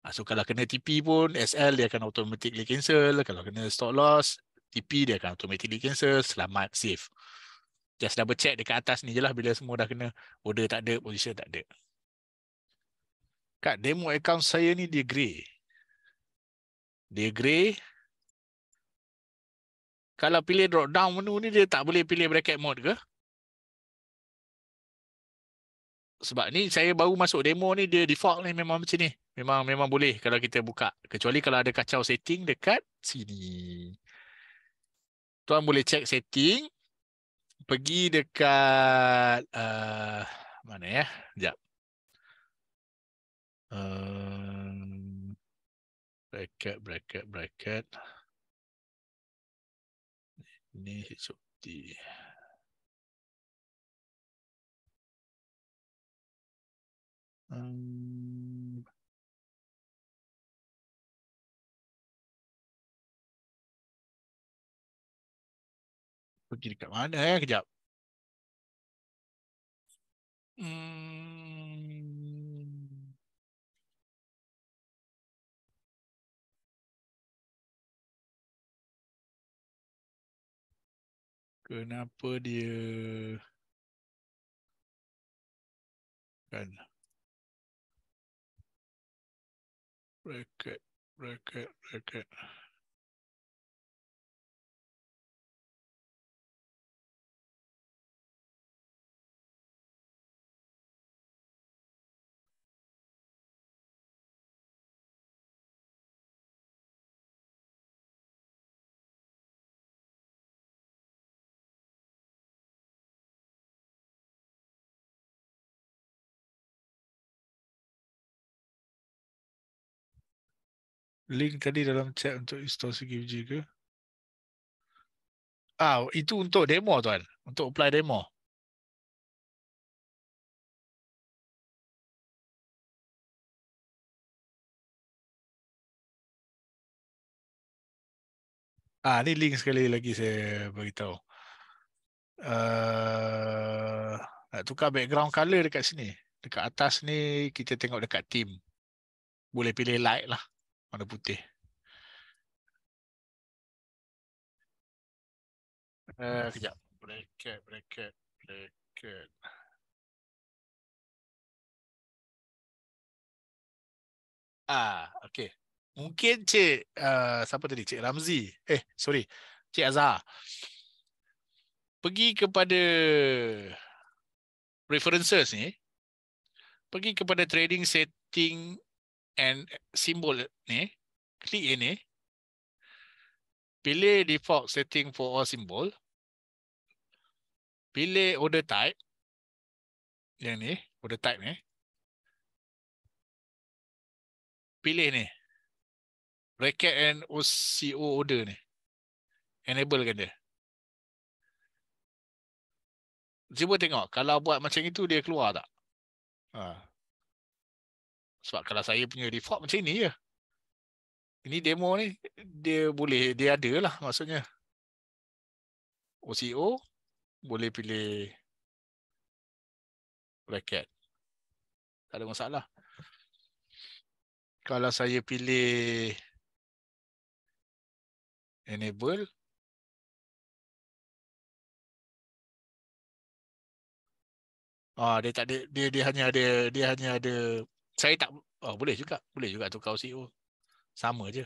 Ah, so kalau kena TP pun, SL dia akan automatically cancel. Kalau kena stop loss, TP dia akan automatically cancel. Selamat, safe. Just double check dekat atas ni je lah bila semua dah kena order tak ada, position tak ada. Kat demo account saya ni dia grey. Dia grey, kalau pilih drop down menu ni dia tak boleh pilih bracket mode ke? Sebab ni saya baru masuk demo ni dia default ni memang macam ni. Memang memang boleh kalau kita buka. Kecuali kalau ada kacau setting dekat sini. Tuan boleh check setting. Pergi dekat uh, mana ya? Sekejap. Uh, bracket, bracket, bracket. Bracket. Ini Hizubti. Hmm. Pergi dekat mana ya? Kejap. Hmm. kenapa dia kan bracket bracket bracket link tadi dalam chat untuk install CGBG ke? Ah, itu untuk demo tuan, untuk apply demo. Ah, ni link sekali lagi saya beritahu. Uh, nak tukar background color dekat sini. Dekat atas ni kita tengok dekat team. Boleh pilih light lah warna putih. Uh, sekejap. Bracket, bracket, bracket. Ah, okay. Mungkin Cik, uh, siapa tadi? Cik Ramzi. Eh, sorry. Cik Azhar. Pergi kepada references ni. Pergi kepada trading setting and simbol ni, klik ini, pilih default setting for all symbol, pilih order type, yang ni, order type ni, pilih ni, bracket and OCO order ni, enable kan dia. Cuba tengok, kalau buat macam itu, dia keluar tak? Haa. Sebab kalau saya punya default macam ni ya. Ini demo ni, dia boleh, dia ada lah maksudnya. OCO, boleh pilih bracket. Tak ada masalah. Kalau saya pilih enable, Ah, dia tak ada, dia dia hanya ada dia hanya ada saya tak oh, boleh juga boleh juga tukar CEO sama je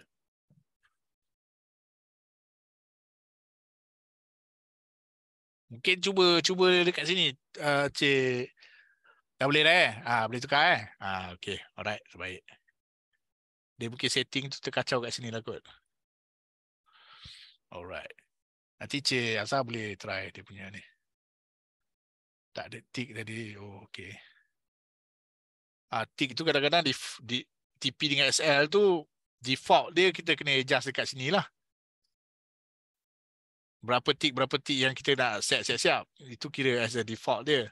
mungkin cuba cuba dekat sini uh, cik dah boleh dah eh ah boleh tukar eh ah okey alright baik dia mungkin setting tu terkacau kat sini lah kot alright nanti cik asal boleh try dia punya ni tak ada tick tadi oh okey uh, tick tu kadang-kadang di, di TP dengan SL tu default dia kita kena adjust dekat sini lah. Berapa tick berapa tick yang kita nak set siap-siap itu kira as the default dia.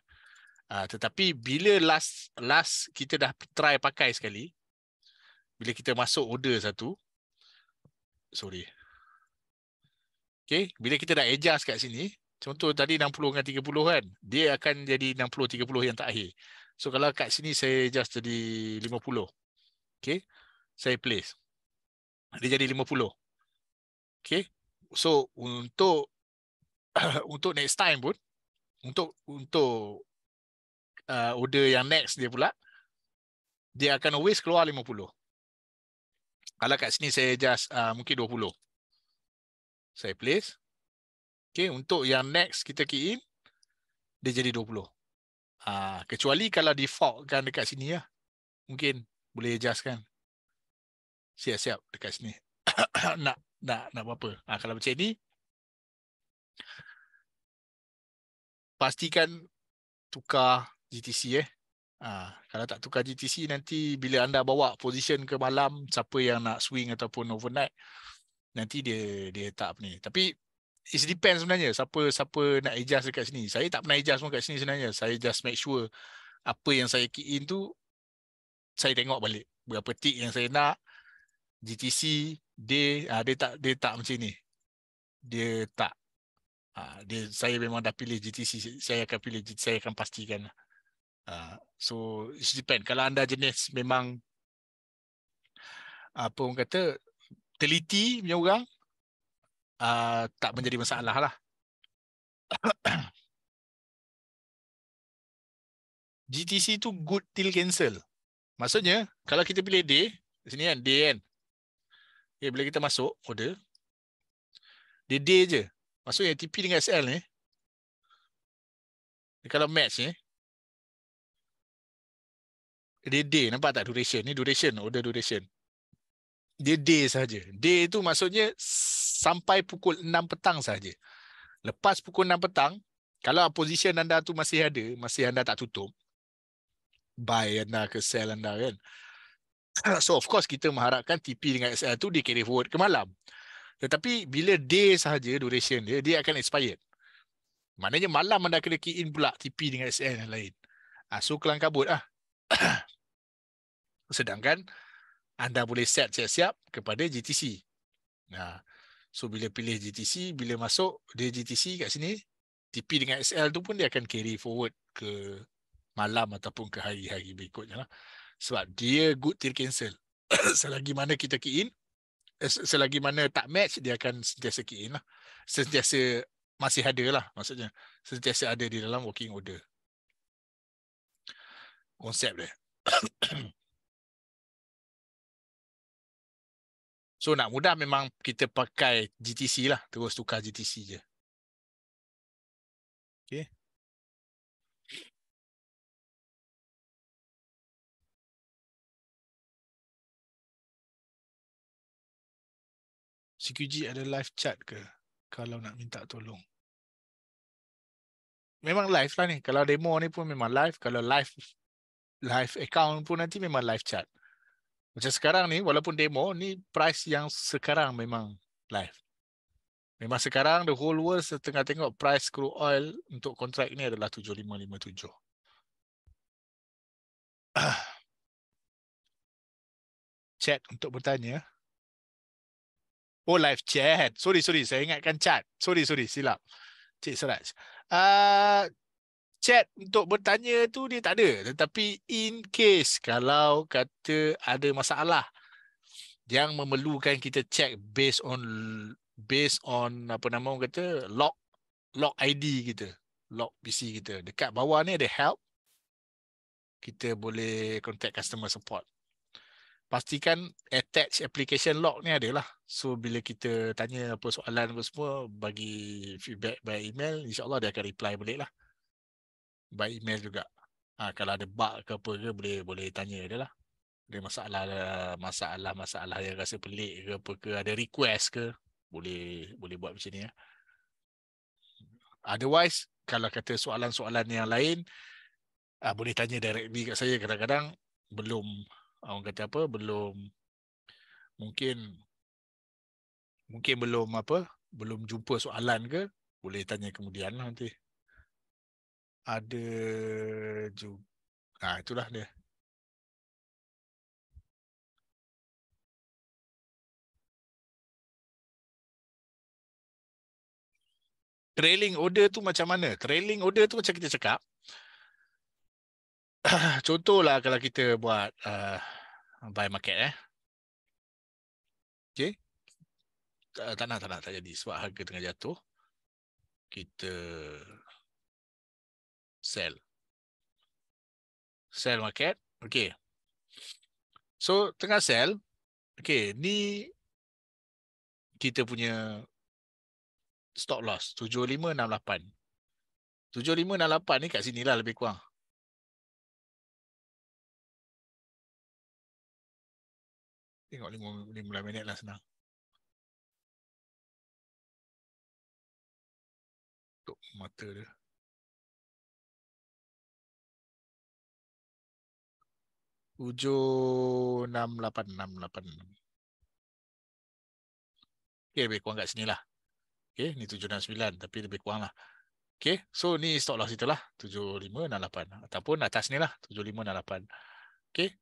Uh, tetapi bila last last kita dah try pakai sekali bila kita masuk order satu sorry Okay, bila kita dah adjust kat sini, contoh tadi 60 dengan 30 kan, dia akan jadi 60-30 yang tak akhir. So kalau kat sini saya just jadi 50. Okay. Saya place. Dia jadi 50. Okay. So untuk untuk next time pun, untuk untuk uh, order yang next dia pula, dia akan always keluar 50. Kalau kat sini saya just uh, mungkin 20. Saya place. Okay. Untuk yang next kita key in, dia jadi 20. Ah, kecuali kalau default kan dekat sini ya. Mungkin boleh adjust kan. Siap-siap dekat sini. nak nak nak apa-apa. Ah, kalau macam ni pastikan tukar GTC eh. Ah, kalau tak tukar GTC nanti bila anda bawa position ke malam siapa yang nak swing ataupun overnight nanti dia dia tak ni. Tapi it's depend sebenarnya siapa siapa nak adjust dekat sini. Saya tak pernah adjust pun kat sini sebenarnya. Saya just make sure apa yang saya key in tu saya tengok balik berapa tick yang saya nak GTC dia ah, dia tak dia tak macam ni. Dia tak ah, dia saya memang dah pilih GTC saya akan pilih saya akan pastikan lah. ah, so it depend kalau anda jenis memang apa orang kata teliti punya orang uh, tak menjadi masalah lah. GTC tu good till cancel. Maksudnya, kalau kita pilih day, di sini kan, day kan. Okay, eh, bila kita masuk order, dia day je. Maksudnya TP dengan SL ni, kalau match ni, dia day. Nampak tak duration? Ni duration, order duration. Dia day sahaja. Day tu maksudnya sampai pukul 6 petang saja. Lepas pukul 6 petang, kalau position anda tu masih ada, masih anda tak tutup, buy anda ke sell anda kan. So of course kita mengharapkan TP dengan SL tu dia carry forward ke malam. Tetapi bila day sahaja duration dia, dia akan expired. Maknanya malam anda kena key in pula TP dengan SL yang lain. Ah, so kelang kabut lah. Sedangkan anda boleh set siap-siap kepada GTC. Nah, So bila pilih GTC, bila masuk dia GTC kat sini, TP dengan SL tu pun dia akan carry forward ke malam ataupun ke hari-hari berikutnya lah. Sebab dia good till cancel. selagi mana kita key in, eh, selagi mana tak match, dia akan sentiasa key in lah. Sentiasa masih ada lah maksudnya. Sentiasa ada di dalam working order. Konsep dia. So nak mudah memang kita pakai GTC lah. Terus tukar GTC je. Okay. CQG ada live chat ke? Kalau nak minta tolong. Memang live lah ni. Kalau demo ni pun memang live. Kalau live live account pun nanti memang live chat. Macam sekarang ni, walaupun demo, ni price yang sekarang memang live. Memang sekarang, the whole world setengah tengok price crude oil untuk kontrak ni adalah 7557. chat untuk bertanya. Oh, live chat. Sorry, sorry. Saya ingatkan chat. Sorry, sorry. Silap. Cik Seraj. Uh, ah, chat untuk bertanya tu dia tak ada tetapi in case kalau kata ada masalah yang memerlukan kita check based on based on apa nama orang kata log lock ID kita log PC kita dekat bawah ni ada help kita boleh contact customer support pastikan attach application log ni ada lah so bila kita tanya apa soalan apa semua bagi feedback by email insyaallah dia akan reply balik lah by email juga. Ha, kalau ada bug ke apa ke boleh boleh tanya dia lah. Ada masalah masalah masalah yang rasa pelik ke apa ke ada request ke boleh boleh buat macam ni ya. Otherwise kalau kata soalan-soalan yang lain ha, boleh tanya directly kat saya kadang-kadang belum orang kata apa belum mungkin mungkin belum apa belum jumpa soalan ke boleh tanya kemudian lah nanti. Lah, ada juga. Ah, ha, itulah dia. Trailing order tu macam mana? Trailing order tu macam kita cakap. Contohlah kalau kita buat uh, buy market eh. Okay. Tak, tak nak, tak nak, tak jadi. Sebab harga tengah jatuh. Kita sell. Sell market. Kan? Okay. So, tengah sell. Okay, ni kita punya stop loss. 7568. 7568 ni kat sini lah lebih kurang. Tengok 5, 5 minit lah senang. Tuk mata dia. 768. Okay, lebih kurang kat sini lah. Okay, ni 769 tapi lebih kurang lah. Okay, so ni stock loss itulah. 7568. Ataupun atas ni lah. 7568. Okay.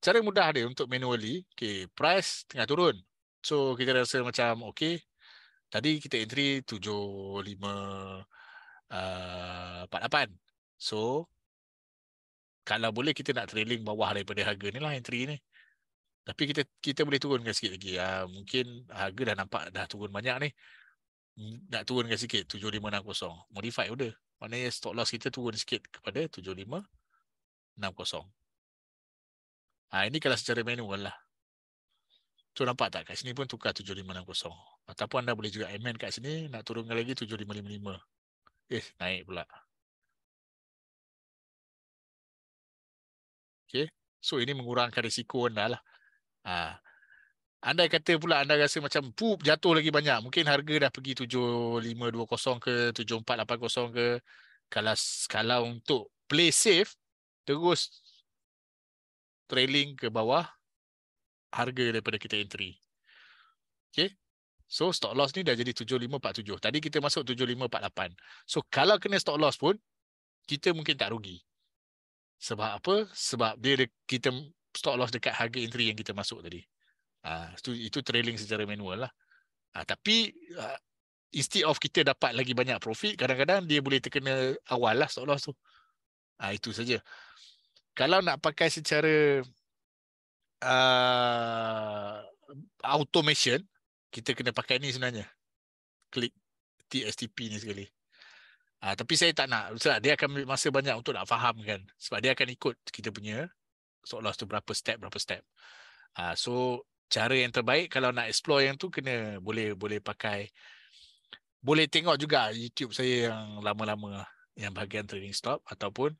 Cara mudah dia untuk manually. Okay, price tengah turun. So, kita rasa macam okay. Tadi kita entry 7548. Uh, ah, so, kalau boleh kita nak trailing bawah daripada harga ni lah entry ni tapi kita kita boleh turunkan sikit lagi ha, mungkin harga dah nampak dah turun banyak ni hmm, nak turunkan sikit 7560 modify sudah maknanya stock loss kita turun sikit kepada 7560 ha, ah, ini kalau secara manual lah tu nampak tak kat sini pun tukar 7560 ataupun anda boleh juga amend kat sini nak turunkan lagi 7555 eh naik pula Okay. So ini mengurangkan risiko anda lah. Ha. Anda kata pula anda rasa macam poop jatuh lagi banyak. Mungkin harga dah pergi 7520 ke 7480 ke. Kalau kalau untuk play safe terus trailing ke bawah harga daripada kita entry. Okay. So stock loss ni dah jadi 7547. Tadi kita masuk 7548. So kalau kena stock loss pun kita mungkin tak rugi. Sebab apa? Sebab dia de- kita stop loss dekat harga entry yang kita masuk tadi. Ah uh, itu itu trailing secara manual lah. Ah uh, tapi uh, instead of kita dapat lagi banyak profit, kadang-kadang dia boleh terkena awal lah stop loss tu. Ah uh, itu saja. Kalau nak pakai secara uh, automation, kita kena pakai ni sebenarnya. Klik TSTP ni sekali. Uh, tapi saya tak nak. Sebab dia akan ambil masa banyak untuk nak faham kan. Sebab dia akan ikut kita punya seolah tu berapa step, berapa step. Uh, so cara yang terbaik kalau nak explore yang tu kena boleh boleh pakai. Boleh tengok juga YouTube saya yang lama-lama yang bahagian trading stop ataupun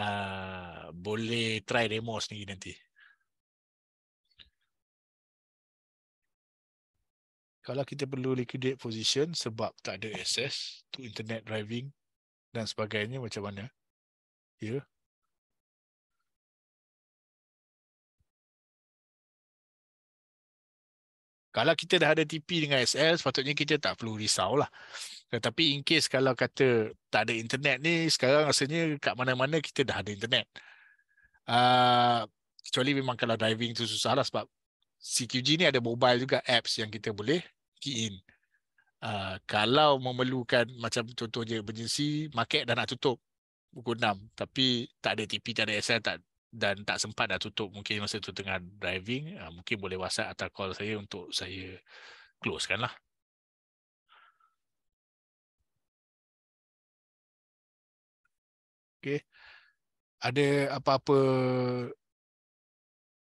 uh, boleh try demo sendiri nanti. kalau kita perlu liquidate position sebab tak ada access to internet driving dan sebagainya macam mana ya yeah. kalau kita dah ada TP dengan SL, patutnya kita tak perlu risau lah tetapi in case kalau kata tak ada internet ni sekarang rasanya kat mana-mana kita dah ada internet uh, kecuali memang kalau driving tu susah lah sebab CQG ni ada mobile juga apps yang kita boleh key in. Uh, ah, kalau memerlukan macam contoh contohnya emergency, market dah nak tutup pukul 6. Tapi tak ada TP, tak ada SL tak, dan tak sempat dah tutup mungkin masa tu tengah driving. Uh, mungkin boleh WhatsApp atau call saya untuk saya closekan lah. Okay. Ada apa-apa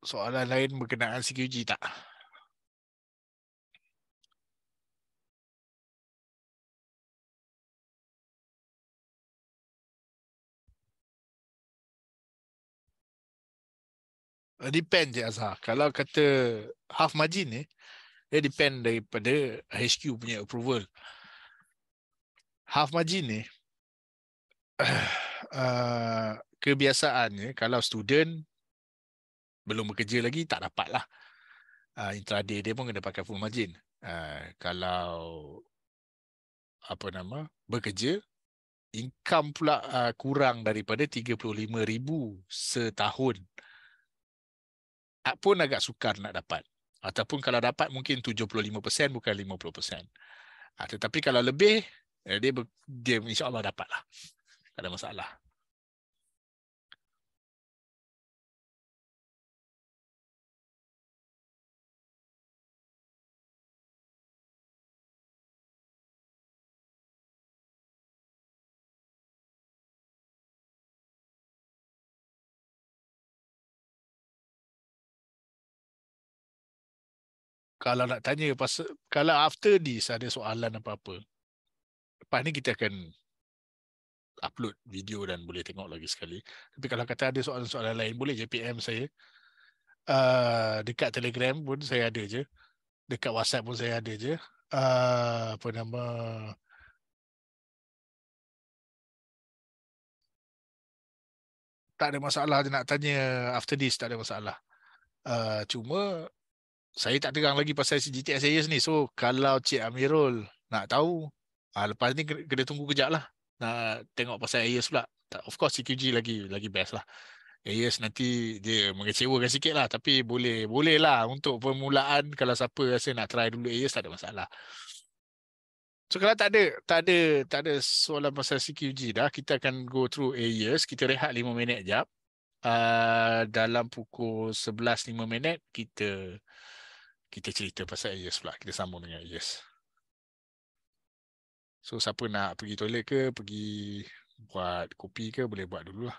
soalan lain berkenaan CQG tak? Tak. uh, depend je Azhar. Kalau kata half margin ni, eh, dia depend daripada HQ punya approval. Half margin ni, eh, uh, kebiasaannya eh, kalau student belum bekerja lagi, tak dapat lah. Uh, intraday dia pun kena pakai full margin. Uh, kalau apa nama bekerja income pula uh, kurang daripada 35000 setahun tak pun agak sukar nak dapat. Ataupun kalau dapat mungkin 75% bukan 50%. Ha, ah, tetapi kalau lebih, eh, dia, dia insyaAllah dapatlah. Tak ada masalah. kalau nak tanya pasal kalau after this ada soalan apa-apa lepas ni kita akan upload video dan boleh tengok lagi sekali tapi kalau kata ada soalan-soalan lain boleh je PM saya uh, dekat telegram pun saya ada je dekat whatsapp pun saya ada je uh, apa nama tak ada masalah nak tanya after this tak ada masalah uh, cuma saya tak terang lagi pasal GTX Series ni. So kalau Cik Amirul nak tahu, ha, lepas ni kena, tunggu kejap lah. Nak tengok pasal Aries pula. Tak, of course CQG lagi lagi best lah. Aries nanti dia mengecewakan sikit lah. Tapi boleh, boleh lah untuk permulaan kalau siapa rasa nak try dulu Aries tak ada masalah. So kalau tak ada tak ada tak ada soalan pasal CQG dah, kita akan go through Aries. Kita rehat 5 minit jap. Uh, dalam pukul 11.5 minit kita kita cerita pasal AES pula. Kita sambung dengan AES. So siapa nak pergi toilet ke, pergi buat kopi ke, boleh buat dulu lah.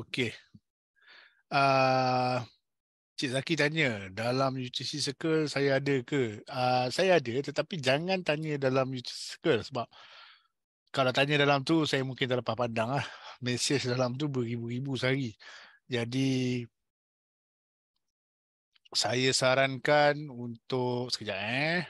Okey. Uh, Cik Zaki tanya, dalam UTC Circle saya ada ke? Uh, saya ada tetapi jangan tanya dalam UTC Circle sebab kalau tanya dalam tu saya mungkin tak lepas pandang lah. Mesej dalam tu beribu-ribu sehari. Jadi saya sarankan untuk sekejap eh.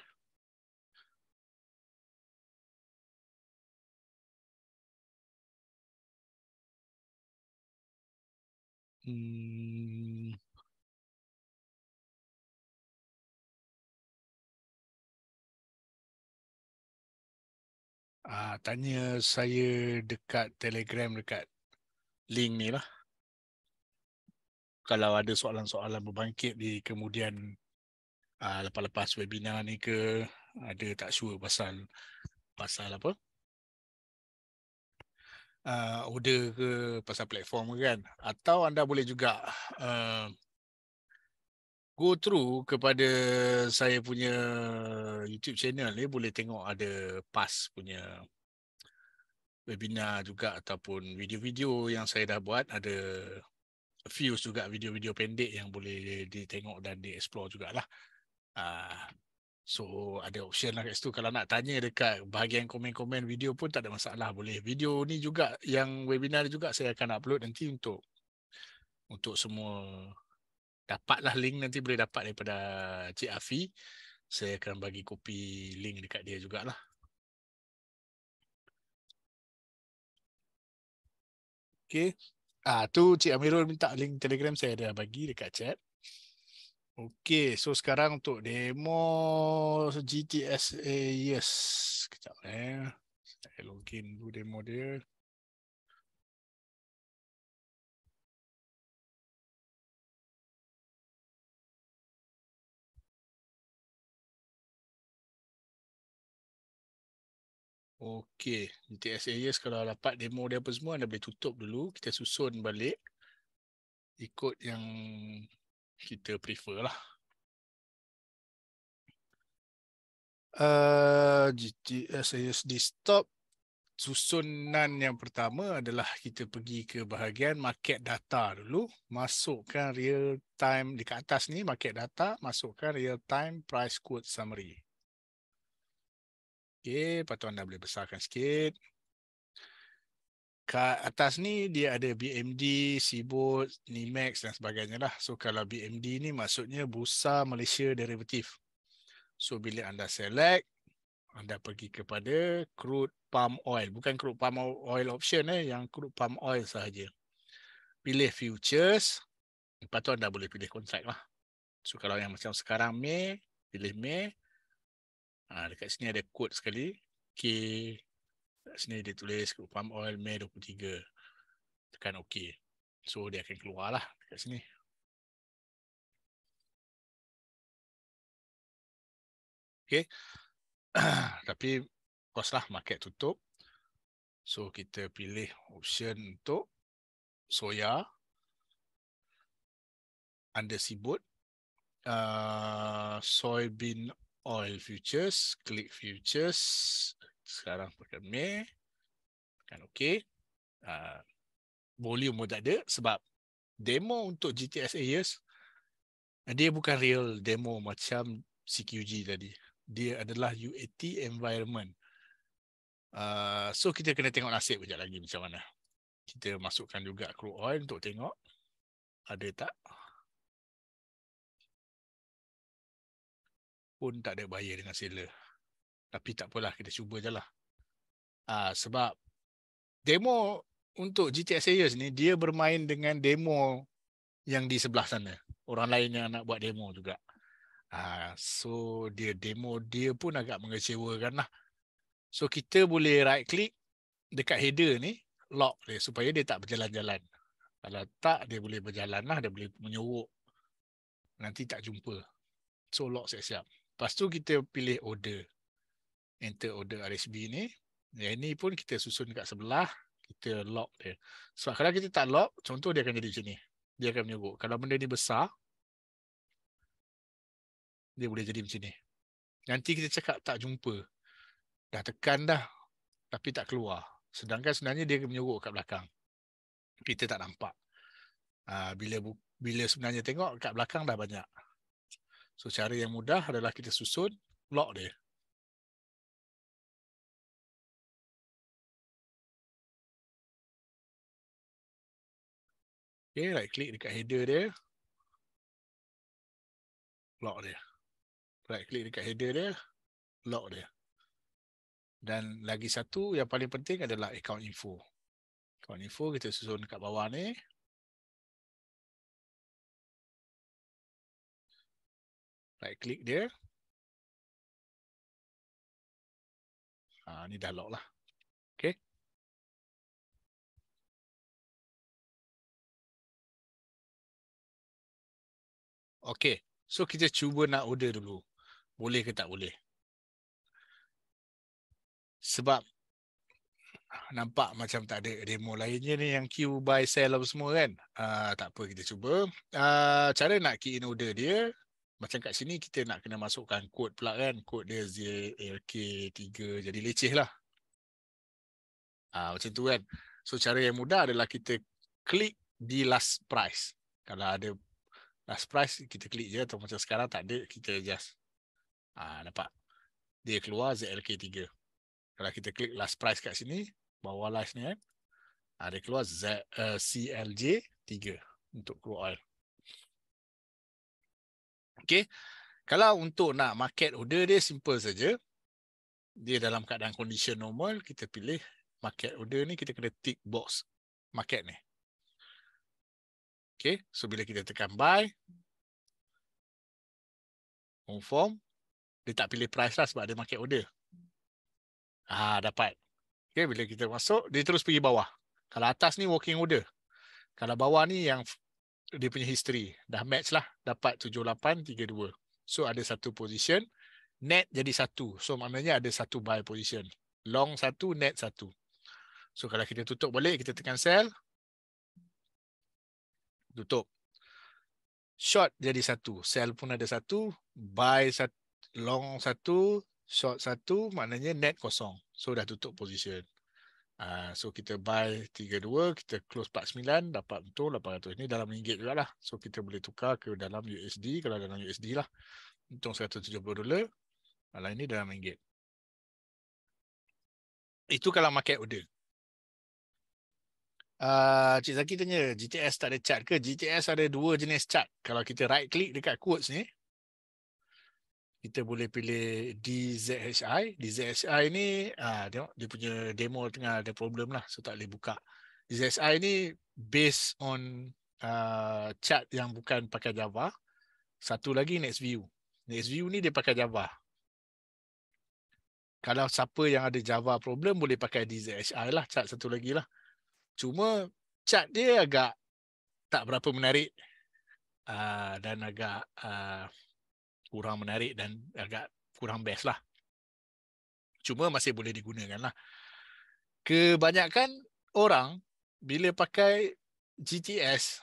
Hmm. Ah, tanya saya dekat Telegram dekat link ni lah. Kalau ada soalan-soalan berbangkit di kemudian ah, lepas-lepas webinar ni ke ada tak sure pasal pasal apa? uh, order ke pasal platform ke kan atau anda boleh juga uh, go through kepada saya punya YouTube channel ni boleh tengok ada pas punya webinar juga ataupun video-video yang saya dah buat ada views juga video-video pendek yang boleh ditengok dan dieksplor jugalah. Uh, So ada option lah kat situ Kalau nak tanya dekat bahagian komen-komen video pun Tak ada masalah boleh Video ni juga yang webinar juga Saya akan upload nanti untuk Untuk semua Dapatlah link nanti boleh dapat daripada Cik Afi Saya akan bagi kopi link dekat dia jugalah Okay Ah tu Cik Amirul minta link Telegram saya ada bagi dekat chat. Okey, so sekarang untuk demo GTSA, eh, yes. Sekejap eh. Saya login dulu demo dia. Okay, GTSA, eh, yes. Kalau dapat demo dia apa semua, anda boleh tutup dulu. Kita susun balik. Ikut yang kita prefer lah. Uh, GTS AS desktop eh, susunan yang pertama adalah kita pergi ke bahagian market data dulu masukkan real time di atas ni market data masukkan real time price quote summary okey patut anda boleh besarkan sikit kat atas ni dia ada BMD, Sibut, Nimax dan sebagainya lah. So kalau BMD ni maksudnya Bursa Malaysia Derivative. So bila anda select, anda pergi kepada crude palm oil. Bukan crude palm oil option eh, yang crude palm oil sahaja. Pilih futures, lepas tu anda boleh pilih kontrak lah. So kalau yang macam sekarang Mei, pilih Mei. Ha, ah, dekat sini ada quote sekali. K sini dia tulis palm oil May 23 tekan ok so dia akan keluar lah dekat sini ok tapi course lah market tutup so kita pilih option untuk soya under seaboard uh, soybean oil futures click futures sekarang pekan Mei kan okey uh, ah, volume pun tak ada sebab demo untuk GTS Ayers ah, dia bukan real demo macam CQG tadi dia adalah UAT environment uh, so kita kena tengok nasib sekejap lagi macam mana kita masukkan juga crew oil untuk tengok ada tak pun tak ada bahaya dengan sailor tapi tak apalah kita cuba je lah. Uh, sebab demo untuk GTA Series ni dia bermain dengan demo yang di sebelah sana. Orang lain yang nak buat demo juga. Uh, so dia demo dia pun agak mengecewakan lah. So kita boleh right click dekat header ni lock dia supaya dia tak berjalan-jalan. Kalau tak dia boleh berjalan lah. Dia boleh menyuruk. Nanti tak jumpa. So lock siap-siap. Lepas tu kita pilih order enter order RSB ni. Yang ni pun kita susun kat sebelah. Kita lock dia. So kalau kita tak lock, contoh dia akan jadi macam ni. Dia akan menyuruh. Kalau benda ni besar, dia boleh jadi macam ni. Nanti kita cakap tak jumpa. Dah tekan dah. Tapi tak keluar. Sedangkan sebenarnya dia akan menyuruh kat belakang. Kita tak nampak. Ha, bila bila sebenarnya tengok, kat belakang dah banyak. So cara yang mudah adalah kita susun lock dia. Okay, right click dekat header dia. Lock dia. Right click dekat header dia. Lock dia. Dan lagi satu yang paling penting adalah account info. Account info kita susun kat bawah ni. Right click dia. Ah, ni dah lock lah. Okay. So kita cuba nak order dulu. Boleh ke tak boleh? Sebab nampak macam tak ada demo lainnya ni yang queue by sell apa semua kan. Uh, tak apa kita cuba. Uh, cara nak key in order dia. Macam kat sini kita nak kena masukkan kod pula kan. Kod dia ZLK3 jadi leceh lah. Uh, macam tu kan. So cara yang mudah adalah kita klik di last price. Kalau ada last price kita klik je atau macam sekarang tak ada kita just ah nampak dia keluar ZLK3 kalau kita klik last price kat sini bawah last ni kan ah dia keluar Z, uh, eh, CLJ3 untuk crude oil okey kalau untuk nak market order dia simple saja dia dalam keadaan condition normal kita pilih market order ni kita kena tick box market ni Okay, so bila kita tekan buy, confirm, dia tak pilih price lah sebab ada market order. Ah dapat. Okay, bila kita masuk, dia terus pergi bawah. Kalau atas ni working order. Kalau bawah ni yang dia punya history. Dah match lah. Dapat 7832. So ada satu position. Net jadi satu. So maknanya ada satu buy position. Long satu, net satu. So kalau kita tutup balik, kita tekan sell tutup. Short jadi satu. Sell pun ada satu. Buy satu, long satu. Short satu. Maknanya net kosong. So dah tutup position. Uh, so kita buy 32. Kita close 49. Dapat betul 800. Ini dalam ringgit juga lah. So kita boleh tukar ke dalam USD. Kalau dalam USD lah. Untung 170 dolar. Malah ini dalam ringgit. Itu kalau market order. Uh, Cik Zaki tanya, GTS tak ada chart ke? GTS ada dua jenis chart. Kalau kita right click dekat quotes ni, kita boleh pilih DZHI. DZHI ni, uh, tengok dia punya demo tengah ada problem lah. So tak boleh buka. DZHI ni based on uh, chart yang bukan pakai Java. Satu lagi NextView. NextView ni dia pakai Java. Kalau siapa yang ada Java problem, boleh pakai DZHI lah. Chart satu lagi lah. Cuma chat dia agak tak berapa menarik uh, dan agak uh, kurang menarik dan agak kurang best lah. Cuma masih boleh digunakan lah. Kebanyakan orang bila pakai GTS,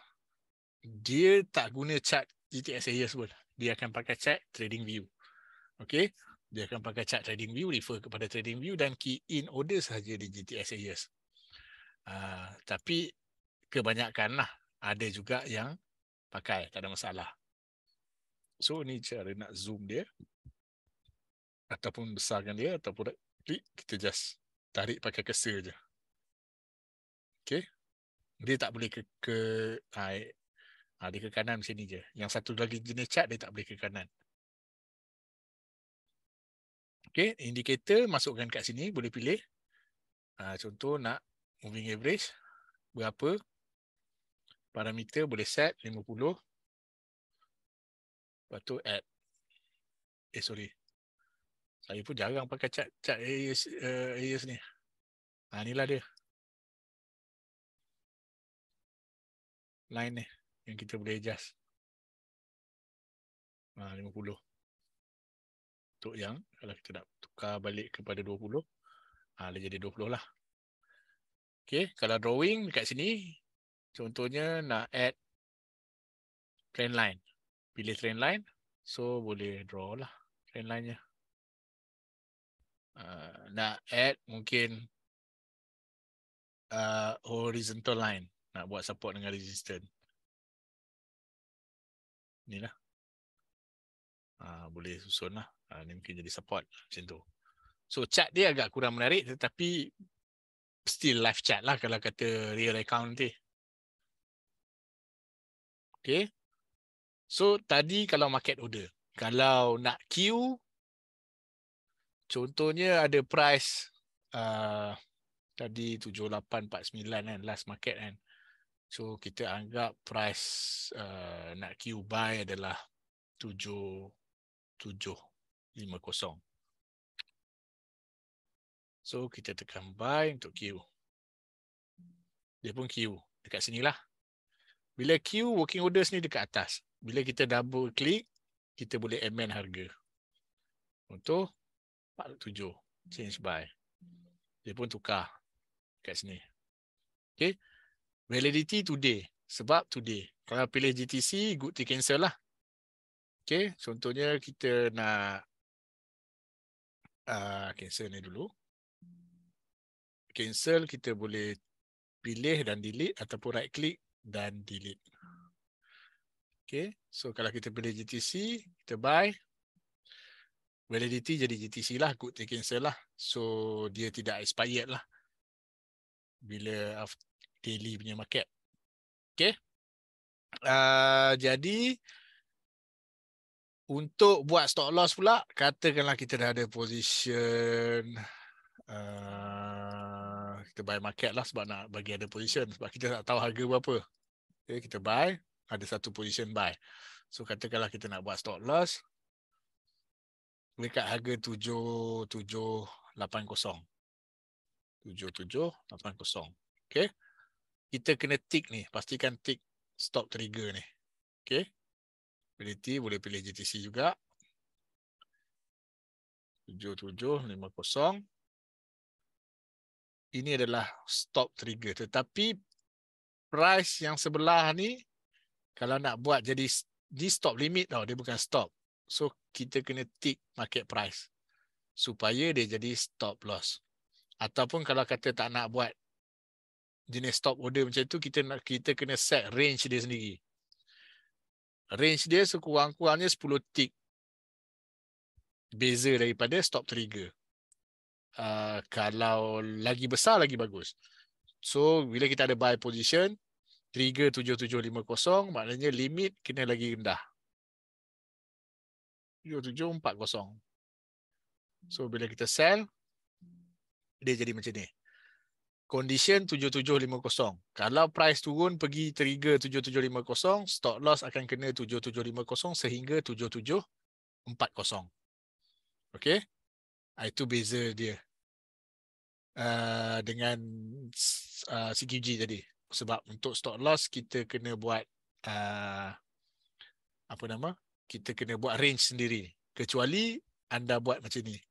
dia tak guna chat GTS Ayers pun. Dia akan pakai chat Trading View. Okay? Dia akan pakai chat Trading View, refer kepada Trading View dan key in order sahaja di GTS Ayers. Ah, tapi kebanyakan lah ada juga yang pakai tak ada masalah. So ni cara nak zoom dia ataupun besarkan dia ataupun klik kita just tarik pakai cursor je. Okay. Dia tak boleh ke ke ha, ha, ke kanan macam ni je. Yang satu lagi jenis chat dia tak boleh ke kanan. Okay. indikator masukkan kat sini boleh pilih. Ha, contoh nak moving average berapa parameter boleh set 50 lepas tu add eh sorry saya pun jarang pakai chat chat AES, uh, eh, AES ni ha, inilah dia line ni yang kita boleh adjust ha, 50 untuk yang kalau kita nak tukar balik kepada 20 ha, dia jadi 20 lah Okay, kalau drawing dekat sini, contohnya nak add trend line. Pilih trend line, so boleh draw lah trend line-nya. Uh, ah, nak add mungkin uh, horizontal line, nak buat support dengan resistance. Ni lah. Uh, boleh susun lah. Uh, ni mungkin jadi support lah macam tu. So chart dia agak kurang menarik tetapi still live chat lah kalau kata real account ni. Okay. So tadi kalau market order, kalau nak queue, contohnya ada price uh, tadi 7849 kan last market kan. So kita anggap price uh, nak queue buy adalah 7 7 50. So kita tekan buy untuk Q. Dia pun Q dekat sini lah. Bila Q working orders ni dekat atas. Bila kita double click, kita boleh amend harga. Contoh 47 change buy. Dia pun tukar dekat sini. Okay. Validity today. Sebab today. Kalau pilih GTC, good to cancel lah. Okay. Contohnya kita nak uh, cancel ni dulu cancel kita boleh pilih dan delete ataupun right click dan delete Okay, so kalau kita pilih GTC kita buy validity jadi GTC lah good to cancel lah so dia tidak expired lah bila daily punya market Okay. uh, jadi untuk buat stop loss pula katakanlah kita dah ada position ah, kita buy market lah sebab nak bagi ada position sebab kita tak tahu harga berapa okay, eh, kita buy ada satu position buy so katakanlah kita nak buat stop loss dekat harga 7780 7780 okey kita kena tick ni pastikan tick stop trigger ni okey ability boleh pilih JTC juga 7750 ini adalah stop trigger. Tetapi price yang sebelah ni kalau nak buat jadi di stop limit tau, dia bukan stop. So kita kena tick market price supaya dia jadi stop loss. Ataupun kalau kata tak nak buat jenis stop order macam tu, kita nak kita kena set range dia sendiri. Range dia sekurang-kurangnya 10 tick. Beza daripada stop trigger uh, kalau lagi besar lagi bagus. So bila kita ada buy position trigger 7750 maknanya limit kena lagi rendah. 7740. So bila kita sell dia jadi macam ni. Condition 7750. Kalau price turun pergi trigger 7750, stop loss akan kena 7750 sehingga 7740. Okay. Ah, itu beza dia uh, dengan uh, ah, CQG tadi sebab untuk stop loss kita kena buat uh, apa nama kita kena buat range sendiri kecuali anda buat macam ni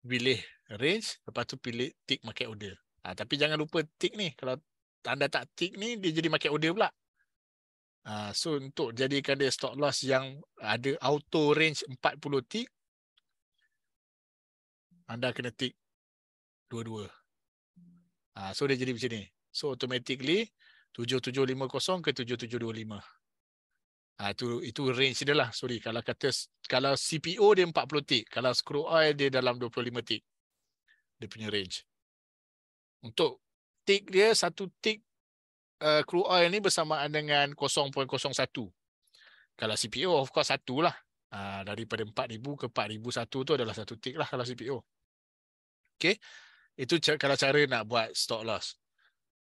pilih range lepas tu pilih tick market order uh, tapi jangan lupa tick ni kalau anda tak tick ni dia jadi market order pula Ah, so untuk jadikan dia stop loss yang ada auto range 40 tick anda kena tick dua-dua. Ah, so dia jadi macam ni. So automatically 7750 ke 7725. Ah tu itu range dia lah. Sorry kalau kata kalau CPO dia 40 tick, kalau screw oil dia dalam 25 tick. Dia punya range. Untuk tick dia satu tick uh, crude oil ni bersamaan dengan 0.01. Kalau CPO of course satu lah. Uh, daripada 4,000 ke 4,001 tu adalah satu tick lah kalau CPO. Okay. Itu kalau cara nak buat stop loss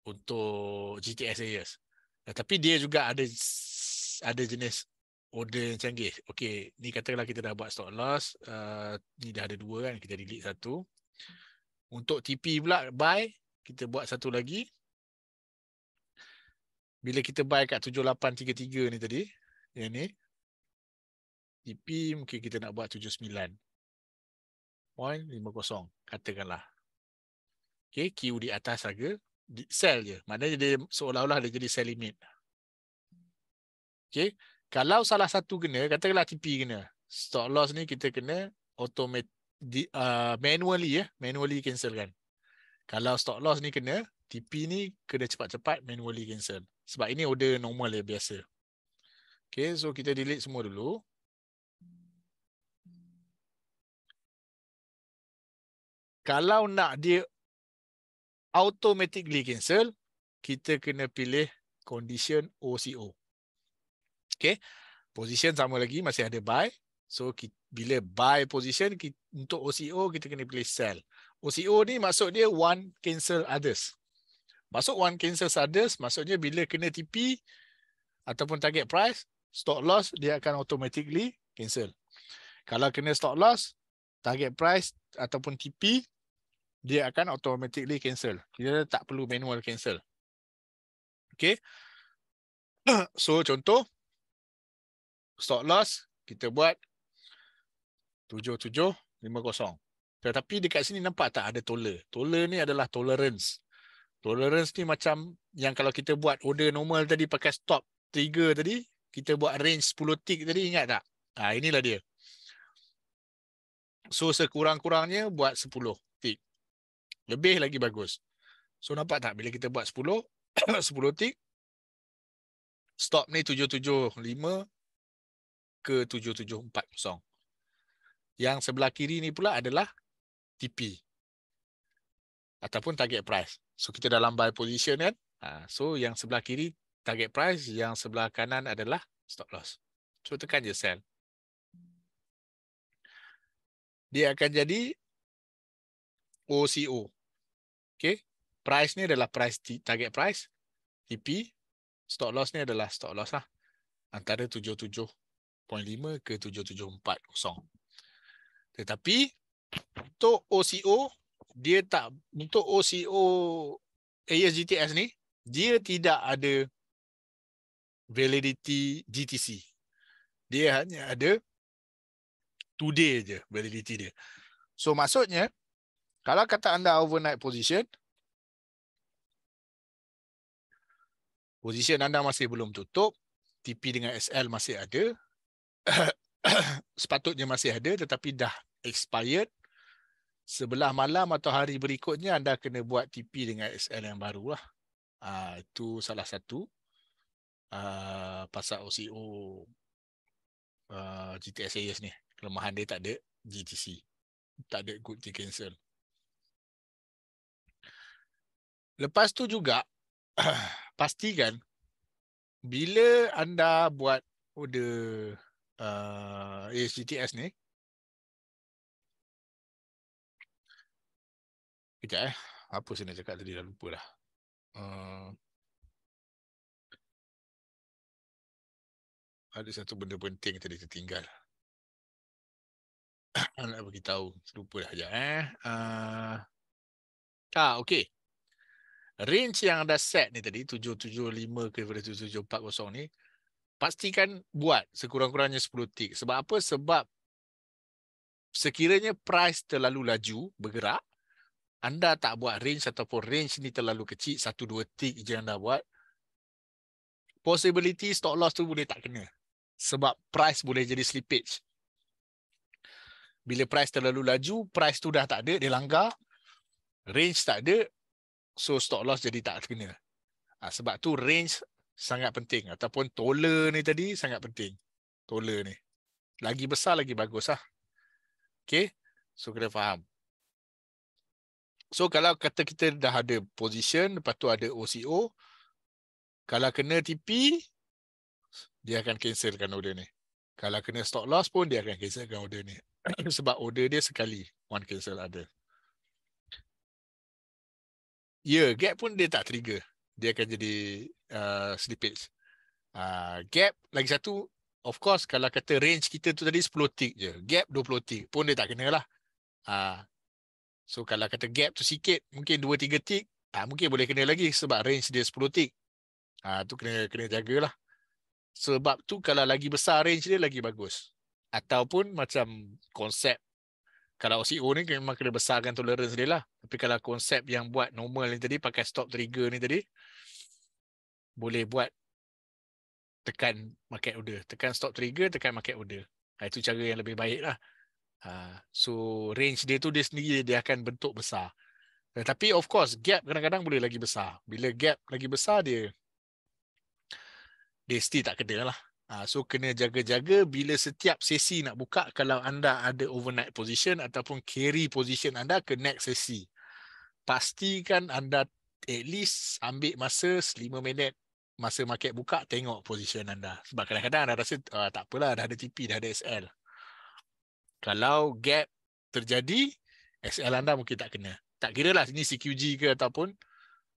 untuk GTS areas. Uh, ya, tapi dia juga ada ada jenis order yang canggih. Okay, ni katalah kita dah buat stop loss. Uh, ni dah ada dua kan, kita delete satu. Untuk TP pula, buy, kita buat satu lagi bila kita buy kat 7833 ni tadi yang ni TP mungkin kita nak buat 79.50 katakanlah okay, Q di atas harga sell je maknanya dia seolah-olah dia jadi sell limit okay. kalau salah satu kena katakanlah TP kena stop loss ni kita kena automate di, uh, manually ya, manually cancel kan. Kalau stop loss ni kena, TP ni kena cepat-cepat manually cancel. Sebab ini order normal ya biasa. Okay, so kita delete semua dulu. Kalau nak dia automatically cancel, kita kena pilih condition OCO. Okay, position sama lagi masih ada buy. So kita, bila buy position untuk OCO kita kena pilih sell. OCO ni maksud dia one cancel others. Masuk one cancel sudden, maksudnya bila kena TP ataupun target price, stop loss dia akan automatically cancel. Kalau kena stop loss, target price ataupun TP dia akan automatically cancel. Dia tak perlu manual cancel. Okay. So contoh stop loss kita buat 7750. Tetapi dekat sini nampak tak ada toler. Toler ni adalah tolerance. Tolerance ni macam yang kalau kita buat order normal tadi pakai stop trigger tadi, kita buat range 10 tick tadi, ingat tak? Ha, inilah dia. So sekurang-kurangnya buat 10 tick. Lebih lagi bagus. So nampak tak bila kita buat 10, 10 tick, stop ni 775 ke kosong. Yang sebelah kiri ni pula adalah TP. Ataupun target price. So kita dalam buy position kan. Ha, so yang sebelah kiri target price, yang sebelah kanan adalah stop loss. So tekan je sell. Dia akan jadi OCO. Okay. Price ni adalah price target price. TP. Stop loss ni adalah stop loss lah. Antara 77.5 ke 77.40. Tetapi untuk OCO dia tak untuk OCO ASGTS eh, ni dia tidak ada validity GTC. Dia hanya ada today je validity dia. So maksudnya kalau kata anda overnight position position anda masih belum tutup, TP dengan SL masih ada. sepatutnya masih ada tetapi dah expired sebelah malam atau hari berikutnya anda kena buat TP dengan SL yang barulah. Ah uh, itu salah satu uh, pasal OCO uh, ah, GTS AES ni. Kelemahan dia tak ada GTC. Tak ada good to cancel. Lepas tu juga pastikan bila anda buat order uh, ah, ASGTS ni Kejap eh. Apa saya nak cakap tadi dah lupa dah. Uh, ada satu benda penting tadi tertinggal. nak bagi tahu. Lupa dah sekejap eh. Uh, ah, okay. Range yang ada set ni tadi, 775 ke daripada 7740 ni, pastikan buat sekurang-kurangnya 10 tick. Sebab apa? Sebab sekiranya price terlalu laju bergerak, anda tak buat range ataupun range ni terlalu kecil, satu dua tick je anda buat, possibility stop loss tu boleh tak kena. Sebab price boleh jadi slippage. Bila price terlalu laju, price tu dah tak ada, dia langgar. Range tak ada, so stop loss jadi tak kena. Ha, sebab tu range sangat penting. Ataupun tola ni tadi sangat penting. Tola ni. Lagi besar, lagi bagus lah. Okay? So kena faham. So kalau kata kita dah ada position, lepas tu ada OCO, kalau kena TP, dia akan cancelkan order ni. Kalau kena stop loss pun, dia akan cancelkan order ni. Sebab order dia sekali, one cancel ada. Ya, yeah, gap pun dia tak trigger. Dia akan jadi uh, slippage. Uh, gap, lagi satu, of course, kalau kata range kita tu tadi 10 tick je. Gap 20 tick pun dia tak kena lah. Uh, So kalau kata gap tu sikit, mungkin 2-3 tick, ha, mungkin boleh kena lagi sebab range dia 10 tick. Ha, tu kena kena jagalah. Sebab tu kalau lagi besar range dia, lagi bagus. Ataupun macam konsep, kalau OCO ni memang kena besarkan tolerance dia lah. Tapi kalau konsep yang buat normal ni tadi, pakai stop trigger ni tadi, boleh buat tekan market order. Tekan stop trigger, tekan market order. Ha, itu cara yang lebih baik lah. Uh, so range dia tu dia sendiri dia akan bentuk besar. Uh, tapi of course gap kadang-kadang boleh lagi besar. Bila gap lagi besar dia dia still tak kena lah. Uh, so kena jaga-jaga bila setiap sesi nak buka kalau anda ada overnight position ataupun carry position anda ke next sesi. Pastikan anda at least ambil masa 5 minit masa market buka tengok position anda. Sebab kadang-kadang anda rasa uh, tak apalah dah ada TP, dah ada SL kalau gap terjadi SL anda mungkin tak kena tak kira lah ini CQG ke ataupun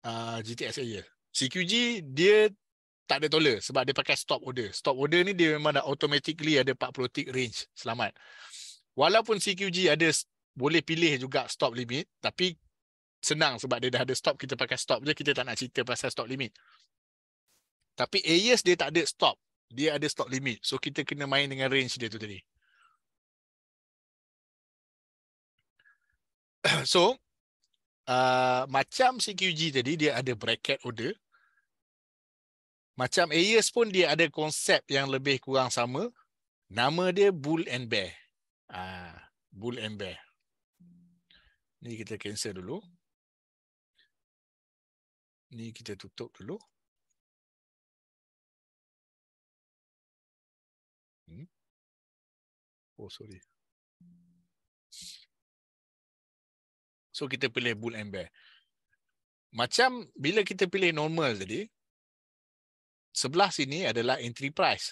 uh, GTX AE CQG dia tak ada toler sebab dia pakai stop order stop order ni dia memang dah automatically ada 40 tick range selamat walaupun CQG ada boleh pilih juga stop limit tapi senang sebab dia dah ada stop kita pakai stop je kita tak nak cerita pasal stop limit tapi AES dia tak ada stop dia ada stop limit so kita kena main dengan range dia tu tadi so uh, macam CQG tadi dia ada bracket order macam AES pun dia ada konsep yang lebih kurang sama nama dia bull and bear ah uh, bull and bear ni kita cancel dulu ni kita tutup dulu hmm? oh sorry So kita pilih bull and bear. Macam bila kita pilih normal tadi, sebelah sini adalah entry price.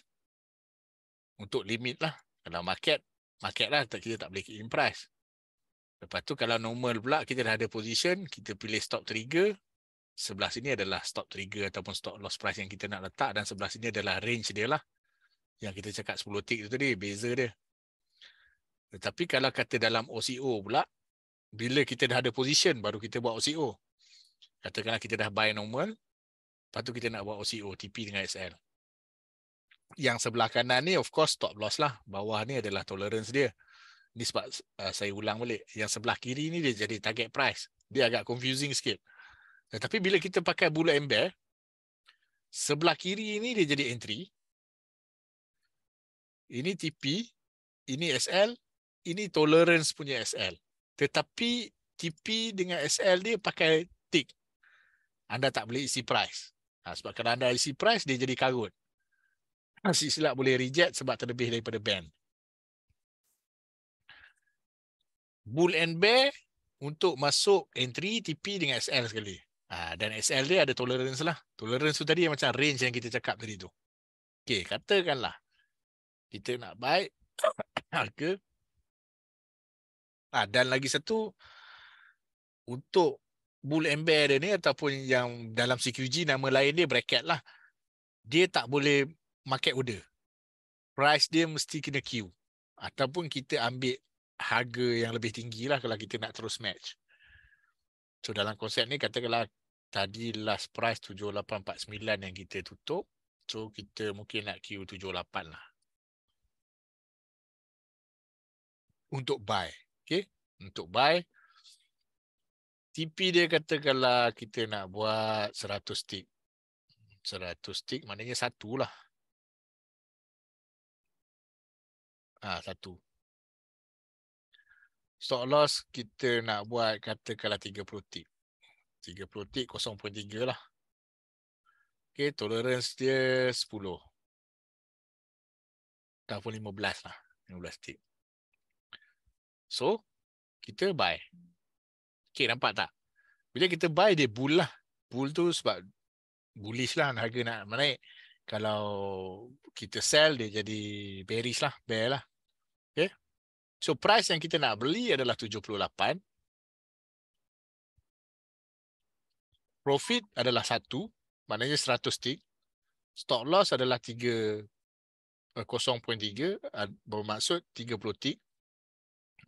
Untuk limit lah. Kalau market, market lah kita tak boleh in price. Lepas tu kalau normal pula, kita dah ada position, kita pilih stop trigger. Sebelah sini adalah stop trigger ataupun stop loss price yang kita nak letak dan sebelah sini adalah range dia lah. Yang kita cakap 10 tick tu tadi, beza dia. Tetapi kalau kata dalam OCO pula, bila kita dah ada position baru kita buat OCO. Katakanlah kita dah buy normal, lepas tu kita nak buat OCO, TP dengan SL. Yang sebelah kanan ni of course stop loss lah. Bawah ni adalah tolerance dia. Ni sebab uh, saya ulang balik. Yang sebelah kiri ni dia jadi target price. Dia agak confusing sikit. Tetapi eh, bila kita pakai bullet and bear, sebelah kiri ni dia jadi entry. Ini TP, ini SL, ini tolerance punya SL. Tetapi TP dengan SL dia pakai tick. Anda tak boleh isi price. Ha, sebab kalau anda isi price, dia jadi karut. Masih ha, silap boleh reject sebab terlebih daripada band. Bull and bear untuk masuk entry TP dengan SL sekali. Ha, dan SL dia ada tolerance lah. Tolerance tu tadi yang macam range yang kita cakap tadi tu. Okay, katakanlah kita nak buy harga Ha, dan lagi satu, untuk bull and bear dia ni ataupun yang dalam CQG nama lain dia bracket lah. Dia tak boleh market order. Price dia mesti kena queue. Ataupun kita ambil harga yang lebih tinggi lah kalau kita nak terus match. So dalam konsep ni katakanlah tadi last price 7849 yang kita tutup. So kita mungkin nak queue 78 lah. Untuk buy okay, untuk buy. TP dia kata kalau kita nak buat 100 tick. 100 tick maknanya satu lah. Ah ha, satu. Stock loss kita nak buat kata katakanlah 30 tick. 30 tick 0.3 lah. Okay, tolerance dia 10. Ataupun 15 lah. 15 tick. So, kita buy. Okay, nampak tak? Bila kita buy, dia bull lah. Bull tu sebab bullish lah harga nak menaik. Kalau kita sell, dia jadi bearish lah, bear lah. Okay. So, price yang kita nak beli adalah 78. Profit adalah 1, maknanya 100 tick. Stock loss adalah 3, 0.3, eh, bermaksud 30 tick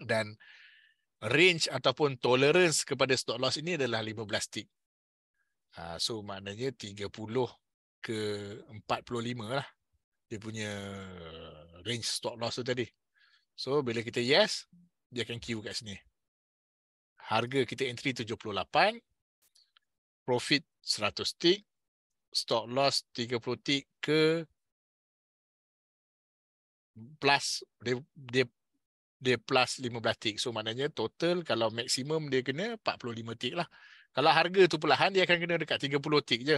dan range ataupun tolerance kepada stop loss ini adalah 15 tick. Uh, so maknanya 30 ke 45 lah dia punya range stop loss tu tadi. So bila kita yes, dia akan queue kat sini. Harga kita entry 78, profit 100 tick, stop loss 30 tick ke plus dia, dia dia plus 15 tick. So maknanya total kalau maksimum dia kena 45 tick lah. Kalau harga tu perlahan dia akan kena dekat 30 tick je.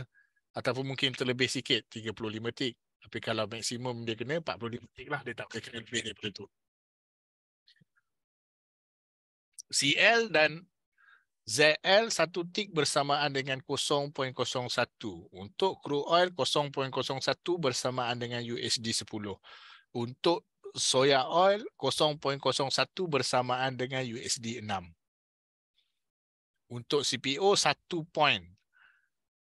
Ataupun mungkin terlebih sikit 35 tick. Tapi kalau maksimum dia kena 45 tick lah. Dia tak boleh kena lebih daripada tu. CL dan ZL satu tick bersamaan dengan 0.01. Untuk crude oil 0.01 bersamaan dengan USD 10. Untuk soya oil 0.01 bersamaan dengan USD 6. Untuk CPO 1 point.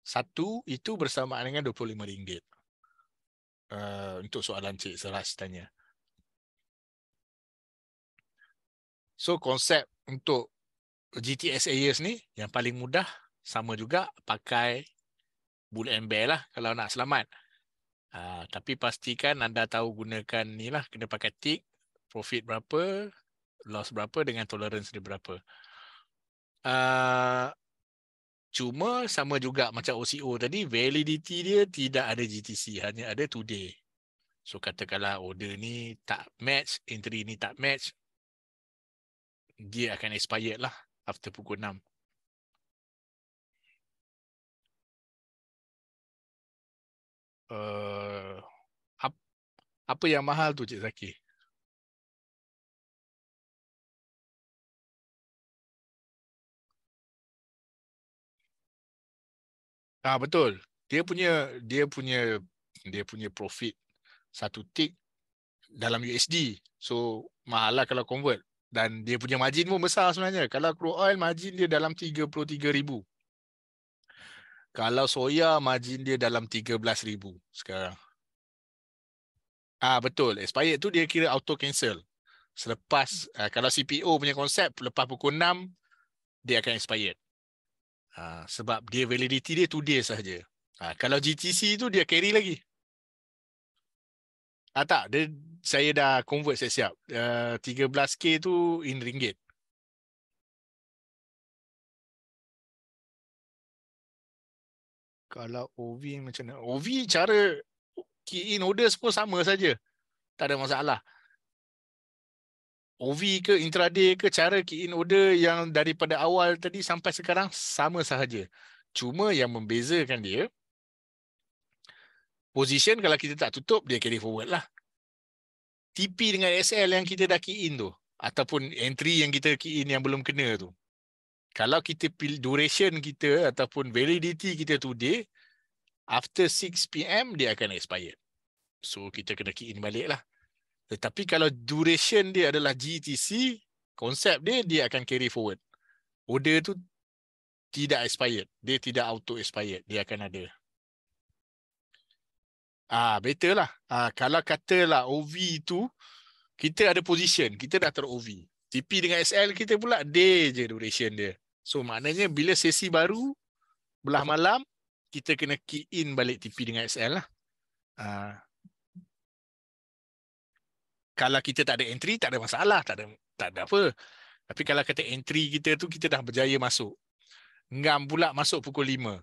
1 itu bersamaan dengan RM25. Uh, eh, untuk soalan Cik Seras tanya. So konsep untuk GTS Ayers ni yang paling mudah sama juga pakai bull and bear lah kalau nak selamat. Uh, tapi pastikan anda tahu gunakan ni lah, kena pakai tick, profit berapa, loss berapa dengan tolerance dia berapa. Uh, cuma sama juga macam OCO tadi, validity dia tidak ada GTC, hanya ada today. So katakanlah order ni tak match, entry ni tak match, dia akan expired lah after pukul 6. Eh, ap, apa yang mahal tu Cik Zaki? Ah betul. Dia punya dia punya dia punya profit satu tick dalam USD. So mahal lah kalau convert dan dia punya margin pun besar sebenarnya. Kalau crude oil margin dia dalam 33000. Kalau soya margin dia dalam 13000 sekarang. Ah betul, expired tu dia kira auto cancel. Selepas uh, kalau CPO punya konsep lepas pukul 6 dia akan expired. Uh, sebab dia validity dia today sahaja. Uh, kalau GTC tu dia carry lagi. Ah uh, tak, dia saya dah convert saya siap. Uh, 13k tu in ringgit. Kalau OV macam mana? OV cara key in orders pun sama saja. Tak ada masalah. OV ke intraday ke cara key in order yang daripada awal tadi sampai sekarang sama sahaja. Cuma yang membezakan dia, position kalau kita tak tutup, dia carry forward lah. TP dengan SL yang kita dah key in tu. Ataupun entry yang kita key in yang belum kena tu kalau kita pilih duration kita ataupun validity kita today, after 6 p.m. dia akan expire. So kita kena key in balik lah. Tetapi kalau duration dia adalah GTC, e konsep dia, dia akan carry forward. Order tu tidak expired. Dia tidak auto expired. Dia akan ada. Ah, better lah. Ah, kalau katalah OV tu, kita ada position. Kita dah ter-OV. TP dengan SL kita pula, day je duration dia. So maknanya bila sesi baru belah malam kita kena key in balik TV dengan SL lah. Ha. Kalau kita tak ada entry tak ada masalah, tak ada tak ada apa. Tapi kalau kata entry kita tu kita dah berjaya masuk. Ngam pula masuk pukul 5.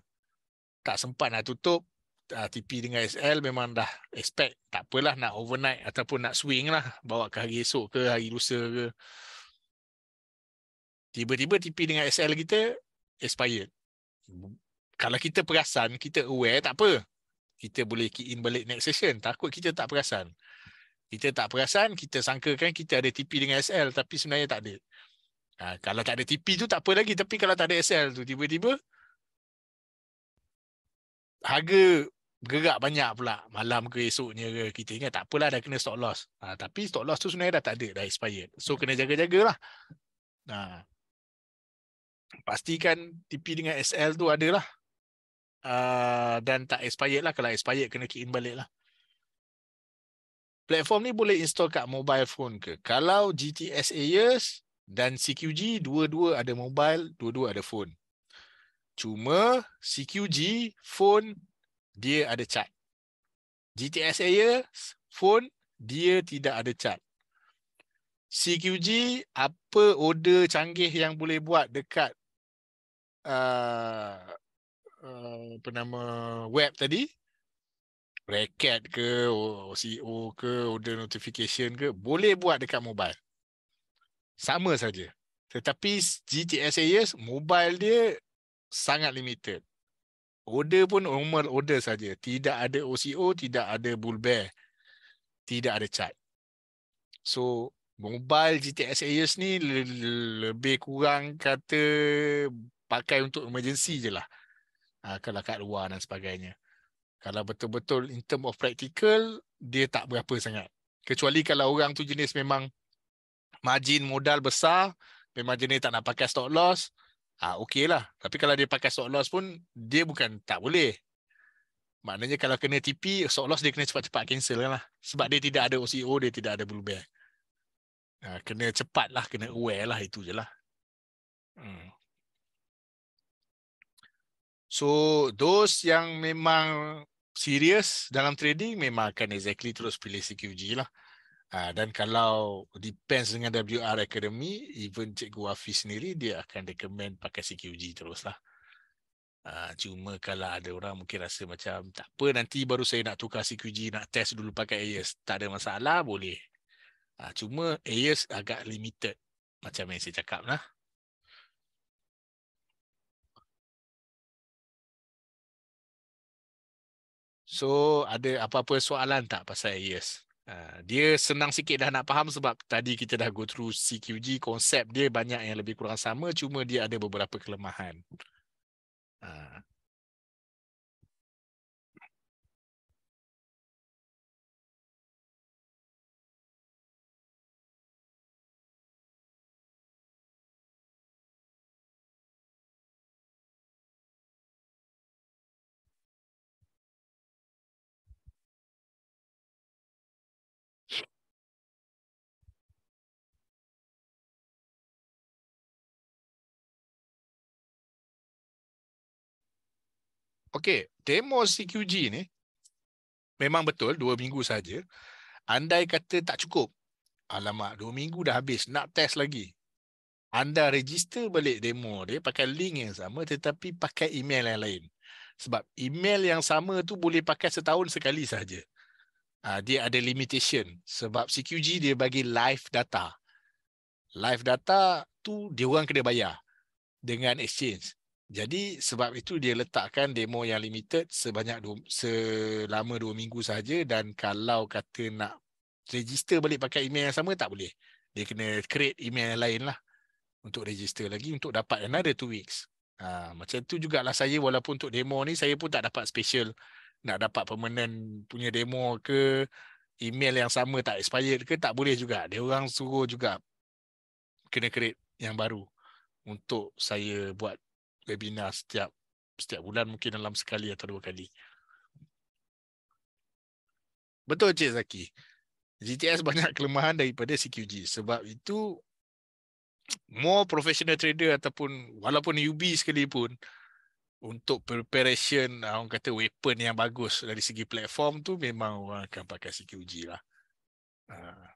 Tak sempat nak tutup uh, ah, TP dengan SL memang dah expect tak apalah nak overnight ataupun nak swing lah bawa ke hari esok ke hari lusa ke tiba-tiba TP dengan SL kita expired. Kalau kita perasan, kita aware, tak apa. Kita boleh key in balik next session. Takut kita tak perasan. Kita tak perasan, kita sangkakan kita ada TP dengan SL tapi sebenarnya tak ada. Ha, kalau tak ada TP tu tak apa lagi. Tapi kalau tak ada SL tu tiba-tiba harga gerak banyak pula malam ke esoknya ke kita ingat tak apalah dah kena stock loss ha, tapi stock loss tu sebenarnya dah tak ada dah expired so kena jaga-jagalah ha pastikan TP dengan SL tu ada lah. Uh, dan tak expired lah. Kalau expired, kena key in balik lah. Platform ni boleh install kat mobile phone ke? Kalau GTS Ayers dan CQG, dua-dua ada mobile, dua-dua ada phone. Cuma CQG, phone, dia ada cat. GTS Ayers, phone, dia tidak ada cat. CQG, apa order canggih yang boleh buat dekat Ah, ah, apa nama web tadi bracket ke OCO oh, e ke order notification ke boleh buat dekat mobile sama saja tetapi GTS Ayers mobile dia sangat limited order pun normal order saja tidak ada OCO tidak ada bull bear tidak ada chat so mobile GTS Ayers ni lebih kurang kata pakai untuk emergency je lah. Uh, kalau kat luar dan sebagainya. Kalau betul-betul in term of practical, dia tak berapa sangat. Kecuali kalau orang tu jenis memang margin modal besar, memang jenis tak nak pakai stock loss, ah uh, okey lah. Tapi kalau dia pakai stock loss pun, dia bukan tak boleh. Maknanya kalau kena TP, stock loss dia kena cepat-cepat cancel lah. Sebab dia tidak ada OCO, dia tidak ada blue bear. Uh, ha, kena cepat lah, kena aware lah, itu je lah. Hmm. So those yang memang serius dalam trading memang akan exactly terus pilih CQG lah. Uh, dan kalau depends dengan WR Academy, even Cikgu Hafiz sendiri dia akan recommend pakai CQG terus lah. Uh, cuma kalau ada orang mungkin rasa macam tak apa nanti baru saya nak tukar CQG nak test dulu pakai AES tak ada masalah boleh uh, cuma AES agak limited macam yang saya cakap lah So ada apa-apa soalan tak pasal AES? Ah, dia senang sikit dah nak faham sebab tadi kita dah go through CQG, konsep dia banyak yang lebih kurang sama cuma dia ada beberapa kelemahan. Ah. Okey, demo CQG ni memang betul dua minggu saja. Andai kata tak cukup. Alamak, dua minggu dah habis. Nak test lagi. Anda register balik demo dia pakai link yang sama tetapi pakai email yang lain. Sebab email yang sama tu boleh pakai setahun sekali saja. Ah, dia ada limitation. Sebab CQG dia bagi live data. Live data tu dia orang kena bayar dengan exchange. Jadi sebab itu dia letakkan demo yang limited sebanyak dua, selama dua minggu saja dan kalau kata nak register balik pakai email yang sama tak boleh. Dia kena create email yang lain lah untuk register lagi untuk dapat another two weeks. Ha, macam tu jugalah saya walaupun untuk demo ni saya pun tak dapat special nak dapat permanent punya demo ke email yang sama tak expired ke tak boleh juga. Dia orang suruh juga kena create yang baru untuk saya buat webinar setiap setiap bulan mungkin dalam sekali atau dua kali. Betul Cik Zaki. GTS banyak kelemahan daripada CQG. Sebab itu more professional trader ataupun walaupun UB sekalipun untuk preparation ah, orang kata weapon yang bagus dari segi platform tu memang orang akan pakai CQG lah. Uh.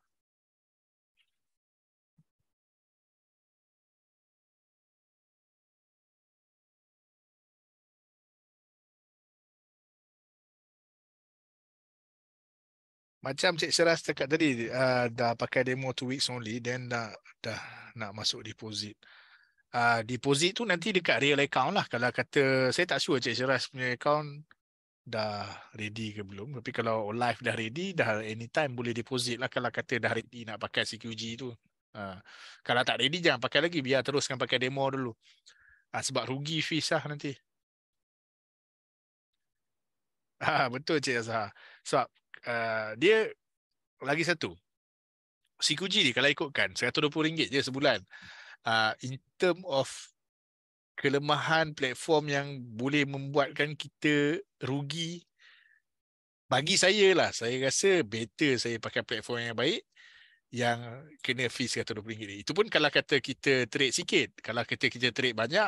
macam Cik Syaraz cakap tadi uh, dah pakai demo 2 weeks only then dah dah nak masuk deposit uh, deposit tu nanti dekat real account lah kalau kata saya tak sure Cik Syaraz punya account dah ready ke belum tapi kalau live dah ready dah anytime boleh deposit lah kalau kata dah ready nak pakai CQG tu uh, kalau tak ready jangan pakai lagi biar teruskan pakai demo dulu uh, sebab rugi fees lah nanti Ha, betul Cik Azhar. Sebab uh, dia lagi satu CQG ni kalau ikutkan RM120 je sebulan uh, in term of kelemahan platform yang boleh membuatkan kita rugi bagi saya lah saya rasa better saya pakai platform yang baik yang kena fee RM120 ni itu pun kalau kata kita trade sikit kalau kata kita trade banyak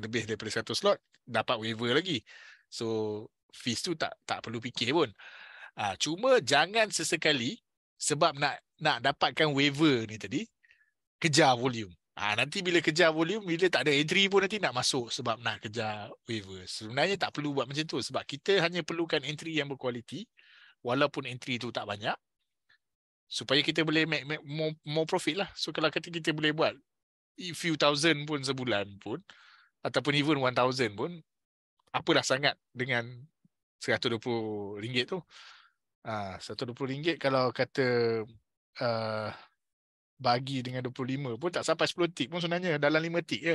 lebih daripada satu slot dapat waiver lagi so fees tu tak tak perlu fikir pun Ah ha, cuma jangan sesekali sebab nak nak dapatkan waiver ni tadi kejar volume. Ah ha, nanti bila kejar volume bila tak ada entry pun nanti nak masuk sebab nak kejar waiver. Sebenarnya tak perlu buat macam tu sebab kita hanya perlukan entry yang berkualiti walaupun entry tu tak banyak supaya kita boleh make, make more, more profit lah. So kalau kata kita boleh buat few thousand pun sebulan pun ataupun even one thousand pun apalah sangat dengan 120 ringgit tu. Ah, uh, rm ringgit kalau kata uh, bagi dengan 25 pun tak sampai 10 tik pun sebenarnya dalam 5 tik je.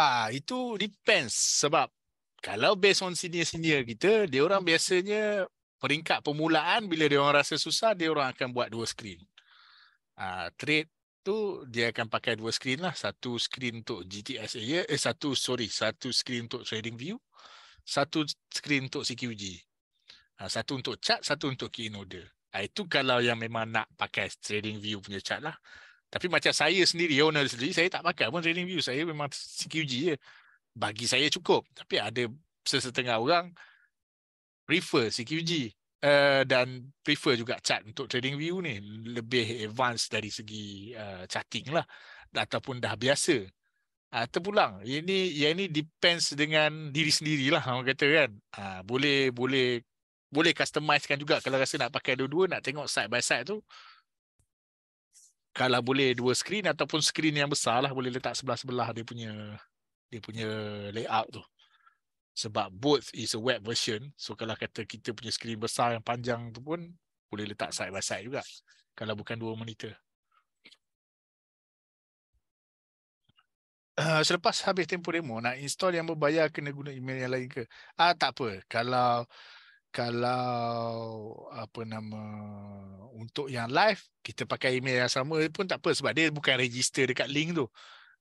Ah, itu depends sebab kalau based on senior-senior kita, dia orang biasanya peringkat permulaan bila dia orang rasa susah, dia orang akan buat dua screen. Ah, trade tu dia akan pakai dua screen lah satu screen untuk GTS ya eh satu sorry satu screen untuk trading view satu screen untuk CQG ha, satu untuk chat satu untuk key in order ha, itu kalau yang memang nak pakai trading view punya chat lah tapi macam saya sendiri owner sendiri saya tak pakai pun trading view saya memang CQG ya bagi saya cukup tapi ada sesetengah orang prefer CQG uh, dan prefer juga chart untuk trading view ni lebih advance dari segi uh, eh, charting lah ataupun dah biasa uh, terpulang ini ya ini depends dengan diri sendiri lah orang kata kan uh, boleh boleh boleh customize kan juga kalau rasa nak pakai dua-dua nak tengok side by side tu kalau boleh dua skrin ataupun skrin yang besar lah boleh letak sebelah-sebelah dia punya dia punya layout tu sebab both is a web version so kalau kata kita punya skrin besar yang panjang tu pun boleh letak side by side juga kalau bukan dua monitor uh, selepas habis tempoh demo nak install yang berbayar kena guna email yang lain ke ah tak apa kalau kalau apa nama untuk yang live kita pakai email yang sama pun tak apa sebab dia bukan register dekat link tu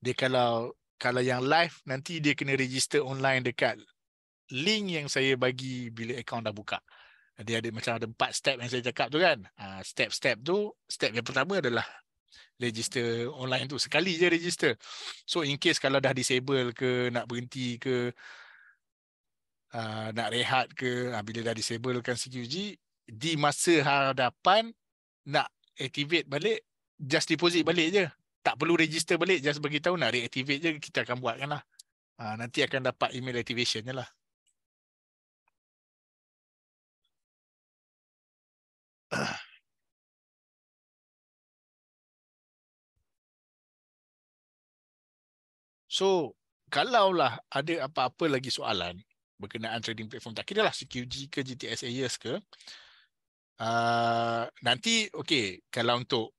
dia kalau kalau yang live nanti dia kena register online dekat link yang saya bagi bila akaun dah buka. Dia ada macam ada empat step yang saya cakap tu kan. Ah, step-step tu, step yang pertama adalah register online tu. Sekali je register. So in case kalau dah disable ke, nak berhenti ke, ah, nak rehat ke, ah, bila dah disablekan CQG, di masa hadapan nak activate balik, just deposit balik je. Tak perlu register balik, just bagi tahu nak reactivate je, kita akan buatkan lah. nanti akan dapat email activation je lah. So, kalaulah ada apa-apa lagi soalan berkenaan trading platform, tak kira lah CQG ke GTS Ayers ke, uh, nanti, okay, kalau untuk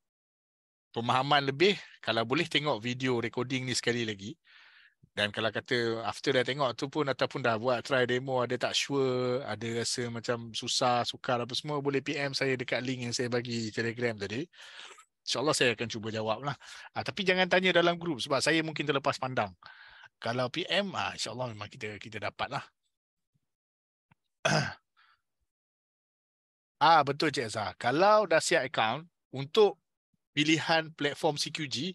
pemahaman lebih, kalau boleh tengok video recording ni sekali lagi, dan kalau kata after dah tengok tu pun ataupun dah buat try demo ada tak sure ada rasa macam susah sukar apa semua boleh PM saya dekat link yang saya bagi telegram tadi insyaAllah saya akan cuba jawab lah ha, ah, tapi jangan tanya dalam grup sebab saya mungkin terlepas pandang kalau PM ha, ah, insyaAllah memang kita kita dapat lah Ah ha, betul Cik Azhar kalau dah siap account untuk pilihan platform CQG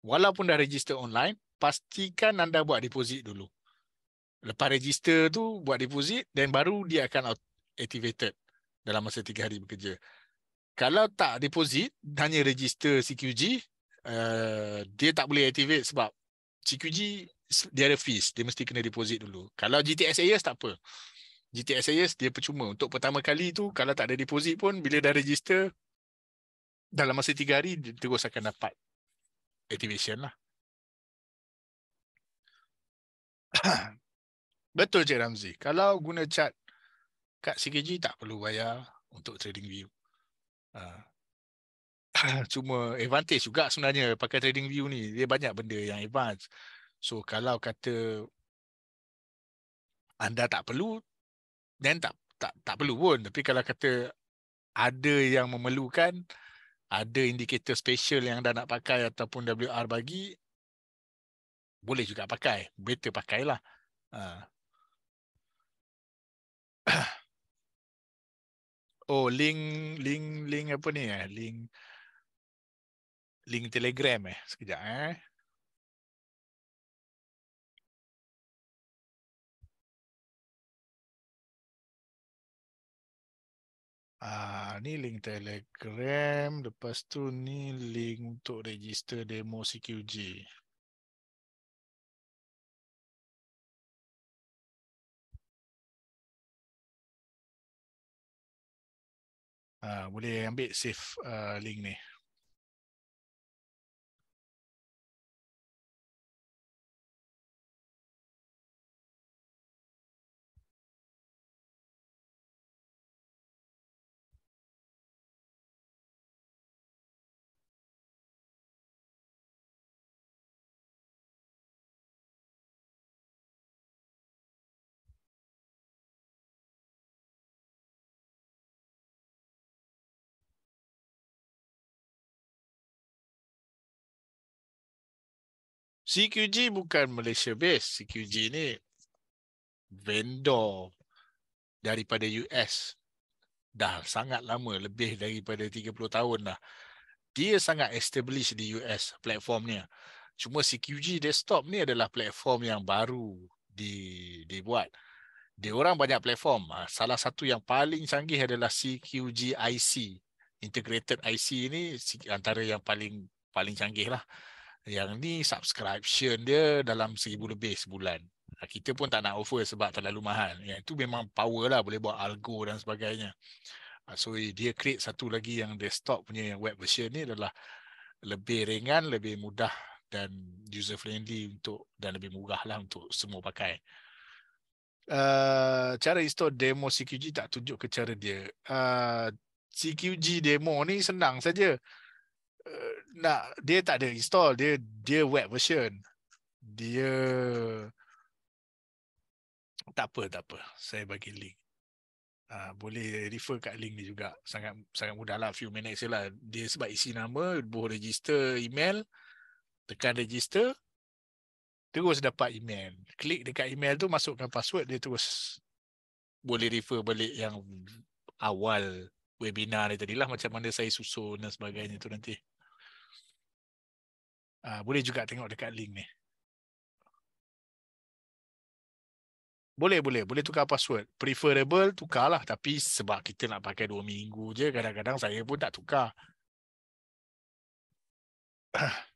walaupun dah register online pastikan anda buat deposit dulu. Lepas register tu buat deposit dan baru dia akan activated dalam masa tiga hari bekerja. Kalau tak deposit, hanya register CQG, uh, eh, dia tak boleh activate sebab CQG dia ada fees, dia mesti kena deposit dulu. Kalau GTS AS tak apa. GTS AS dia percuma. Untuk pertama kali tu, kalau tak ada deposit pun, bila dah register, dalam masa tiga hari, dia terus akan dapat activation lah. Betul Cik Ramzi. Kalau guna chat kad CKG tak perlu bayar untuk trading view. Ha. cuma advantage juga sebenarnya pakai trading view ni. Dia banyak benda yang advance. So kalau kata anda tak perlu then tak tak tak perlu pun tapi kalau kata ada yang memerlukan ada indikator special yang anda nak pakai ataupun WR bagi boleh juga pakai. betul pakailah. Ha. Oh, link link link apa ni? Eh? Link link Telegram eh. Sekejap eh. Ah, ni link Telegram, lepas tu ni link untuk register demo CQG. Ah, boleh ambil save uh, ah, link ni CQG bukan Malaysia based. CQG ni vendor daripada US dah sangat lama, lebih daripada 30 tahun dah. Dia sangat established di US platformnya. Cuma CQG desktop ni adalah platform yang baru di dibuat. Dia orang banyak platform. Ah, salah satu yang paling canggih adalah CQG IC. Integrated IC ini antara yang paling paling canggih lah. Yang ni subscription dia dalam seribu lebih sebulan. Ha, kita pun tak nak offer sebab terlalu mahal. Yang itu memang power lah boleh buat algo dan sebagainya. Ha, so eh, dia create satu lagi yang desktop punya yang web version ni adalah lebih ringan, lebih mudah dan user friendly untuk dan lebih murah lah untuk semua pakai. Uh, cara install demo CQG tak tunjuk ke cara dia. Uh, ah, CQG demo ni senang saja. Eh, nak dia tak ada install dia dia web version dia tak apa tak apa saya bagi link Uh, boleh refer kat link ni juga sangat sangat mudah lah few minutes je lah dia sebab isi nama boleh register email tekan register terus dapat email klik dekat email tu masukkan password dia terus boleh refer balik yang awal webinar ni tadi lah macam mana saya susun dan sebagainya tu nanti Ah, boleh juga tengok dekat link ni. Boleh, boleh. Boleh tukar password. Preferable, tukarlah. Tapi sebab kita nak pakai dua minggu je, kadang-kadang saya pun tak tukar.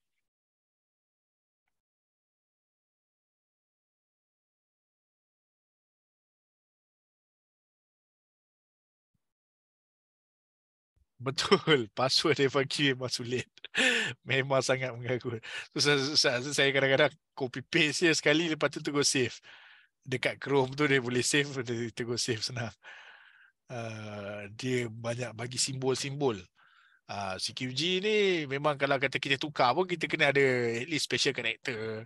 Betul, password dia pagi memang sulit. Memang sangat mengganggu. So, saya kadang-kadang copy paste dia sekali lepas tu tunggu save. Dekat Chrome tu dia boleh save, dia tunggu save senang. Uh, dia banyak bagi simbol-simbol. Uh, ah, CQG ni memang kalau kata kita tukar pun kita kena ada at least special character.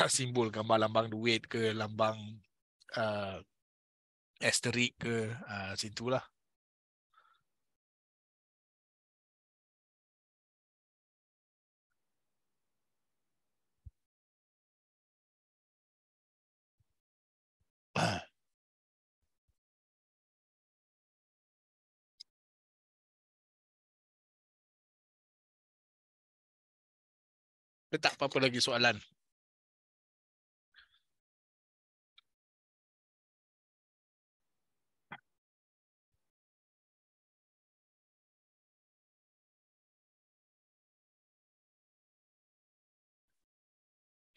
simbol gambar lambang duit ke lambang uh, ah, asterik ke uh, situ Tak apa-apa lagi soalan.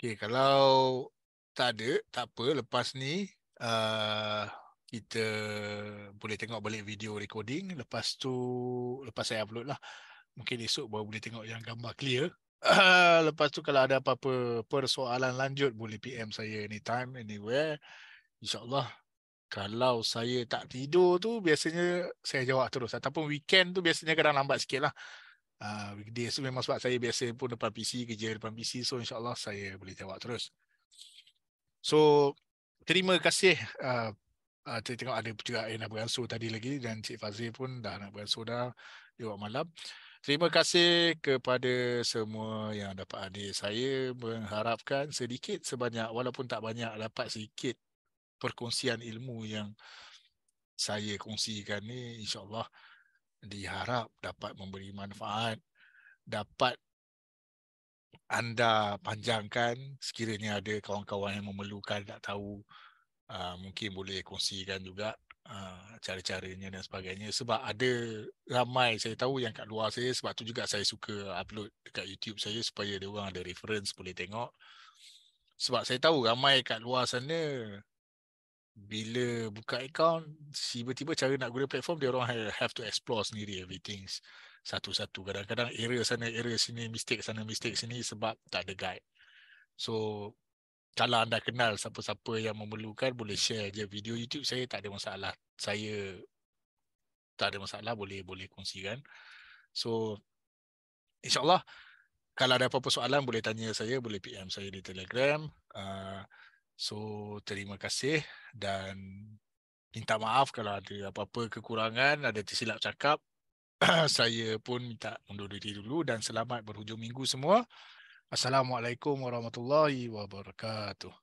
Okay, kalau tak ada, tak apa. Lepas ni uh, kita boleh tengok balik video recording lepas tu lepas saya upload lah mungkin esok baru boleh tengok yang gambar clear uh, lepas tu kalau ada apa-apa persoalan lanjut boleh PM saya anytime anywhere insyaAllah kalau saya tak tidur tu biasanya saya jawab terus ataupun weekend tu biasanya kadang lambat sikit lah uh, weekday tu memang sebab saya biasa pun depan PC kerja depan PC so insyaAllah saya boleh jawab terus so terima kasih uh, uh, tengok ada juga yang nak beransur tadi lagi dan Cik Fazil pun dah nak beransur dah di waktu malam. Terima kasih kepada semua yang dapat hadir. Saya mengharapkan sedikit sebanyak walaupun tak banyak dapat sedikit perkongsian ilmu yang saya kongsikan ni insyaAllah diharap dapat memberi manfaat dapat anda panjangkan sekiranya ada kawan-kawan yang memerlukan tak tahu uh, mungkin boleh kongsikan juga uh, cara-caranya dan sebagainya sebab ada ramai saya tahu yang kat luar saya sebab tu juga saya suka upload dekat YouTube saya supaya dia orang ada reference boleh tengok sebab saya tahu ramai kat luar sana bila buka account tiba-tiba cara nak guna platform dia orang ha-, have to explore sendiri everything satu-satu. Kadang-kadang area sana, area sini, mistik sana, mistik sini sebab tak ada guide. So, kalau anda kenal siapa-siapa yang memerlukan, boleh share je video YouTube saya, tak ada masalah. Saya tak ada masalah, boleh boleh kongsikan. So, insyaAllah, kalau ada apa-apa soalan, boleh tanya saya, boleh PM saya di Telegram. Uh, so, terima kasih dan minta maaf kalau ada apa-apa kekurangan, ada tersilap cakap. saya pun minta mundur diri dulu dan selamat berhujung minggu semua. Assalamualaikum warahmatullahi wabarakatuh.